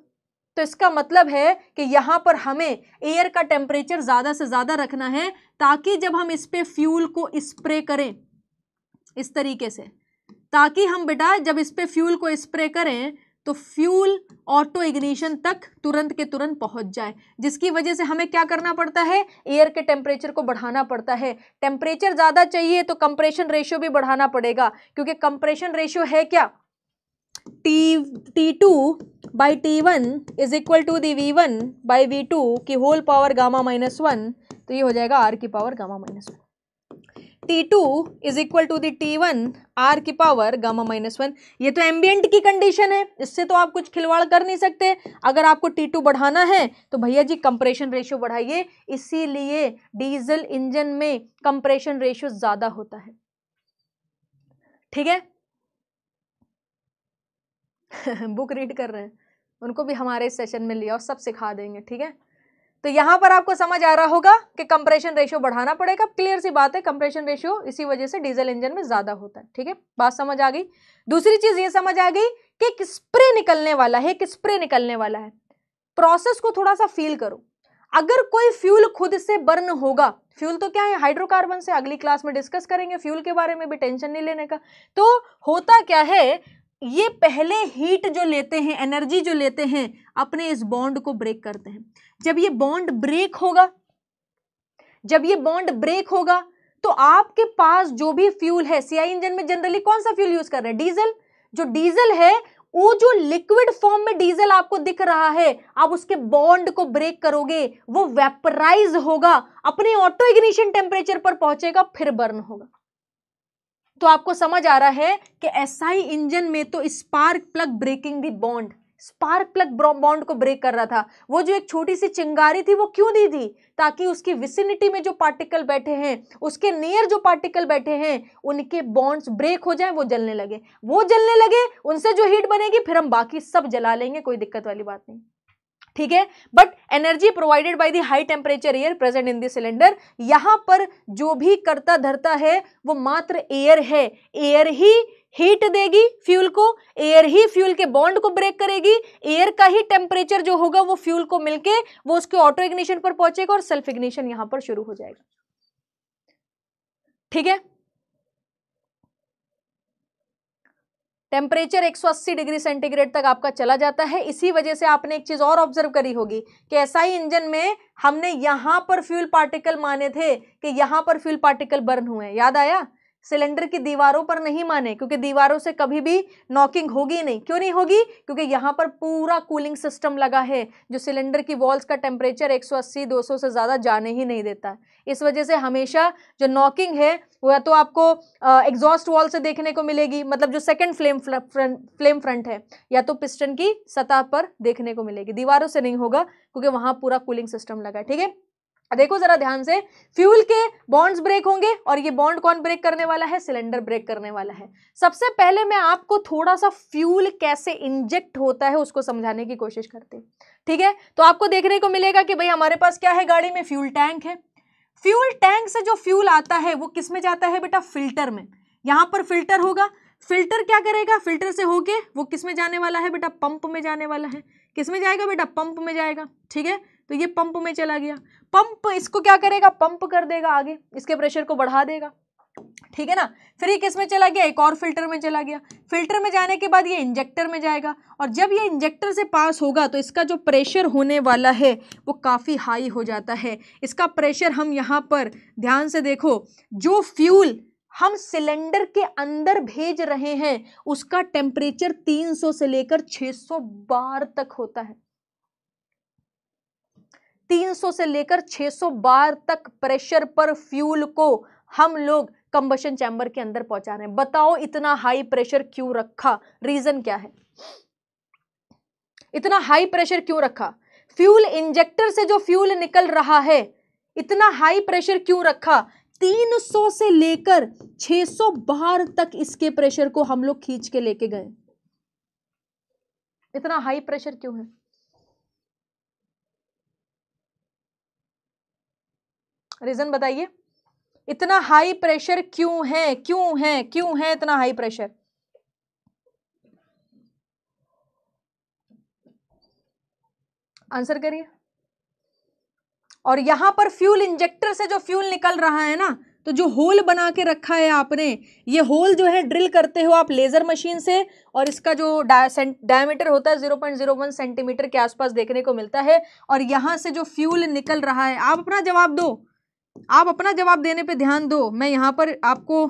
तो इसका मतलब है कि यहां पर हमें एयर का टेम्परेचर ज़्यादा से ज़्यादा रखना है ताकि जब हम इस पर फ्यूल को स्प्रे करें इस तरीके से ताकि हम बेटा जब इस पर फ्यूल को स्प्रे करें तो फ्यूल ऑटो इग्निशन तक तुरंत के तुरंत पहुंच जाए जिसकी वजह से हमें क्या करना पड़ता है एयर के टेम्परेचर को बढ़ाना पड़ता है टेम्परेचर ज़्यादा चाहिए तो कंप्रेशन रेशियो भी बढ़ाना पड़ेगा क्योंकि कंप्रेशन रेशियो है क्या T T two by T one is equal to the V one by V two की whole power gamma minus one तो ये हो जाएगा आर की power gamma minus one T two is equal to the T one R की power gamma minus one ये तो ambient की कंडीशन है इससे तो आप कुछ खिलवाड़ कर नहीं सकते अगर आपको टी टू बढ़ाना है तो भैया जी कंप्रेशन रेशियो बढ़ाइए इसीलिए डीजल इंजन में कंप्रेशन रेशियो ज़्यादा होता है ठीक है बुक *laughs* रीड कर रहे हैं उनको भी हमारे सेशन में लिया और सब सिखा देंगे ठीक है तो यहां पर आपको समझ आ रहा होगा कि कंप्रेशन रेशियो बढ़ाना पड़ेगा क्लियर सी बात है कंप्रेशन रेशियो इसी वजह से डीजल इंजन में ज़्यादा होता है ठीक है बात समझ आ गई दूसरी चीज़ ये समझ आ गई कि एक स्प्रे निकलने वाला है एक स्प्रे निकलने वाला है प्रोसेस को थोड़ा सा फील करो अगर कोई फ्यूल खुद से बर्न होगा फ्यूल तो क्या है हाइड्रोकार्बन से अगली क्लास में डिस्कस करेंगे फ्यूल के बारे में भी टेंशन नहीं लेने का तो होता क्या है ये पहले हीट जो लेते हैं एनर्जी जो लेते हैं अपने इस बॉन्ड को ब्रेक करते हैं जब ये बॉन्ड ब्रेक होगा जब ये बॉन्ड ब्रेक होगा तो आपके पास जो भी फ्यूल है सीआई इंजन में जनरली कौन सा फ्यूल यूज कर रहे हैं डीजल जो डीजल है वो जो लिक्विड फॉर्म में डीजल आपको दिख रहा है आप उसके बॉन्ड को ब्रेक करोगे वो वेपराइज होगा अपने ऑटो इग्निशन टेम्परेचर पर पहुंचेगा फिर बर्न होगा तो आपको समझ आ रहा है कि एसआई इंजन में तो spark plug breaking the bond spark plug bond को ब्रेक कर रहा था वो जो एक छोटी सी चिंगारी थी वो क्यों दी थी ताकि उसकी विसिनिटी में जो पार्टिकल बैठे हैं उसके नियर जो पार्टिकल बैठे हैं उनके बॉन्ड्स ब्रेक हो जाएं वो जलने लगे वो जलने लगे उनसे जो हीट बनेगी फिर हम बाकी सब जला लेंगे कोई दिक्कत वाली बात नहीं ठीक है but energy provided by the high temperature air present in the cylinder यहां पर जो भी करता धरता है वो मात्र एयर है एयर ही हीट देगी फ्यूल को एयर ही फ्यूल के बॉन्ड को ब्रेक करेगी एयर का ही टेम्परेचर जो होगा वो फ्यूल को मिलके वो उसके ऑटो इग्निशन पर पहुंचेगा और सेल्फ इग्निशन यहां पर शुरू हो जाएगा ठीक है टेम्परेचर 180 डिग्री सेंटीग्रेड तक आपका चला जाता है इसी वजह से आपने एक चीज़ और ऑब्जर्व करी होगी कि ऐसा ही इंजन में हमने यहाँ पर फ्यूल पार्टिकल माने थे कि यहाँ पर फ्यूल पार्टिकल बर्न हुए याद आया सिलेंडर की दीवारों पर नहीं माने क्योंकि दीवारों से कभी भी नॉकिंग होगी नहीं क्यों नहीं होगी क्योंकि यहाँ पर पूरा कूलिंग सिस्टम लगा है जो सिलेंडर की वॉल्स का टेम्परेचर 180 200 से ज़्यादा जाने ही नहीं देता इस वजह से हमेशा जो नॉकिंग है वह तो आपको एग्जॉस्ट वॉल से देखने को मिलेगी मतलब जो सेकेंड फ्लेम फ्लेम फ्रंट है या तो पिस्टन की सतह पर देखने को मिलेगी दीवारों से नहीं होगा क्योंकि वहाँ पूरा कूलिंग सिस्टम लगा है ठीक है देखो जरा ध्यान से फ्यूल के बॉन्ड्स ब्रेक होंगे और ये बॉन्ड कौन ब्रेक करने वाला है सिलेंडर ब्रेक करने वाला है सबसे पहले मैं आपको थोड़ा सा फ्यूल कैसे इंजेक्ट होता है उसको समझाने की कोशिश करते ठीक है तो आपको देखने को मिलेगा कि भाई हमारे पास क्या है गाड़ी में फ्यूल टैंक है फ्यूल टैंक से जो फ्यूल आता है वो किस में जाता है बेटा फिल्टर में यहाँ पर फिल्टर होगा फिल्टर क्या करेगा फिल्टर से होके वो किस में जाने वाला है बेटा पंप में जाने वाला है किस में जाएगा बेटा पंप में जाएगा ठीक है तो ये पंप में चला गया पंप इसको क्या करेगा पंप कर देगा आगे इसके प्रेशर को बढ़ा देगा ठीक है ना फिर ये किस में चला गया एक और फिल्टर में चला गया फिल्टर में जाने के बाद ये इंजेक्टर में जाएगा और जब ये इंजेक्टर से पास होगा तो इसका जो प्रेशर होने वाला है वो काफ़ी हाई हो जाता है इसका प्रेशर हम यहाँ पर ध्यान से देखो जो फ्यूल हम सिलेंडर के अंदर भेज रहे हैं उसका टेम्परेचर 300 से लेकर 600 बार तक होता है 300 से लेकर 600 बार तक प्रेशर पर फ्यूल को हम लोग कंबशन चैम्बर के अंदर पहुंचा रहे हैं बताओ इतना हाई प्रेशर क्यों रखा रीजन क्या है इतना हाई प्रेशर क्यों रखा फ्यूल इंजेक्टर से जो फ्यूल निकल रहा है इतना हाई प्रेशर क्यों रखा 300 से लेकर 600 बार तक इसके प्रेशर को हम लोग खींच के लेके गए इतना हाई प्रेशर क्यों है रीज़न बताइए इतना हाई प्रेशर क्यों है क्यों है क्यों है इतना हाई प्रेशर आंसर करिए और यहां पर फ्यूल इंजेक्टर से जो फ्यूल निकल रहा है ना तो जो होल बना के रखा है आपने ये होल जो है ड्रिल करते हो आप लेज़र मशीन से और इसका जो डायमीटर होता है zero point zero one centimetre के आसपास देखने को मिलता है और यहां से जो फ्यूल निकल रहा है आप अपना जवाब दो आप अपना जवाब देने पे ध्यान दो मैं यहाँ पर आपको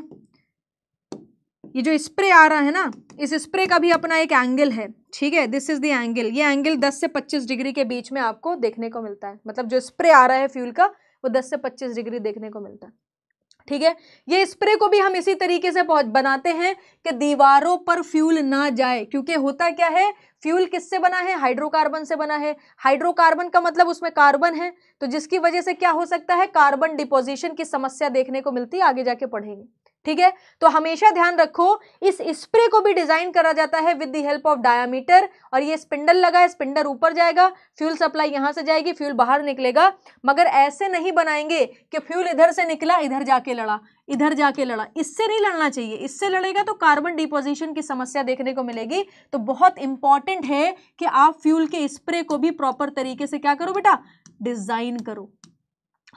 ये जो स्प्रे आ रहा है ना इस स्प्रे का भी अपना एक एंगल है ठीक है दिस इज़ द एंगल ये एंगल 10 से 25 डिग्री के बीच में आपको देखने को मिलता है मतलब जो स्प्रे आ रहा है फ्यूल का वो 10 से 25 डिग्री देखने को मिलता है ठीक है ये स्प्रे को भी हम इसी तरीके से बनाते हैं कि दीवारों पर फ्यूल ना जाए क्योंकि होता क्या है फ्यूल किससे बना है हाइड्रोकार्बन से बना है हाइड्रोकार्बन का मतलब उसमें कार्बन है तो जिसकी वजह से क्या हो सकता है कार्बन डिपोजिशन की समस्या देखने को मिलती है आगे जाके पढ़ेंगे ठीक है तो हमेशा ध्यान रखो इस स्प्रे को भी डिजाइन करा जाता है with the help of diameter और ये स्पिंडल लगा है स्पिंडल ऊपर जाएगा फ्यूल सप्लाई यहां से जाएगी फ्यूल बाहर निकलेगा मगर ऐसे नहीं बनाएंगे कि फ्यूल इधर से निकला इधर जाके लड़ा इधर जाके लड़ा इससे नहीं लड़ना चाहिए इससे लड़ेगा तो कार्बन डिपोजिशन की समस्या देखने को मिलेगी तो बहुत इंपॉर्टेंट है कि आप फ्यूल के स्प्रे को भी प्रॉपर तरीके से क्या करो बेटा डिज़ाइन करो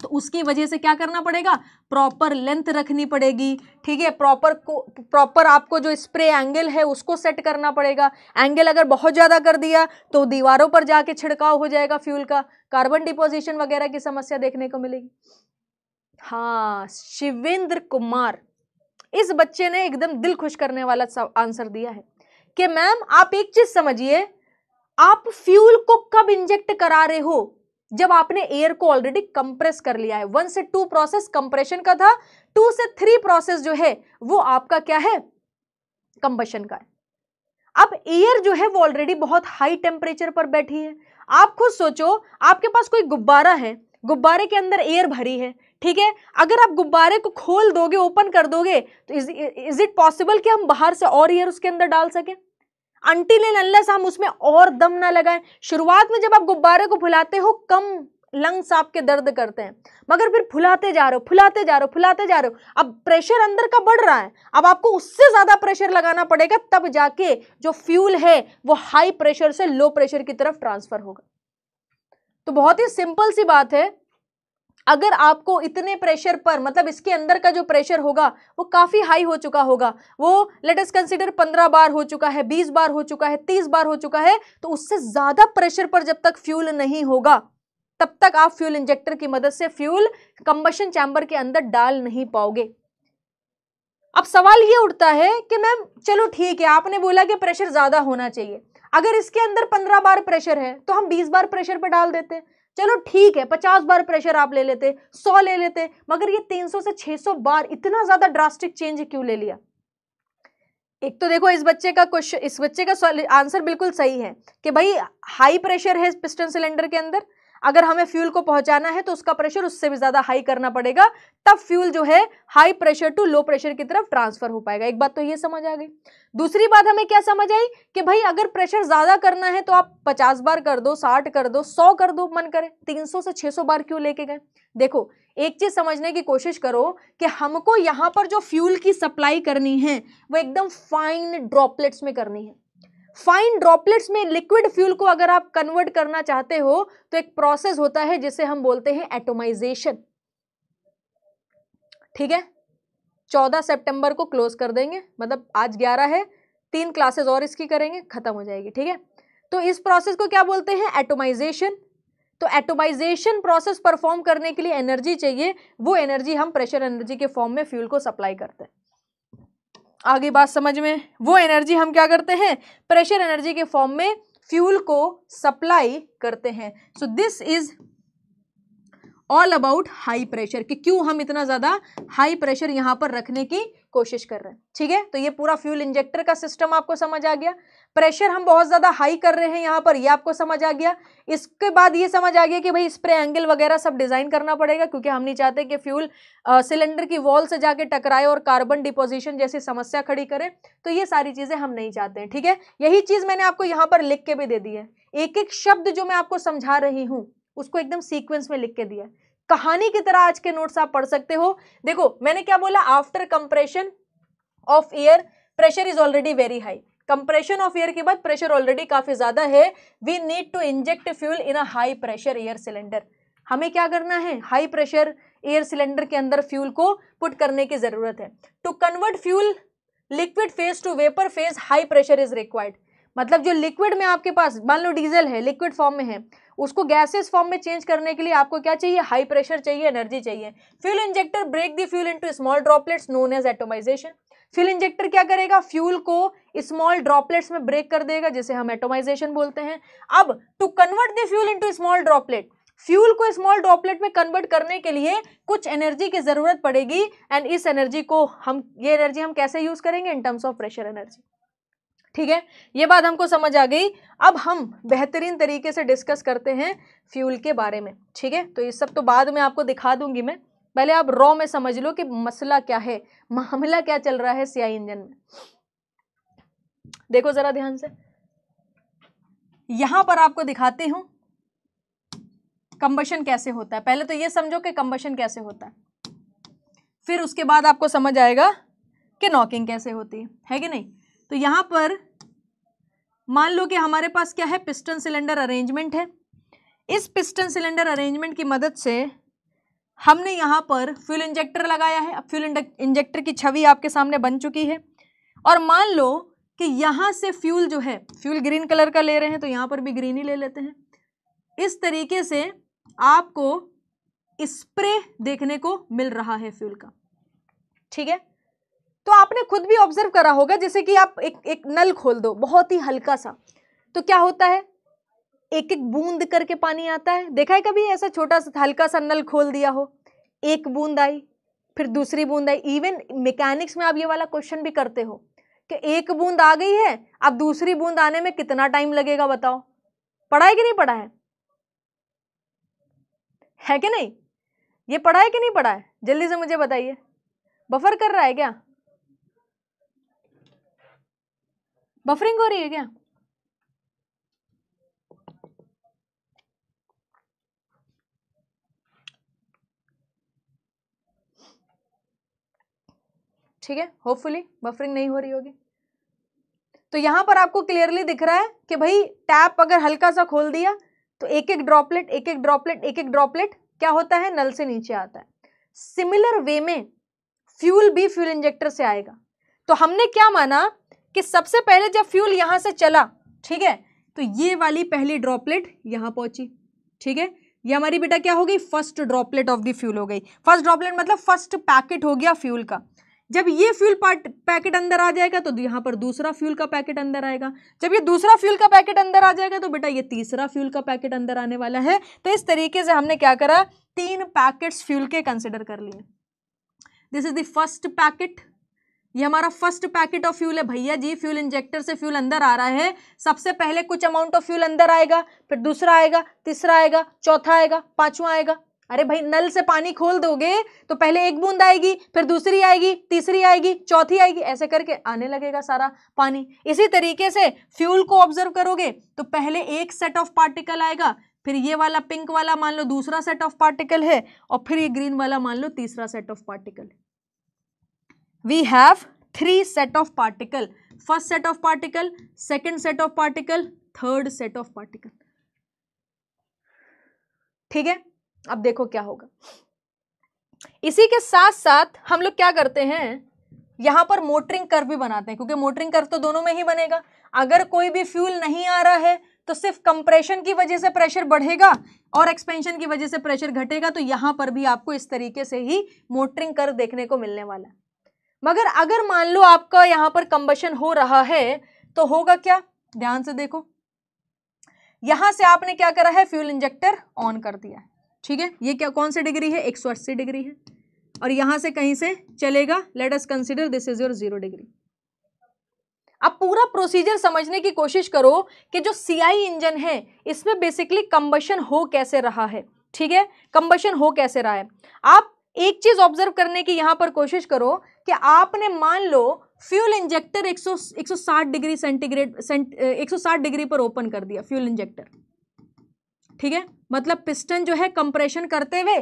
तो उसकी वजह से क्या करना पड़ेगा प्रॉपर लेंथ रखनी पड़ेगी ठीक है प्रॉपर को प्रॉपर आपको जो स्प्रे एंगल है उसको सेट करना पड़ेगा एंगल अगर बहुत ज़्यादा कर दिया तो दीवारों पर जाके छिड़काव हो जाएगा फ्यूल का कार्बन डिपोजिशन वगैरह की समस्या देखने को मिलेगी हाँ शिवेंद्र कुमार इस बच्चे ने एकदम दिल खुश करने वाला आंसर दिया है कि मैम आप एक चीज़ समझिए आप फ्यूल को कब इंजेक्ट करा रहे हो जब आपने एयर को ऑलरेडी कंप्रेस कर लिया है वन से टू प्रोसेस कंप्रेशन का था टू से थ्री प्रोसेस जो है वो आपका क्या है कंबशन का है अब एयर जो है वो ऑलरेडी बहुत हाई टेम्परेचर पर बैठी है आप खुद सोचो आपके पास कोई गुब्बारा है गुब्बारे के अंदर एयर भरी है ठीक है अगर आप गुब्बारे को खोल दोगे ओपन कर दोगे तो इज इज इट पॉसिबल कि हम बाहर से और एयर उसके अंदर डाल सकें अनटिल एंड अनलेस हम उसमें और दम ना लगाएं शुरुआत में जब आप गुब्बारे को फुलाते हो कम लंग्स आपके दर्द करते हैं मगर फिर फुलाते जा रहे हो फुलाते जा रहे हो फुलाते जा रहे हो अब प्रेशर अंदर का बढ़ रहा है अब आपको उससे ज़्यादा प्रेशर लगाना पड़ेगा तब जाके जो फ्यूल है वो हाई प्रेशर से लो प्रेशर की तरफ ट्रांसफ़र होगा तो बहुत ही सिंपल सी बात है अगर आपको इतने प्रेशर पर मतलब इसके अंदर का जो प्रेशर होगा वो काफ़ी हाई हो चुका होगा वो लेटेस्ट कंसिडर पंद्रह बार हो चुका है बीस बार हो चुका है तीस बार हो चुका है तो उससे ज़्यादा प्रेशर पर जब तक फ्यूल नहीं होगा तब तक आप फ्यूल इंजेक्टर की मदद से फ्यूल कंबशन चैम्बर के अंदर डाल नहीं पाओगे अब सवाल ये उठता है कि मैम चलो ठीक है आपने बोला कि प्रेशर ज़्यादा होना चाहिए अगर इसके अंदर पंद्रह बार प्रेशर है तो हम बीस बार प्रेशर पर डाल देते हैं चलो ठीक है पचास बार प्रेशर आप ले लेते सौ ले लेते मगर ये तीन सौ से छह सौ बार इतना ज्यादा ड्रास्टिक चेंज क्यों ले लिया एक तो देखो इस बच्चे का क्वेश्चन इस बच्चे का आंसर बिल्कुल सही है कि भाई हाई प्रेशर है पिस्टन सिलेंडर के अंदर अगर हमें फ्यूल को पहुंचाना है तो उसका प्रेशर उससे भी ज़्यादा हाई करना पड़ेगा तब फ्यूल जो है high pressure to low pressure की तरफ ट्रांसफर हो पाएगा एक बात तो ये समझ आ गई दूसरी बात हमें क्या समझ आई कि भाई अगर प्रेशर ज़्यादा करना है तो आप पचास बार कर दो साठ कर दो सौ कर दो मन करे तीन से छह बार क्यों लेके गए देखो एक चीज़ समझने की कोशिश करो कि हमको यहाँ पर जो फ्यूल की सप्लाई करनी है वो एकदम फाइन ड्रॉपलेट्स में करनी है फाइन ड्रॉपलेट्स में लिक्विड फ्यूल को अगर आप कन्वर्ट करना चाहते हो तो एक प्रोसेस होता है जिसे हम बोलते हैं एटोमाइजेशन ठीक है चौदह सितंबर को क्लोज कर देंगे मतलब आज ग्यारह है तीन क्लासेस और इसकी करेंगे खत्म हो जाएगी ठीक है तो इस प्रोसेस को क्या बोलते हैं एटोमाइजेशन तो एटोमाइजेशन प्रोसेस परफॉर्म करने के लिए एनर्जी चाहिए वो एनर्जी हम प्रेशर एनर्जी के फॉर्म में फ्यूल को सप्लाई करते हैं आगे बात समझ में वो एनर्जी हम क्या करते हैं प्रेशर एनर्जी के फॉर्म में फ्यूल को सप्लाई करते हैं so this is all about high pressure कि क्यों हम इतना ज़्यादा हाई प्रेशर यहां पर रखने की कोशिश कर रहे हैं ठीक है तो ये पूरा फ्यूल इंजेक्टर का सिस्टम आपको समझ आ गया प्रेशर हम बहुत ज़्यादा हाई कर रहे हैं यहाँ पर ये आपको समझ आ गया इसके बाद ये समझ आ गया कि भाई स्प्रे एंगल वगैरह सब डिज़ाइन करना पड़ेगा क्योंकि हम नहीं चाहते कि फ्यूल सिलेंडर की वॉल से जाके टकराए और कार्बन डिपोजिशन जैसी समस्या खड़ी करें तो ये सारी चीज़ें हम नहीं चाहते हैं ठीक है यही चीज़ मैंने आपको यहाँ पर लिख के भी दे दी है एक एक शब्द जो मैं आपको समझा रही हूँ उसको एकदम सीक्वेंस में लिख के दिया है कहानी की तरह आज के नोट्स आप पढ़ सकते हो देखो मैंने क्या बोला after compression of air pressure is already very high compression of air के बाद प्रेशर ऑलरेडी काफ़ी ज़्यादा है we need to inject fuel in a high pressure air cylinder हमें क्या करना है हाई प्रेशर एयर सिलेंडर के अंदर फ्यूल को पुट करने की ज़रूरत है to convert fuel liquid phase to vapour phase high pressure is required मतलब जो लिक्विड में आपके पास मान लो डीजल है लिक्विड फॉर्म में है उसको गैसेस फॉर्म में चेंज करने के लिए आपको क्या चाहिए हाई प्रेशर चाहिए एनर्जी चाहिए fuel injector break the fuel into small droplets known as atomisation fuel injector क्या करेगा फ्यूल को स्मॉल ड्रॉपलेट्स में ब्रेक कर देगा जिसे हम एटोमाइजेशन बोलते हैं अब to convert the fuel into small droplet fuel को स्मॉल ड्रॉपलेट में कन्वर्ट करने के लिए कुछ एनर्जी की ज़रूरत पड़ेगी एंड इस एनर्जी को हम ये एनर्जी हम कैसे यूज़ करेंगे in terms of pressure energy ठीक है ये बात हमको समझ आ गई अब हम बेहतरीन तरीके से डिस्कस करते हैं फ्यूल के बारे में ठीक है तो ये सब तो बाद में आपको दिखा दूंगी मैं पहले आप रॉ में समझ लो कि मसला क्या है मामला क्या चल रहा है सियाई इंजन में देखो ज़रा ध्यान से यहां पर आपको दिखाती हूं कंबशन कैसे होता है पहले तो ये समझो कि कंबशन कैसे होता है फिर उसके बाद आपको समझ आएगा कि नॉकिंग कैसे होती है है कि नहीं तो यहाँ पर मान लो कि हमारे पास क्या है पिस्टन सिलेंडर अरेंजमेंट है इस पिस्टन सिलेंडर अरेंजमेंट की मदद से हमने यहाँ पर फ्यूल इंजेक्टर लगाया है अब फ्यूल इंजेक्टर की छवि आपके सामने बन चुकी है और मान लो कि यहाँ से फ्यूल जो है फ्यूल ग्रीन कलर का ले रहे हैं तो यहाँ पर भी ग्रीन ही ले लेते हैं इस तरीके से आपको स्प्रे देखने को मिल रहा है फ्यूल का ठीक है तो आपने खुद भी ऑब्जर्व करा होगा जैसे कि आप एक एक नल खोल दो बहुत ही हल्का सा तो क्या होता है एक एक बूंद करके पानी आता है देखा है कभी ऐसा छोटा सा हल्का सा नल खोल दिया हो एक बूंद आई फिर दूसरी बूंद आई इवन मैकेनिक्स में आप ये वाला क्वेश्चन भी करते हो कि एक बूंद आ गई है अब दूसरी बूंद आने में कितना टाइम लगेगा बताओ पढ़ा है कि नहीं पढ़ा है है कि नहीं ये पढ़ा है कि नहीं पढ़ा है जल्दी से मुझे बताइए बफर कर रहा है क्या बफरिंग हो रही है क्या ठीक है होपफुली बफरिंग नहीं हो रही होगी तो यहां पर आपको क्लियरली दिख रहा है कि भाई टैप अगर हल्का सा खोल दिया तो एक एक ड्रॉपलेट एक एक ड्रॉपलेट एक एक ड्रॉपलेट क्या होता है नल से नीचे आता है सिमिलर वे में फ्यूल भी फ्यूल इंजेक्टर से आएगा तो हमने क्या माना कि सबसे पहले जब फ्यूल यहाँ से चला ठीक है तो ये वाली पहली ड्रॉपलेट यहाँ पहुंची ठीक है ये हमारी बेटा क्या हो गई first droplet of the fuel हो गई फर्स्ट ड्रॉपलेट मतलब फर्स्ट पैकेट हो गया फ्यूल का जब ये फ्यूल पार्ट पैकेट अंदर आ जाएगा तो यहाँ पर दूसरा फ्यूल का पैकेट अंदर आएगा जब ये दूसरा फ्यूल का पैकेट अंदर आ जाएगा तो बेटा ये तीसरा फ्यूल का पैकेट अंदर आने वाला है तो इस तरीके से हमने क्या करा तीन पैकेट्स फ्यूल के कंसिडर कर लिए this is the first packet ये हमारा फर्स्ट पैकेट ऑफ फ्यूल है भैया जी फ्यूल इंजेक्टर से फ्यूल अंदर आ रहा है सबसे पहले कुछ अमाउंट ऑफ फ्यूल अंदर आएगा फिर दूसरा आएगा तीसरा आएगा चौथा आएगा पांचवा आएगा अरे भाई नल से पानी खोल दोगे तो पहले एक बूंद आएगी फिर दूसरी आएगी तीसरी आएगी चौथी आएगी ऐसे करके आने लगेगा सारा पानी इसी तरीके से फ्यूल को ऑब्जर्व करोगे तो पहले एक सेट ऑफ पार्टिकल आएगा फिर ये वाला पिंक वाला मान लो दूसरा सेट ऑफ पार्टिकल है और फिर ये ग्रीन वाला मान लो तीसरा सेट ऑफ पार्टिकल है we have three set of particle first set of particle second set of particle third set of particle ठीक है अब देखो क्या होगा इसी के साथ साथ हम लोग क्या करते हैं यहां पर मोटरिंग कर्व भी बनाते हैं क्योंकि मोटरिंग कर्व तो दोनों में ही बनेगा अगर कोई भी फ्यूल नहीं आ रहा है तो सिर्फ कंप्रेशन की वजह से प्रेशर बढ़ेगा और एक्सपेंशन की वजह से प्रेशर घटेगा तो यहां पर भी आपको इस तरीके से ही मोटरिंग कर्व देखने को मिलने वाला है मगर अगर मान लो आपका यहां पर कंबशन हो रहा है तो होगा क्या ध्यान से देखो यहां से आपने क्या करा है फ्यूल इंजेक्टर ऑन कर दिया ठीक है ये क्या कौन सी डिग्री है एक सौ अस्सी डिग्री है और यहां से कहीं से चलेगा let us consider this is your zero degree अब पूरा प्रोसीजर समझने की कोशिश करो कि जो सीआई इंजन है इसमें बेसिकली कंबशन हो कैसे रहा है ठीक है कंबशन हो कैसे रहा है आप एक चीज ऑब्जर्व करने की यहां पर कोशिश करो कि आपने मान लो फ्यूल इंजेक्टर 100 160 डिग्री सेंटीग्रेड सेंट, 160 डिग्री पर ओपन कर दिया फ्यूल इंजेक्टर ठीक है मतलब पिस्टन जो है कंप्रेशन करते हुए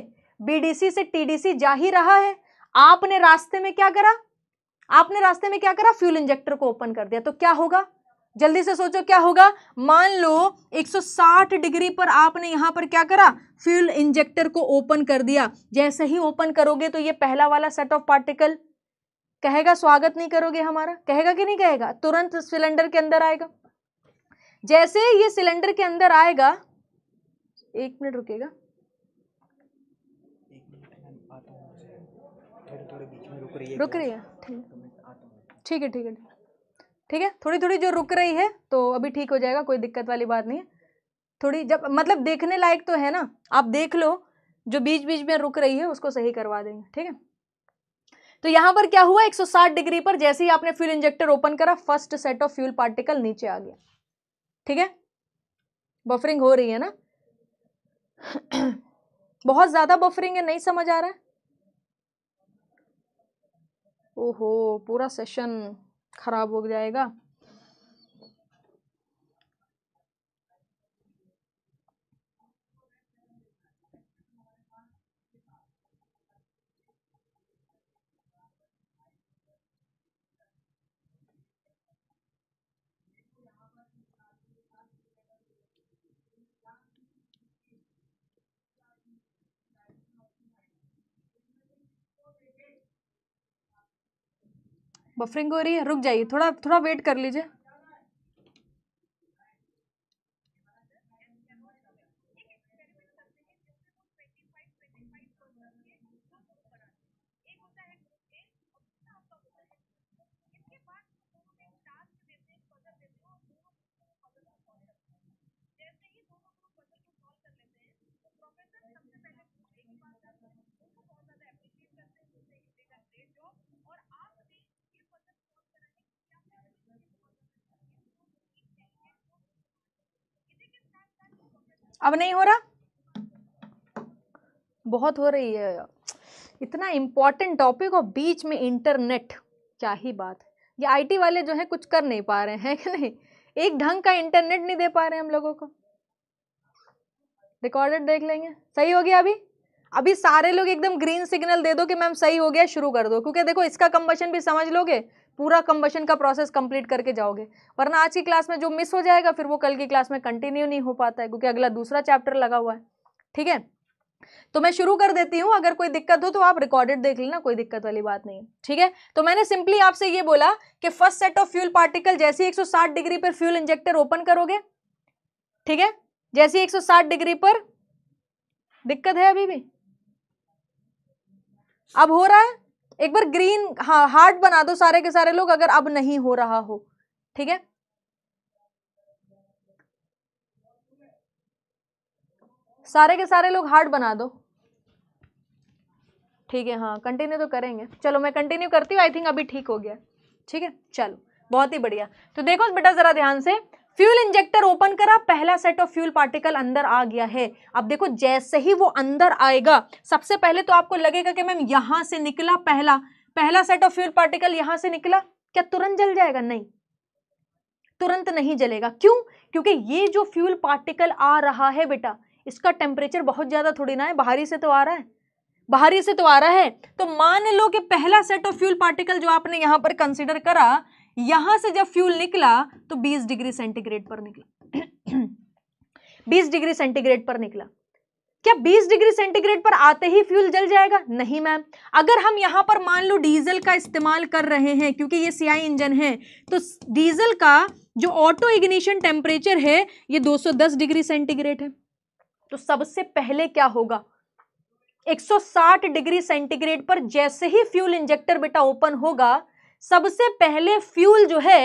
बीडीसी से टीडीसी जा ही रहा है आपने रास्ते में क्या करा आपने रास्ते में क्या करा फ्यूल इंजेक्टर को ओपन कर दिया तो क्या होगा जल्दी से सोचो क्या होगा मान लो 160 डिग्री पर आपने यहां पर क्या करा फ्यूल इंजेक्टर को ओपन कर दिया जैसे ही ओपन करोगे तो ये पहला वाला सेट ऑफ पार्टिकल कहेगा स्वागत नहीं करोगे हमारा कहेगा कि नहीं कहेगा तुरंत सिलेंडर के अंदर आएगा जैसे ये सिलेंडर के अंदर आएगा एक मिनट रुकेगा तो रुक रही है ठीक है ठीक है ठीक है थोड़ी थोड़ी जो रुक रही है तो अभी ठीक हो जाएगा कोई दिक्कत वाली बात नहीं है थोड़ी जब मतलब देखने लायक तो है ना आप देख लो जो बीच बीच में रुक रही है उसको सही करवा देंगे ठीक है तो यहां पर क्या हुआ 160 डिग्री पर जैसे ही आपने फ्यूल इंजेक्टर ओपन करा first set of fuel particle नीचे आ गया ठीक है बफरिंग हो रही है ना *clears throat* बहुत ज़्यादा बफरिंग है नहीं समझ आ रहा है ओहो पूरा सेशन ख़राब हो जाएगा बफरिंग हो रही है रुक जाइए थोड़ा थोड़ा वेट कर लीजिए अब नहीं हो रहा बहुत हो रही है इतना इंपॉर्टेंट टॉपिक और बीच में इंटरनेट क्या ही बात ये आईटी वाले जो है कुछ कर नहीं पा रहे हैं कि नहीं एक ढंग का इंटरनेट नहीं दे पा रहे हम लोगों को रिकॉर्डेड देख लेंगे सही हो गया अभी अभी सारे लोग एकदम ग्रीन सिग्नल दे दो कि मैम सही हो गया शुरू कर दो क्योंकि देखो इसका कम्बशन भी समझ लोगे पूरा कम्बशन का प्रोसेस कंप्लीट करके जाओगे वरना आज की क्लास में जो मिस हो जाएगा फिर वो कल की क्लास में कंटिन्यू नहीं हो पाता है क्योंकि अगला दूसरा चैप्टर लगा हुआ है ठीक है तो मैं शुरू कर देती हूँ अगर कोई दिक्कत हो तो आप रिकॉर्डेड देख लेना कोई दिक्कत वाली बात नहीं ठीक है तो मैंने सिंपली आपसे ये बोला कि first set of fuel particle जैसे एक डिग्री पर फ्यूल इंजेक्टर ओपन करोगे ठीक है जैसे एक डिग्री पर दिक्कत है अभी भी अब हो रहा है एक बार ग्रीन हाँ हार्ट बना दो सारे के सारे लोग अगर अब नहीं हो रहा हो ठीक है सारे के सारे लोग हार्ट बना दो ठीक है हाँ कंटिन्यू तो करेंगे चलो मैं कंटिन्यू करती हूँ आई थिंक अभी ठीक हो गया ठीक है चलो बहुत ही बढ़िया तो देखो बेटा ज़रा ध्यान से फ्यूल इंजेक्टर ओपन करा पहला सेट ऑफ फ्यूल पार्टिकल अंदर आ गया है अब देखो जैसे ही वो अंदर आएगा सबसे पहले तो आपको लगेगा कि मैम यहां से निकला पहला पहला सेट ऑफ फ्यूल पार्टिकल यहां से निकला क्या तुरंत जल जाएगा नहीं तुरंत नहीं जलेगा क्यों क्योंकि ये जो फ्यूल पार्टिकल आ रहा है बेटा इसका टेम्परेचर बहुत ज़्यादा थोड़ी ना है बाहरी से तो आ रहा है बाहरी से तो आ रहा है तो मान लो कि पहला सेट ऑफ फ्यूल पार्टिकल जो आपने यहां पर कंसिडर करा यहां से जब फ्यूल निकला तो 20 डिग्री सेंटीग्रेड पर निकला 20 *clears throat* डिग्री सेंटीग्रेड पर निकला क्या 20 डिग्री सेंटीग्रेड पर आते ही फ्यूल जल जाएगा नहीं मैम अगर हम यहां पर मान लो डीजल का इस्तेमाल कर रहे हैं क्योंकि ये सीआई इंजन है तो डीजल का जो ऑटो इग्निशन टेम्परेचर है ये 210 डिग्री सेंटीग्रेड है तो सबसे पहले क्या होगा 160 डिग्री सेंटीग्रेड पर जैसे ही फ्यूल इंजेक्टर बेटा ओपन होगा सबसे पहले फ्यूल जो है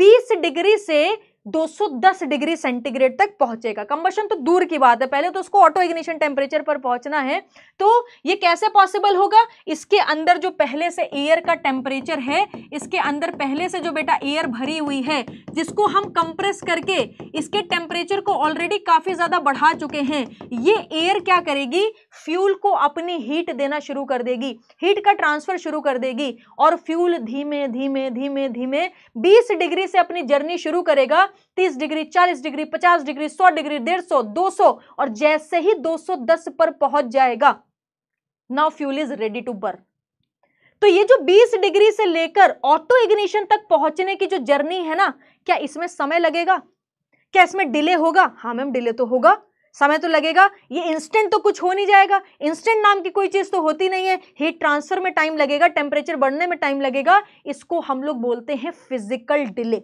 20 डिग्री से 210 डिग्री सेंटीग्रेड तक पहुंचेगा कंबशन तो दूर की बात है पहले तो उसको ऑटो इग्निशन टेम्परेचर पर पहुंचना है तो ये कैसे पॉसिबल होगा इसके अंदर जो पहले से एयर का टेम्परेचर है इसके अंदर पहले से जो बेटा एयर भरी हुई है जिसको हम कंप्रेस करके इसके टेम्परेचर को ऑलरेडी काफ़ी ज़्यादा बढ़ा चुके हैं ये एयर क्या करेगी फ्यूल को अपनी हीट देना शुरू कर देगी हीट का ट्रांसफर शुरू कर देगी और फ्यूल धीमे धीमे धीमे धीमे बीस डिग्री से अपनी जर्नी शुरू करेगा 30 डिग्री 40 डिग्री 50 डिग्री 100 डिग्री 150, 200 और जैसे ही 210 पर पहुंच जाएगा now fuel is ready to burn तो ये जो 20 डिग्री से लेकर ऑटो इग्निशन तक पहुंचने की जो जर्नी है ना क्या इसमें समय लगेगा क्या इसमें डिले होगा हाँ मैम डिले तो होगा समय तो लगेगा ये इंस्टेंट तो कुछ हो नहीं जाएगा इंस्टेंट नाम की कोई चीज़ तो होती नहीं है हीट ट्रांसफर में टाइम लगेगा टेम्परेचर बढ़ने में टाइम लगेगा इसको हम लोग बोलते हैं फिजिकल डिले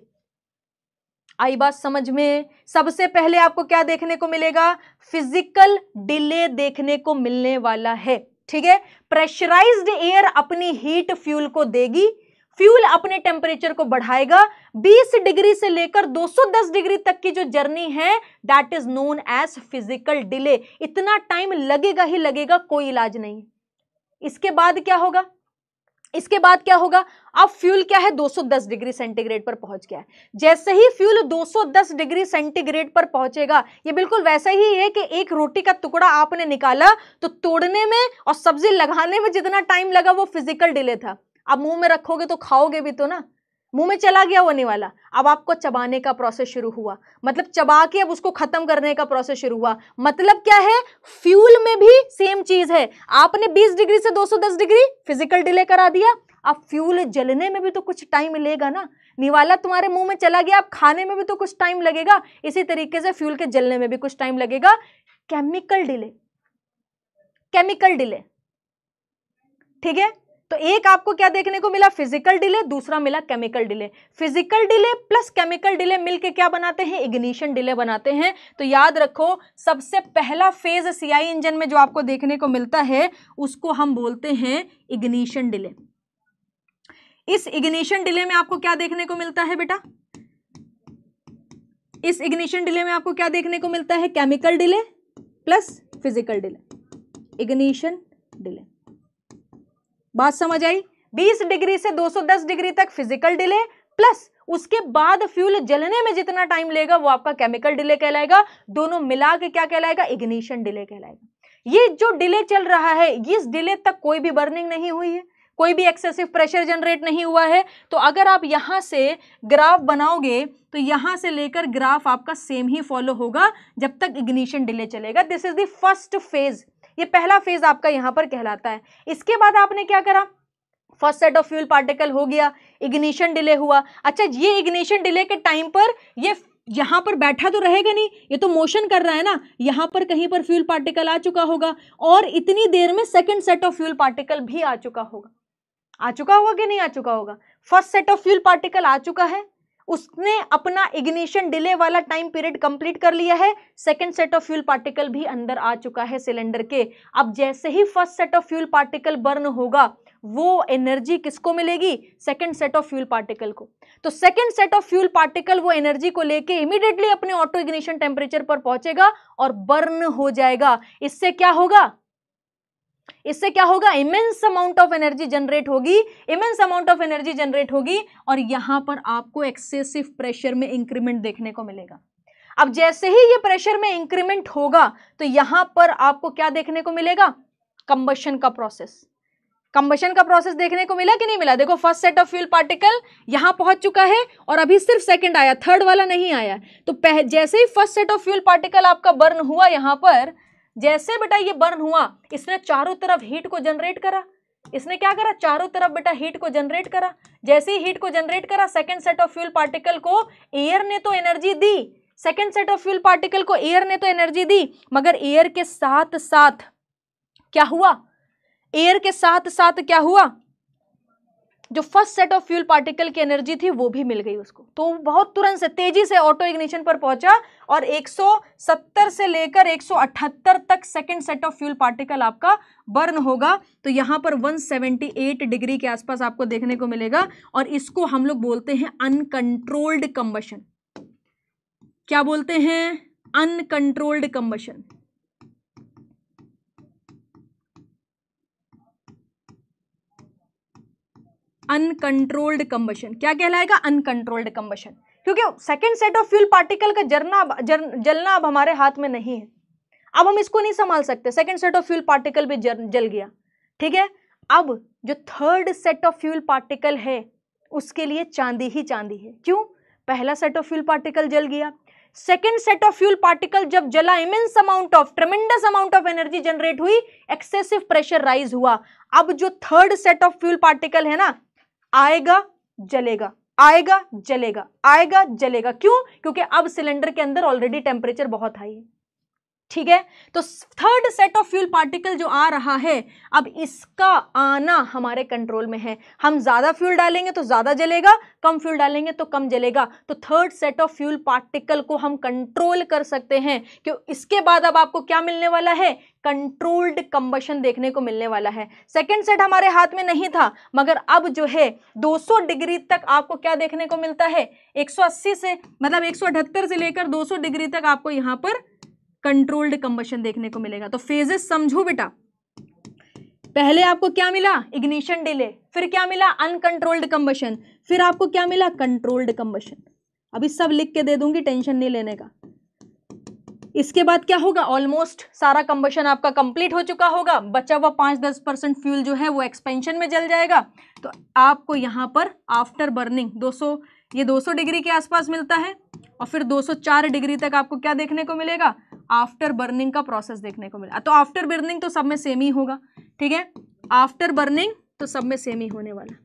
आई बात समझ में सबसे पहले आपको क्या देखने को मिलेगा फिजिकल डिले देखने को मिलने वाला है ठीक है प्रेशराइज्ड एयर अपनी हीट फ्यूल को देगी फ्यूल अपने टेम्परेचर को बढ़ाएगा 20 डिग्री से लेकर 210 डिग्री तक की जो जर्नी है that is known as physical delay इतना टाइम लगेगा ही लगेगा कोई इलाज नहीं इसके बाद क्या होगा इसके बाद क्या होगा अब फ्यूल क्या है 210 डिग्री सेंटीग्रेड पर पहुंच गया है जैसे ही फ्यूल 210 डिग्री सेंटीग्रेड पर पहुंचेगा ये बिल्कुल वैसा ही है कि एक रोटी का टुकड़ा आपने निकाला तो तोड़ने में और सब्जी लगाने में जितना टाइम लगा वो फिजिकल डिले था अब मुंह में रखोगे तो खाओगे भी तो ना मुंह में चला गया होने वाला अब आपको चबाने का प्रोसेस शुरू हुआ मतलब चबा के अब उसको खत्म करने का प्रोसेस शुरू हुआ मतलब क्या है फ्यूल में भी सेम चीज है आपने 20 डिग्री से 210 डिग्री फिजिकल डिले करा दिया अब फ्यूल जलने में भी तो कुछ टाइम लेगा ना निवाला तुम्हारे मुंह में चला गया अब खाने में भी तो कुछ टाइम लगेगा इसी तरीके से फ्यूल के जलने में भी कुछ टाइम लगेगा केमिकल डिले केमिकल डिले ठीक है तो एक आपको क्या देखने को मिला फिजिकल डिले दूसरा मिला chemical delay physical delay plus chemical delay मिलके क्या बनाते हैं इग्निशन डिले बनाते हैं तो याद रखो सबसे पहला फेज सीआई इंजन में जो आपको देखने को मिलता है उसको हम बोलते हैं इग्निशन डिले इस इग्निशन डिले में आपको क्या देखने को मिलता है बेटा इस इग्निशन डिले में आपको क्या देखने को मिलता है chemical delay plus physical delay ignition delay बात समझ आई 20 डिग्री से 210 डिग्री तक फिजिकल डिले प्लस उसके बाद फ्यूल जलने में जितना टाइम लेगा वो आपका केमिकल डिले कहलाएगा दोनों मिला के क्या कहलाएगा इग्निशन डिले कहलाएगा ये जो डिले चल रहा है इस डिले तक कोई भी बर्निंग नहीं हुई है कोई भी एक्सेसिव प्रेशर जनरेट नहीं हुआ है तो अगर आप यहाँ से ग्राफ बनाओगे तो यहाँ से लेकर ग्राफ आपका सेम ही फॉलो होगा जब तक इग्निशन डिले चलेगा this is the first phase ये पहला फेज आपका यहाँ पर कहलाता है इसके बाद आपने क्या करा first set of fuel particle हो गया इग्निशन डिले हुआ अच्छा ये इग्निशन डिले के टाइम पर ये यहाँ पर बैठा तो रहेगा नहीं ये तो मोशन कर रहा है ना यहाँ पर कहीं पर फ्यूल पार्टिकल आ चुका होगा और इतनी देर में second set of fuel particle भी आ चुका होगा आ चुका होगा कि नहीं आ चुका होगा first set of fuel particle आ चुका है उसने अपना इग्निशन डिले वाला टाइम पीरियड कंप्लीट कर लिया है second set of fuel particle भी अंदर आ चुका है सिलेंडर के अब जैसे ही first set of fuel particle burn होगा वो एनर्जी किसको मिलेगी second set of fuel particle को तो second set of fuel particle वो एनर्जी को लेके इमीडिएटली अपने ऑटो इग्निशन टेम्परेचर पर पहुंचेगा और बर्न हो जाएगा इससे क्या होगा इससे क्या होगा immense amount of energy generate होगी immense amount of energy generate होगी और यहां पर आपको एक्सेसिव प्रेशर में इंक्रीमेंट देखने को मिलेगा अब जैसे ही ये प्रेशर में इंक्रीमेंट होगा तो यहां पर आपको क्या देखने को मिलेगा कंबशन का प्रोसेस कंबशन का प्रोसेस देखने को मिला कि नहीं मिला देखो first set of fuel particle यहां पहुंच चुका है और अभी सिर्फ सेकंड आया थर्ड वाला नहीं आया तो जैसे ही first set of fuel particle आपका बर्न हुआ यहां पर जैसे बेटा ये बर्न हुआ इसने चारों तरफ हीट को जनरेट करा इसने क्या करा चारों तरफ बेटा हीट को जनरेट करा जैसे ही हीट को जनरेट करा second set of fuel particle को एयर ने तो एनर्जी दी second set of fuel particle को एयर ने तो एनर्जी दी मगर एयर के साथ साथ क्या हुआ एयर के साथ साथ क्या हुआ जो first set of fuel particle की एनर्जी थी वो भी मिल गई उसको तो बहुत तुरंत से तेजी से ऑटो इग्निशन पर पहुंचा और 170 से लेकर 178 तक second set of fuel particle आपका बर्न होगा तो यहाँ पर 178 डिग्री के आसपास आपको देखने को मिलेगा और इसको हम लोग बोलते हैं अनकंट्रोल्ड कंबशन क्या बोलते हैं अनकंट्रोल्ड कंबशन अनकंट्रोल्ड कंबशन क्या कहलाएगा अनकंट्रोल्ड कंबशन क्योंकि second set of fuel particle का जरना जर, जलना अब हमारे हाथ में नहीं है अब हम इसको नहीं संभाल सकते second set of fuel particle भी जर, जल गया ठीक है अब जो third set of fuel particle है उसके लिए चांदी ही चांदी है क्यों पहला सेट ऑफ फ्यूल पार्टिकल जल गया second set of fuel particle जब जला immense amount of tremendous amount of energy generate हुई एक्सेसिव प्रेशर राइज हुआ अब जो third set of fuel particle है ना आएगा जलेगा आएगा जलेगा आएगा जलेगा क्यों क्योंकि अब सिलेंडर के अंदर ऑलरेडी टेम्परेचर बहुत हाई है ठीक है तो third set of fuel particle जो आ रहा है अब इसका आना हमारे कंट्रोल में है हम ज़्यादा फ्यूल डालेंगे तो ज़्यादा जलेगा कम फ्यूल डालेंगे तो कम जलेगा तो third set of fuel particle को हम कंट्रोल कर सकते हैं कि इसके बाद अब आपको क्या मिलने वाला है कंट्रोल्ड कंबशन देखने को मिलने वाला है सेकेंड सेट हमारे हाथ में नहीं था मगर अब जो है दो डिग्री तक आपको क्या देखने को मिलता है एक से मतलब एक से लेकर दो डिग्री तक आपको यहाँ पर कंट्रोल्ड कंबशन देखने को मिलेगा तो फेजेस समझो बेटा पहले आपको क्या मिला इग्निशन डिले फिर क्या मिला अनकंट्रोल्ड कंबशन फिर आपको क्या मिला कंट्रोल्ड कंबशन अभी सब लिख के दे दूंगी टेंशन नहीं लेने का इसके बाद क्या होगा ऑलमोस्ट सारा कंबशन आपका कंप्लीट हो चुका होगा बचा हुआ पांच दस परसेंट फ्यूल जो है वो एक्सपेंशन में जल जाएगा तो आपको यहां पर आफ्टर बर्निंग 200 ये 200 डिग्री के आसपास मिलता है और फिर 204 डिग्री तक आपको क्या देखने को मिलेगा आफ्टर बर्निंग का प्रोसेस देखने को मिलेगा तो आफ्टर बर्निंग तो सब में सेम ही होगा ठीक है आफ्टर बर्निंग तो सब में सेम ही होने वाला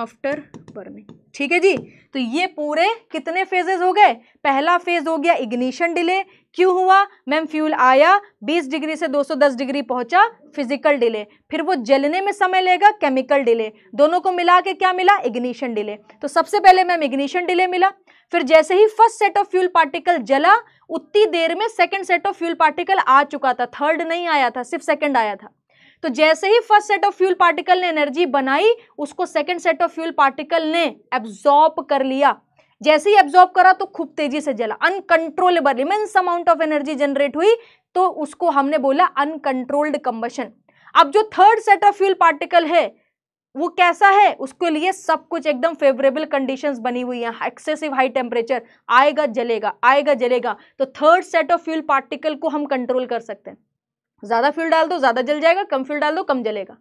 आफ्टर बर्निंग ठीक है जी तो ये पूरे कितने फेजेस हो गए पहला फेज हो गया इग्निशन डिले क्यों हुआ मैम फ्यूल आया 20 डिग्री से 210 डिग्री पहुंचा फिजिकल डिले फिर वो जलने में समय लेगा केमिकल डिले दोनों को मिला के क्या मिला इग्निशन डिले तो सबसे पहले मैम इग्निशन डिले मिला फिर जैसे ही first set of fuel particle जला उतनी देर में second set of fuel particle आ चुका था थर्ड नहीं आया था सिर्फ सेकेंड आया था तो जैसे ही first set of fuel particle ने एनर्जी बनाई उसको second set of fuel particle ने एब्जॉर्ब कर लिया जैसे ही एब्जॉर्ब करा तो खूब तेजी से जला uncontrollable immense amount of energy generate हुई तो उसको हमने बोला अनकंट्रोल्ड कंबशन अब जो third set of fuel particle है वो कैसा है उसके लिए सब कुछ एकदम फेवरेबल कंडीशंस बनी हुई हैं एक्सेसिव हाई टेम्परेचर आएगा जलेगा आएगा जलेगा तो third set of fuel particle को हम कंट्रोल कर सकते हैं ज़्यादा फ्यूल डाल दो ज़्यादा जल जाएगा कम फ्यूल डाल दो कम जलेगा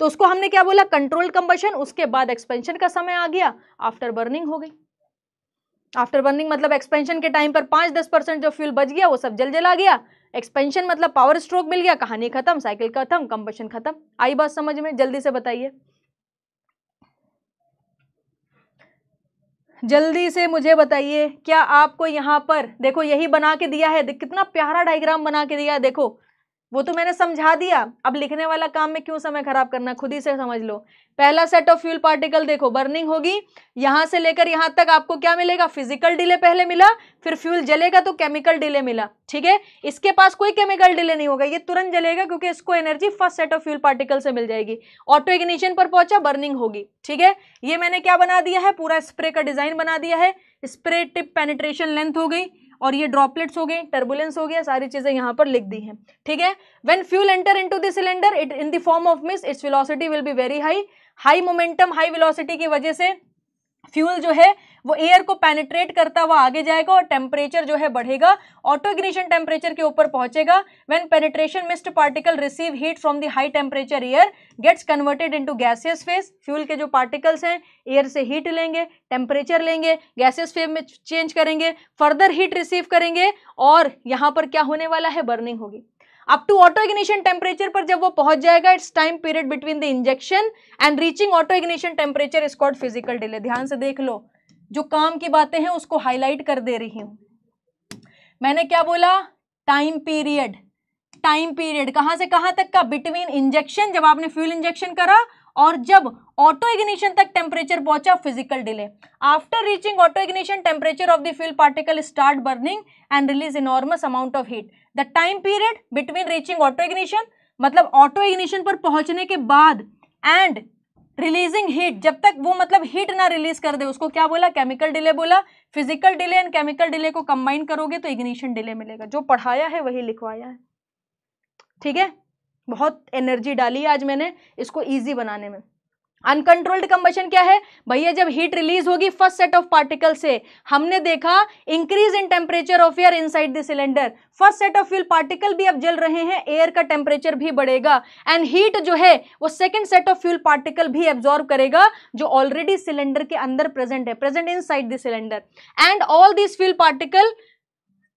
तो उसको हमने क्या बोला कंट्रोल कंबशन उसके बाद एक्सपेंशन का समय आ गया आफ्टर बर्निंग हो गई आफ्टर बर्निंग मतलब एक्सपेंशन के टाइम पर पाँच दस परसेंट जो फ्यूल बच गया वो सब जल जला गया एक्सपेंशन मतलब पावर स्ट्रोक मिल गया कहानी खत्म साइकिल खत्म कंपेशन खत्म आई बात समझ में जल्दी से बताइए जल्दी से मुझे बताइए क्या आपको यहाँ पर देखो यही बना के दिया है कितना प्यारा डायग्राम बना के दिया है देखो वो तो मैंने समझा दिया अब लिखने वाला काम में क्यों समय खराब करना खुद ही से समझ लो पहला सेट ऑफ फ्यूल पार्टिकल देखो बर्निंग होगी यहाँ से लेकर यहाँ तक आपको क्या मिलेगा फिजिकल डिले पहले मिला फिर फ्यूल जलेगा तो केमिकल डिले मिला ठीक है इसके पास कोई केमिकल डिले नहीं होगा ये तुरंत जलेगा क्योंकि इसको energy first set of fuel particle से मिल जाएगी ऑटो इग्निशन पर पहुंचा बर्निंग होगी ठीक है ये मैंने क्या बना दिया है पूरा स्प्रे का डिजाइन बना दिया है स्प्रे टिप पेनिट्रेशन लेंथ हो गई और ये ड्रॉपलेट्स हो गए टर्बुलेंस हो गया सारी चीज़ें यहाँ पर लिख दी हैं ठीक है when fuel enter into the cylinder it in the form of mist its velocity will be very high high momentum high velocity की वजह से फ्यूल जो है वो एयर को पेनिट्रेट करता हुआ आगे जाएगा और टेम्परेचर जो है बढ़ेगा ऑटो इग्निशन टेम्परेचर के ऊपर पहुंचेगा when penetration mist particle receive heat from the high temperature air gets converted into gaseous phase fuel के जो पार्टिकल्स हैं एयर से हीट लेंगे टेम्परेचर लेंगे गैसियस फेज में चेंज करेंगे फर्दर हीट रिसीव करेंगे और यहाँ पर क्या होने वाला है बर्निंग होगी up to auto ignition temperature पर जब वो पहुंच जाएगा its time period between the injection and reaching auto ignition temperature is called physical delay ध्यान से देख लो जो काम की बातें हैं उसको हाईलाइट कर दे रही हूं मैंने क्या बोला टाइम पीरियड टाइम पीरियड कहां से कहां तक का बिटवीन इंजेक्शन जब आपने फ्यूल इंजेक्शन करा और जब ऑटो इग्निशन तक टेम्परेचर पहुंचा physical delay after reaching auto ignition temperature of the fuel particle start burning and release enormous amount of heat the time period between reaching auto ignition मतलब auto ignition पर पहुंचने के बाद and releasing heat जब तक वो मतलब heat ना रिलीज कर दे उसको क्या बोला केमिकल डिले बोला physical delay and chemical delay को कंबाइन करोगे तो इग्निशन डिले मिलेगा जो पढ़ाया है वही लिखवाया है ठीक है बहुत एनर्जी डाली आज मैंने इसको ईजी बनाने में अनकंट्रोल्ड कंबेशन क्या है भैया जब हीट रिलीज होगी फर्स्ट सेट ऑफ पार्टिकल से हमने देखा increase in temperature of air inside the cylinder first set of fuel particle भी अब जल रहे हैं एयर का टेम्परेचर भी बढ़ेगा एंड हीट जो है वो second set of fuel particle भी एब्जॉर्व करेगा जो ऑलरेडी सिलेंडर के अंदर प्रेजेंट है present inside the cylinder and all this fuel particle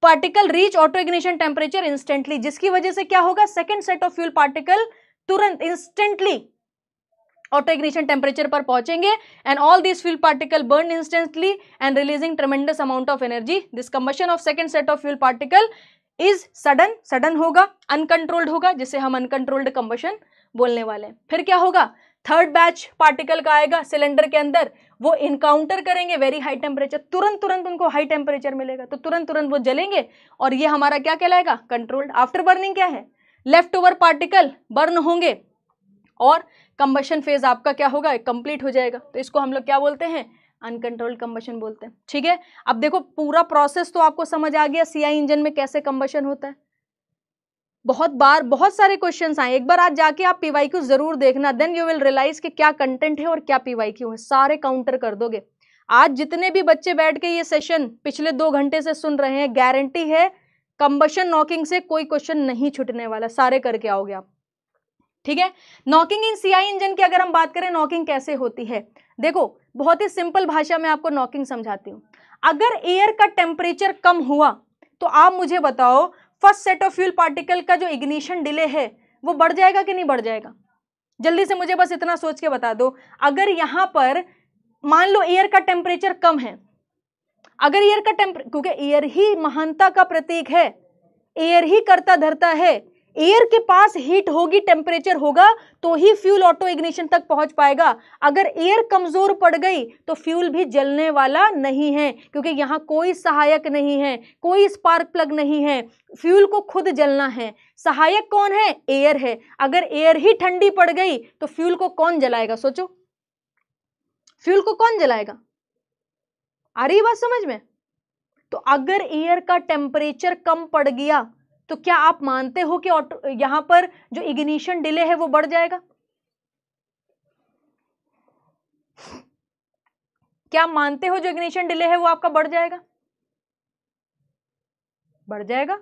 particle reach auto ignition temperature instantly जिसकी वजह से क्या होगा second set of fuel particle तुरंत इंस्टेंटली ऑटो इग्निशन टेम्परेचर पर पहुंचेंगे and all this fuel particle burn instantly and releasing tremendous amount of energy this combustion of second set of fuel particle is sudden sudden होगा uncontrolled होगा जिसे हम uncontrolled combustion बोलने वाले हैं फिर क्या होगा थर्ड बैच पार्टिकल का आएगा सिलेंडर के अंदर वो इनकाउंटर करेंगे वेरी हाई टेम्परेचर तुरंत तुरंत उनको हाई टेम्परेचर मिलेगा तो तुरंत तुरंत वो जलेंगे और ये हमारा क्या कहलाएगा कंट्रोल्ड आफ्टर बर्निंग क्या है लेफ्ट ओवर पार्टिकल बर्न होंगे और कंबशन फेज आपका क्या होगा कंप्लीट हो जाएगा तो इसको हम लोग क्या बोलते हैं अनकंट्रोल्ड कंबशन बोलते हैं ठीक है अब देखो पूरा प्रोसेस तो आपको समझ आ गया सीआई इंजन में कैसे कंबशन होता है बहुत बार बहुत सारे क्वेश्चन आए एक बार आज जाके आप पीवाई क्यू जरूर देखना देन यू विल रियलाइज कि क्या कंटेंट है और क्या पीवाई क्यू है सारे काउंटर कर दोगे आज जितने भी बच्चे बैठ के ये सेशन पिछले दो घंटे से सुन रहे हैं गारंटी है कंबशन नॉकिंग से कोई क्वेश्चन नहीं छुटने वाला सारे करके आओगे आप ठीक है नॉकिंग इन सीआई इंजन की अगर हम बात करें नॉकिंग कैसे होती है देखो बहुत ही सिंपल भाषा में आपको नॉकिंग समझाती हूँ अगर एयर का टेम्परेचर कम हुआ तो आप मुझे बताओ first set of fuel particle का जो इग्निशन डिले है वो बढ़ जाएगा कि नहीं बढ़ जाएगा जल्दी से मुझे बस इतना सोच के बता दो अगर यहाँ पर मान लो एयर का टेम्परेचर कम है अगर एयर का टेम्परे क्योंकि एयर ही महानता का प्रतीक है एयर ही करता धरता है एयर के पास हीट होगी टेम्परेचर होगा तो ही फ्यूल ऑटो इग्निशन तक पहुंच पाएगा अगर एयर कमज़ोर पड़ गई तो फ्यूल भी जलने वाला नहीं है क्योंकि यहाँ कोई सहायक नहीं है कोई स्पार्क प्लग नहीं है फ्यूल को खुद जलना है सहायक कौन है एयर है अगर एयर ही ठंडी पड़ गई तो फ्यूल को कौन जलाएगा सोचो फ्यूल को कौन जलाएगा आ रही बात समझ में तो अगर एयर का टेम्परेचर कम पड़ गया तो क्या आप मानते हो कि ऑटो यहां पर जो इग्निशन डिले है वो बढ़ जाएगा क्या आप मानते हो जो इग्निशन डिले है वो आपका बढ़ जाएगा बढ़ जाएगा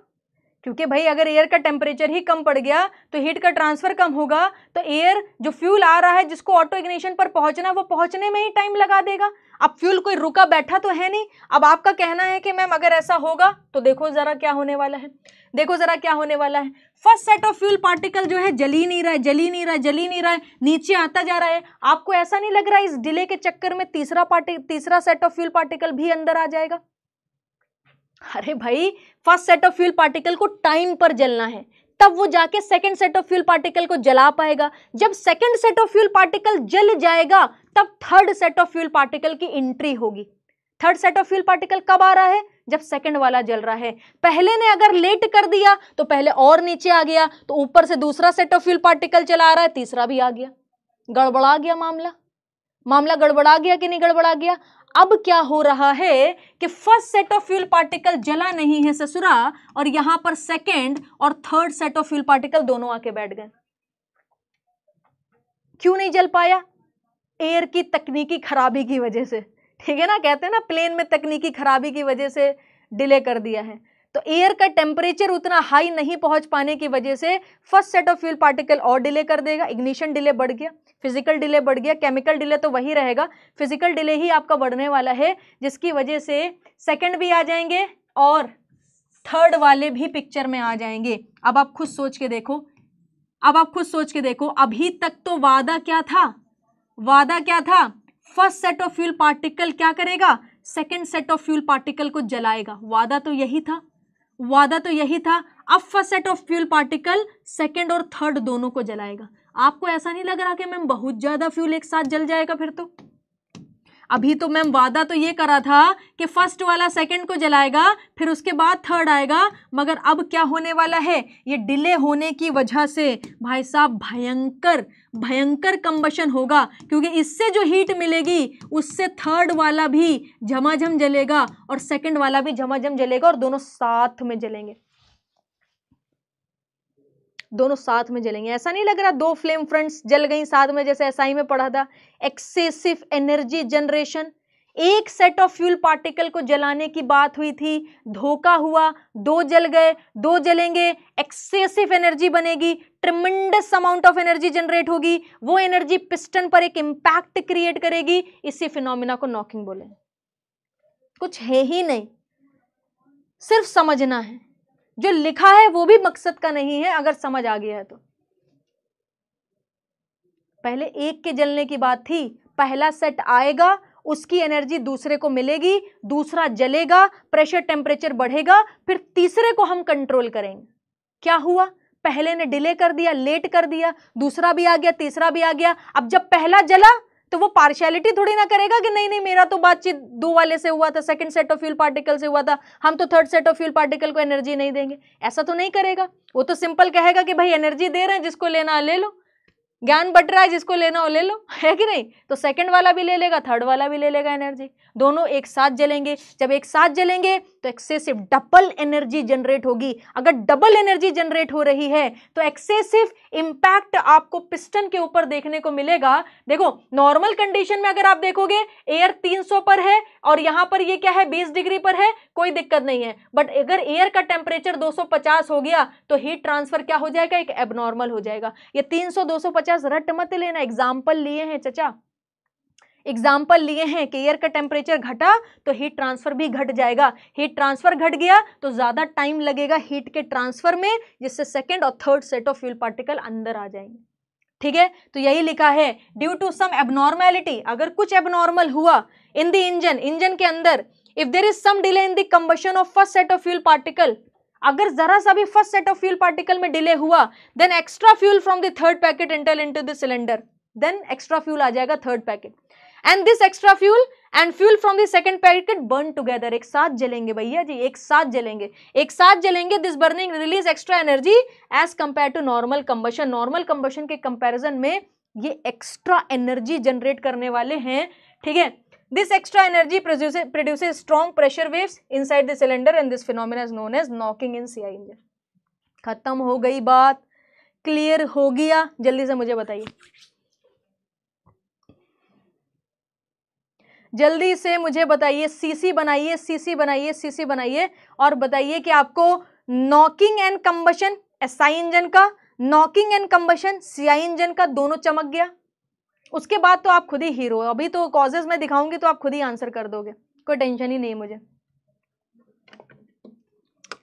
क्योंकि भाई अगर एयर का टेम्परेचर ही कम पड़ गया तो हीट का ट्रांसफर कम होगा तो एयर जो फ्यूल आ रहा है जिसको ऑटो इग्निशन पर पहुंचना वो पहुंचने में ही टाइम लगा देगा अब फ्यूल कोई रुका बैठा तो है नहीं अब आपका कहना है कि मैम अगर ऐसा होगा तो देखो ज़रा क्या होने वाला है देखो ज़रा क्या होने वाला है first set of fuel particle जो है जली नहीं रहा है जली नहीं रहा है जली नहीं रहा है नीचे आता जा रहा है आपको ऐसा नहीं लग रहा है इस डिले के चक्कर में तीसरा पार्टी तीसरा सेट ऑफ फ्यूल पार्टिकल भी अंदर आ जाएगा अरे भाई first set of fuel particle को टाइम पर जलना है तब वो जाके second set of fuel particle को जला पाएगा जब second set of fuel particle जल जाएगा तब third set of fuel particle की एंट्री होगी third set of fuel particle कब आ रहा है जब सेकंड वाला जल रहा है पहले ने अगर लेट कर दिया तो पहले और नीचे आ गया तो ऊपर से दूसरा सेट ऑफ फ्यूल पार्टिकल चला आ रहा है तीसरा भी आ गया गड़बड़ा गया मामला मामला गड़बड़ा गया कि नहीं गड़बड़ा गया अब क्या हो रहा है कि first set of fuel particle जला नहीं है ससुरा और यहां पर सेकेंड और third set of fuel particle दोनों आके बैठ गए क्यों नहीं जल पाया एयर की तकनीकी खराबी की वजह से ठीक है ना कहते हैं ना प्लेन में तकनीकी खराबी की वजह से डिले कर दिया है तो एयर का टेम्परेचर उतना हाई नहीं पहुंच पाने की वजह से first set of fuel particle और डिले कर देगा इग्निशन डिले बढ़ गया फिजिकल डिले बढ़ गया केमिकल डिले तो वही रहेगा फिजिकल डिले ही आपका बढ़ने वाला है जिसकी वजह से सेकंड भी आ जाएंगे और थर्ड वाले भी पिक्चर में आ जाएंगे अब आप खुद सोच के देखो अब आप खुद सोच के देखो अभी तक तो वादा क्या था वादा क्या था first set of fuel particle क्या करेगा second set of fuel particle को जलाएगा वादा तो यही था वादा तो यही था अब first set of fuel particle second और थर्ड दोनों को जलाएगा आपको ऐसा नहीं लग रहा कि मैम बहुत ज़्यादा फ्यूल एक साथ जल जाएगा फिर तो अभी तो मैम वादा तो ये करा था कि फर्स्ट वाला सेकंड को जलाएगा फिर उसके बाद थर्ड आएगा मगर अब क्या होने वाला है ये डिले होने की वजह से भाई साहब भयंकर भयंकर कम्बशन होगा क्योंकि इससे जो हीट मिलेगी उससे थर्ड वाला भी झमाझम जलेगा और सेकंड वाला भी झमाझम जलेगा और दोनों साथ में जलेंगे दोनों साथ में जलेंगे ऐसा नहीं लग रहा दो फ्लेम फ्रंट्स जल गई साथ में जैसे एसआई में पढ़ा था एक्सेसिव एनर्जी जनरेशन एक सेट ऑफ फ्यूल पार्टिकल को जलाने की बात हुई थी धोखा हुआ दो जल गए दो जलेंगे एक्सेसिव एनर्जी बनेगी tremendous amount of energy generate होगी वो एनर्जी पिस्टन पर एक इंपैक्ट क्रिएट करेगी इसी फिनोमिना को नॉकिंग बोले कुछ है ही नहीं सिर्फ समझना है जो लिखा है वो भी मकसद का नहीं है अगर समझ आ गया है तो पहले एक के जलने की बात थी पहला सेट आएगा उसकी एनर्जी दूसरे को मिलेगी दूसरा जलेगा प्रेशर टेम्परेचर बढ़ेगा फिर तीसरे को हम कंट्रोल करेंगे क्या हुआ पहले ने डिले कर दिया लेट कर दिया दूसरा भी आ गया तीसरा भी आ गया अब जब पहला जला तो वो पार्शियलिटी थोड़ी ना करेगा कि नहीं नहीं मेरा तो बातचीत दो वाले से हुआ था second set of fuel particle से हुआ था हम तो third set of fuel particle को एनर्जी नहीं देंगे ऐसा तो नहीं करेगा वो तो सिंपल कहेगा कि भाई एनर्जी दे रहे हैं जिसको लेना ले लो ज्ञान बट रहा है जिसको लेना हो ले लो *laughs* है कि नहीं तो सेकंड वाला भी ले लेगा थर्ड वाला भी ले लेगा एनर्जी दोनों एक साथ जलेंगे जब एक साथ जलेंगे तो एक्सेसिव डबल एनर्जी जनरेट होगी अगर डबल एनर्जी जनरेट हो रही है तो एक्सेसिव इंपैक्ट आपको पिस्टन के ऊपर देखने को मिलेगा देखो नॉर्मल कंडीशन में अगर आप देखोगे एयर 300 पर है और यहां पर ये क्या है 20 डिग्री पर है कोई दिक्कत नहीं है बट अगर एयर का टेम्परेचर 250 हो गया तो हीट ट्रांसफर क्या हो जाएगा एक एबनॉर्मल हो जाएगा ये 300 250 रट मत लेना एग्जाम्पल लिए हैं चचा एग्जाम्पल लिए हैं कि एयर का टेम्परेचर घटा तो हीट ट्रांसफर भी घट जाएगा हीट ट्रांसफर घट गया तो ज़्यादा टाइम लगेगा हीट के ट्रांसफर में जिससे सेकेंड और third set of fuel particle अंदर आ जाएंगे ठीक है तो यही लिखा है ड्यू टू सम एबनॉर्मैलिटी अगर कुछ एबनॉर्मल हुआ इन द इंजन इंजन के अंदर if there is some delay in the combustion of first set of fuel particle अगर जरा सा भी first set of fuel particle में डिले हुआ then extra fuel from the third packet enter into the cylinder then extra fuel आ जाएगा third packet and this extra fuel and fuel from the second packet burn together एक साथ जलेंगे भैया जी एक साथ जलेंगे एक साथ जलेंगे this burning release extra energy as compare to normal combustion normal combustion के कंपेरिजन में ये एक्स्ट्रा एनर्जी जनरेट करने वाले हैं ठीक है this extra energy produce strong pressure pressure inside the and and this phenomena known as knocking in C I engine खत्म हो गई बात क्लियर हो गया जल्दी से मुझे बताइए जल्दी से मुझे बताइए सीसी बनाइए सीसी बनाइए सीसी बनाइए और बताइए कि आपको knocking and S SI engine का knocking and combustion CI engine का दोनों चमक गया उसके बाद तो आप खुद ही हीरो अभी तो कॉजेज में दिखाऊंगी तो आप खुद ही आंसर कर दोगे कोई टेंशन ही नहीं मुझे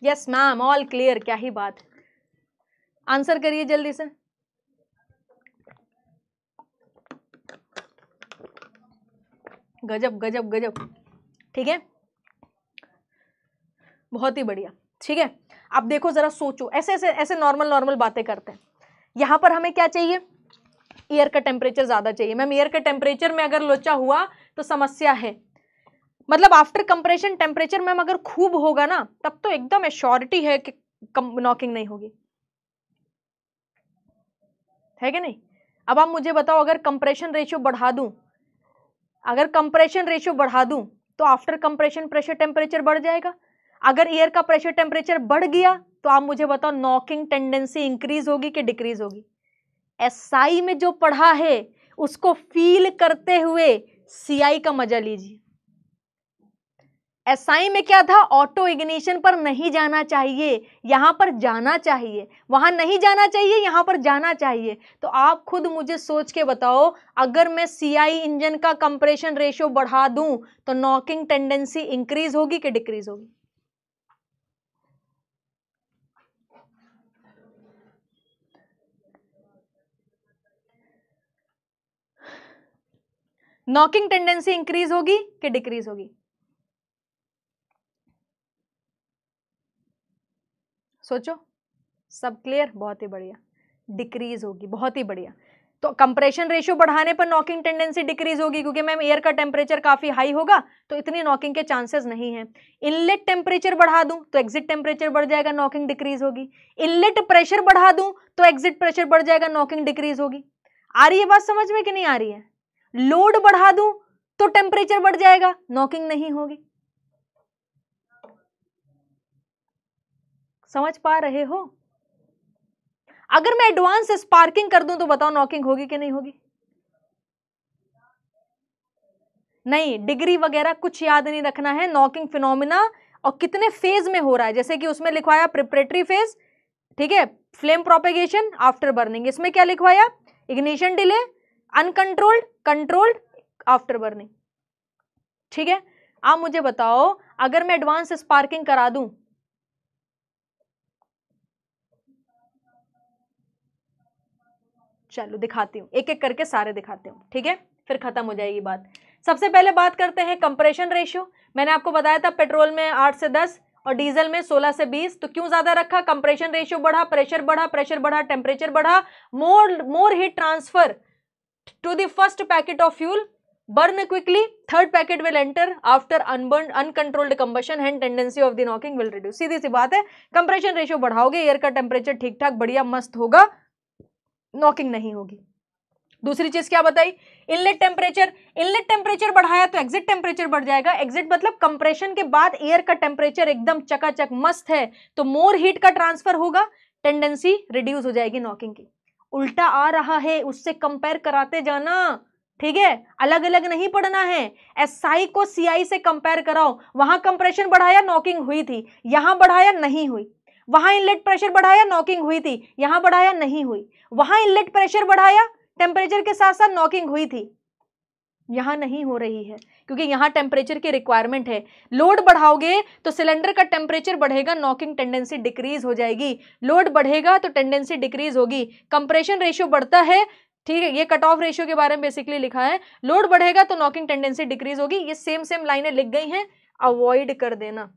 यस मैम ऑल क्लियर क्या ही बात आंसर करिए जल्दी से गजब गजब गजब ठीक है बहुत ही बढ़िया ठीक है आप देखो ज़रा सोचो ऐसे ऐसे ऐसे नॉर्मल नॉर्मल बातें करते हैं यहाँ पर हमें क्या चाहिए एयर का टेम्परेचर ज़्यादा चाहिए मैम एयर का टेम्परेचर में अगर लोचा हुआ तो समस्या है मतलब आफ्टर कंप्रेशन टेम्परेचर मैम अगर खूब होगा ना तब तो एकदम एश्योरिटी है कि नॉकिंग नहीं होगी है कि नहीं अब आप मुझे बताओ अगर कंप्रेशन रेशियो बढ़ा दूं अगर कंप्रेशन रेशियो बढ़ा दूं तो आफ्टर कंप्रेशन प्रेशर टेम्परेचर बढ़ जाएगा अगर एयर का प्रेशर टेम्परेचर बढ़ गया तो आप मुझे बताओ नॉकिंग टेंडेंसी इंक्रीज होगी कि डिक्रीज होगी एसआई में जो पढ़ा है उसको फील करते हुए सीआई का मजा लीजिए एसआई SI में क्या था ऑटो इग्निशन पर नहीं जाना चाहिए यहाँ पर जाना चाहिए वहाँ नहीं जाना चाहिए यहाँ पर जाना चाहिए तो आप खुद मुझे सोच के बताओ अगर मैं सीआई इंजन का कंप्रेशन रेशियो बढ़ा दूं तो नॉकिंग टेंडेंसी इंक्रीज होगी कि डिक्रीज होगी नॉकिंग टेंडेंसी इंक्रीज होगी कि डिक्रीज होगी सोचो सब क्लियर बहुत ही बढ़िया डिक्रीज होगी बहुत ही बढ़िया तो कंप्रेशन रेशियो बढ़ाने पर नॉकिंग टेंडेंसी डिक्रीज होगी क्योंकि मैम एयर का टेम्परेचर काफ़ी हाई होगा तो इतनी नॉकिंग के चांसेस नहीं है इनलेट टेम्परेचर बढ़ा दूं तो एग्जिट टेम्परेचर बढ़ जाएगा नॉकिंग डिक्रीज होगी इनलेट प्रेशर बढ़ा दूं तो एग्जिट प्रेशर बढ़ जाएगा नॉकिंग डिक्रीज होगी आ रही है बात समझ में कि नहीं आ रही है लोड बढ़ा दूं तो टेम्परेचर बढ़ जाएगा नॉकिंग नहीं होगी समझ पा रहे हो अगर मैं एडवांस स्पार्किंग कर दूं तो बताओ नॉकिंग होगी कि नहीं होगी नहीं डिग्री वगैरह कुछ याद नहीं रखना है नॉकिंग फिनोमिना और कितने फेज में हो रहा है जैसे कि उसमें लिखवाया प्रिपरेटरी फेज ठीक है फ्लेम प्रोपेगेशन आफ्टर बर्निंग इसमें क्या लिखवाया ignition delay uncontrolled controlled after burning ठीक है आप मुझे बताओ अगर मैं एडवांस स्पार्किंग करा दूं चलो दिखाती हूँ एक एक करके सारे दिखाती हूँ ठीक है फिर ख़त्म हो जाएगी बात सबसे पहले बात करते हैं कंप्रेशन रेशियो मैंने आपको बताया था पेट्रोल में आठ से दस और डीजल में 16 से 20 तो क्यों ज्यादा रखा कंप्रेशन रेशियो बढ़ा प्रेशर बढ़ा प्रेशर बढ़ा टेम्परेचर बढ़ा more more heat transfer to the first packet of fuel burn quickly third packet will enter after unburn uncontrolled combustion and tendency of the knocking will reduce सीधी सी बात है compression ratio बढ़ाओगे air का temperature ठीक ठाक बढ़िया मस्त होगा नॉकिंग नहीं होगी दूसरी चीज क्या बताई इनलेट टेम्परेचर इनलेट टेम्परेचर बढ़ाया तो एग्जिट टेम्परेचर बढ़ जाएगा एग्जिट मतलब कंप्रेशन के बाद एयर का टेम्परेचर एकदम चकाचक मस्त है तो मोर हीट का ट्रांसफर होगा टेंडेंसी रिड्यूस हो जाएगी नॉकिंग की उल्टा आ रहा है उससे कंपेयर कराते जाना ठीक है अलग अलग नहीं पढ़ना है एस आई को सी आई से कंपेयर कराओ वहां कंप्रेशन बढ़ाया नॉकिंग हुई थी यहां बढ़ाया नहीं हुई वहां इनलेट प्रेशर बढ़ाया नॉकिंग हुई थी यहां बढ़ाया नहीं हुई वहां इनलेट प्रेशर बढ़ाया टेम्परेचर के साथ साथ नॉकिंग हुई थी यहां नहीं हो रही है क्योंकि यहां टेम्परेचर की रिक्वायरमेंट है लोड बढ़ाओगे तो सिलेंडर का टेम्परेचर बढ़ेगा नॉकिंग टेंडेंसी डिक्रीज हो जाएगी लोड बढ़ेगा तो टेंडेंसी डिक्रीज होगी कंप्रेशन रेशियो बढ़ता है ठीक है ये कट ऑफ रेशियो के बारे में बेसिकली लिखा है लोड बढ़ेगा तो नॉकिंग टेंडेंसी डिक्रीज होगी ये सेम सेम लाइनें लिख गई हैं अवॉइड कर देना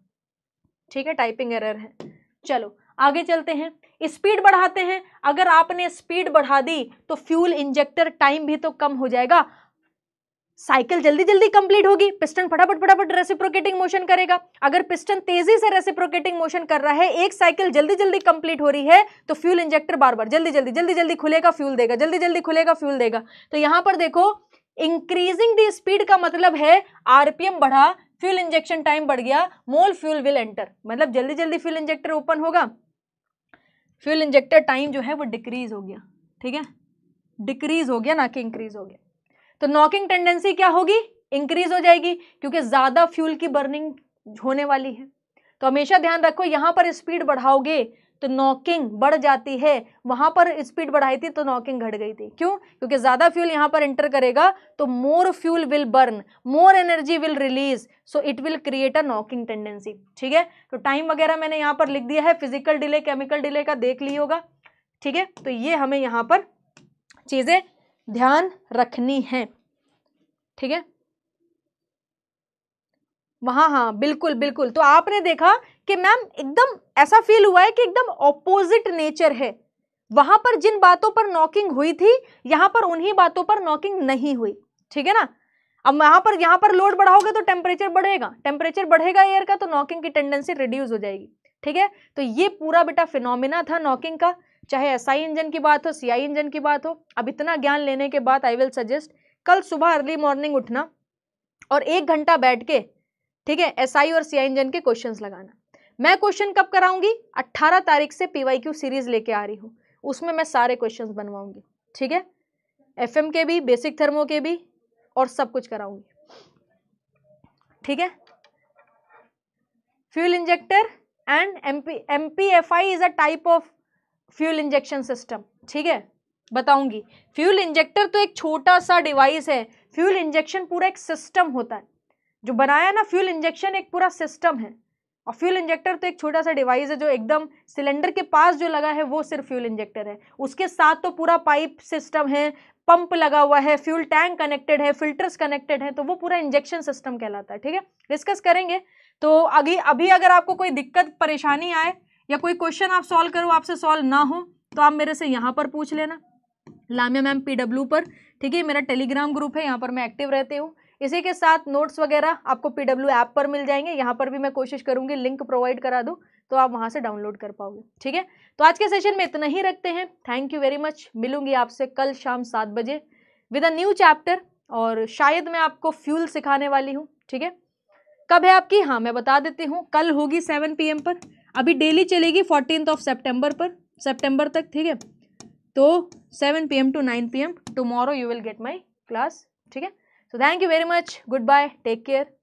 ठीक है टाइपिंग एरर है चलो आगे चलते हैं स्पीड बढ़ाते हैं अगर आपने स्पीड बढ़ा दी तो फ्यूल इंजेक्टर टाइम भी तो कम हो जाएगा साइकिल जल्दी जल्दी कंप्लीट होगी पिस्टन फटाफट फटाफट रेसिप्रोकेटिंग मोशन करेगा अगर पिस्टन तेजी से रेसिप्रोकेटिंग मोशन कर रहा है एक साइकिल जल्दी जल्दी कंप्लीट हो रही है तो फ्यूल इंजेक्टर बार बार जल्दी जल्दी जल्दी जल्दी खुलेगा फ्यूल देगा जल्दी जल्दी खुलेगा फ्यूल देगा तो यहां पर देखो इंक्रीजिंग दी स्पीड का मतलब है आरपीएम बढ़ा फ्यूल इंजेक्शन टाइम बढ़ गया मोल फ्यूल विल एंटर मतलब जल्दी जल्दी फ्यूल इंजेक्टर ओपन होगा फ्यूल इंजेक्टर टाइम जो है वो डिक्रीज हो गया ठीक है डिक्रीज हो गया ना कि इंक्रीज हो गया तो नॉकिंग टेंडेंसी क्या होगी इंक्रीज हो जाएगी क्योंकि ज़्यादा फ्यूल की बर्निंग होने वाली है तो हमेशा ध्यान रखो यहां पर स्पीड बढ़ाओगे तो नॉकिंग बढ़ जाती है वहां पर स्पीड बढ़ाई थी तो नॉकिंग घट गई थी क्यों क्योंकि ज़्यादा फ्यूल यहां पर एंटर करेगा तो more fuel will burn more energy will release so it will create a knocking tendency ठीक है तो टाइम वगैरह मैंने यहां पर लिख दिया है फिजिकल डिले केमिकल डिले का देख ली होगा ठीक है तो ये हमें यहां पर चीज़ें ध्यान रखनी है ठीक है वहां हाँ बिल्कुल बिल्कुल तो आपने देखा कि मैम एकदम ऐसा फील हुआ है कि एकदम ऑपोजिट नेचर है वहां पर जिन बातों पर नॉकिंग हुई थी यहां पर उन्हीं बातों पर नॉकिंग नहीं हुई ठीक है ना अब यहां पर यहां पर लोड बढ़ाओगे तो टेम्परेचर बढ़ेगा टेम्परेचर बढ़ेगा एयर का तो नॉकिंग की टेंडेंसी रिड्यूस हो जाएगी ठीक है तो ये पूरा बेटा फिनोमिना था नॉकिंग का चाहे एस आई इंजन की बात हो सी इंजन की बात हो अब इतना ज्ञान लेने के बाद आई विल सजेस्ट कल सुबह अर्ली मॉर्निंग उठना और एक घंटा बैठ के ठीक है एस आई और सी इंजन के क्वेश्चन लगाना मैं क्वेश्चन कब कराऊंगी 18 तारीख से पी सीरीज लेके आ रही हूँ उसमें मैं सारे क्वेश्चंस बनवाऊंगी ठीक है एफएम के भी बेसिक थर्मो के भी और सब कुछ कराऊंगी ठीक है fuel injector and MP MPFI is a type of fuel injection system ठीक है बताऊंगी फ्यूल इंजेक्टर तो एक छोटा सा डिवाइस है फ्यूल इंजेक्शन पूरा एक सिस्टम होता है जो बनाया ना फ्यूल इंजेक्शन एक पूरा सिस्टम है और फ्यूल इंजेक्टर तो एक छोटा सा डिवाइस है जो एकदम सिलेंडर के पास जो लगा है वो सिर्फ फ्यूल इंजेक्टर है उसके साथ तो पूरा पाइप सिस्टम है पंप लगा हुआ है फ्यूल टैंक कनेक्टेड है फिल्टर्स कनेक्टेड है तो वो पूरा इंजेक्शन सिस्टम कहलाता है ठीक है डिस्कस करेंगे तो अभी अभी अगर आपको कोई दिक्कत परेशानी आए या कोई क्वेश्चन आप सॉल्व करो आपसे सॉल्व ना हो तो आप मेरे से यहाँ पर पूछ लेना लामिया मैम पी पर ठीक है मेरा टेलीग्राम ग्रुप है यहाँ पर मैं एक्टिव रहती हूँ इसी के साथ नोट्स वगैरह आपको पी डब्ल्यू ऐप पर मिल जाएंगे यहाँ पर भी मैं कोशिश करूँगी लिंक प्रोवाइड करा दूँ तो आप वहाँ से डाउनलोड कर पाओगे ठीक है तो आज के सेशन में इतना ही रखते हैं थैंक यू वेरी मच मिलूंगी आपसे कल शाम सात बजे विद अ न्यू चैप्टर और शायद मैं आपको फ्यूल सिखाने वाली हूँ ठीक है कब है आपकी हाँ मैं बता देती हूँ कल होगी सेवन पी पर अभी डेली चलेगी फोर्टीन ऑफ सेप्टेम्बर पर सेप्टेम्बर तक ठीक है तो seven P to nine P M tomorrow you will get my class ठीक है So thank you very much. Goodbye. Take care.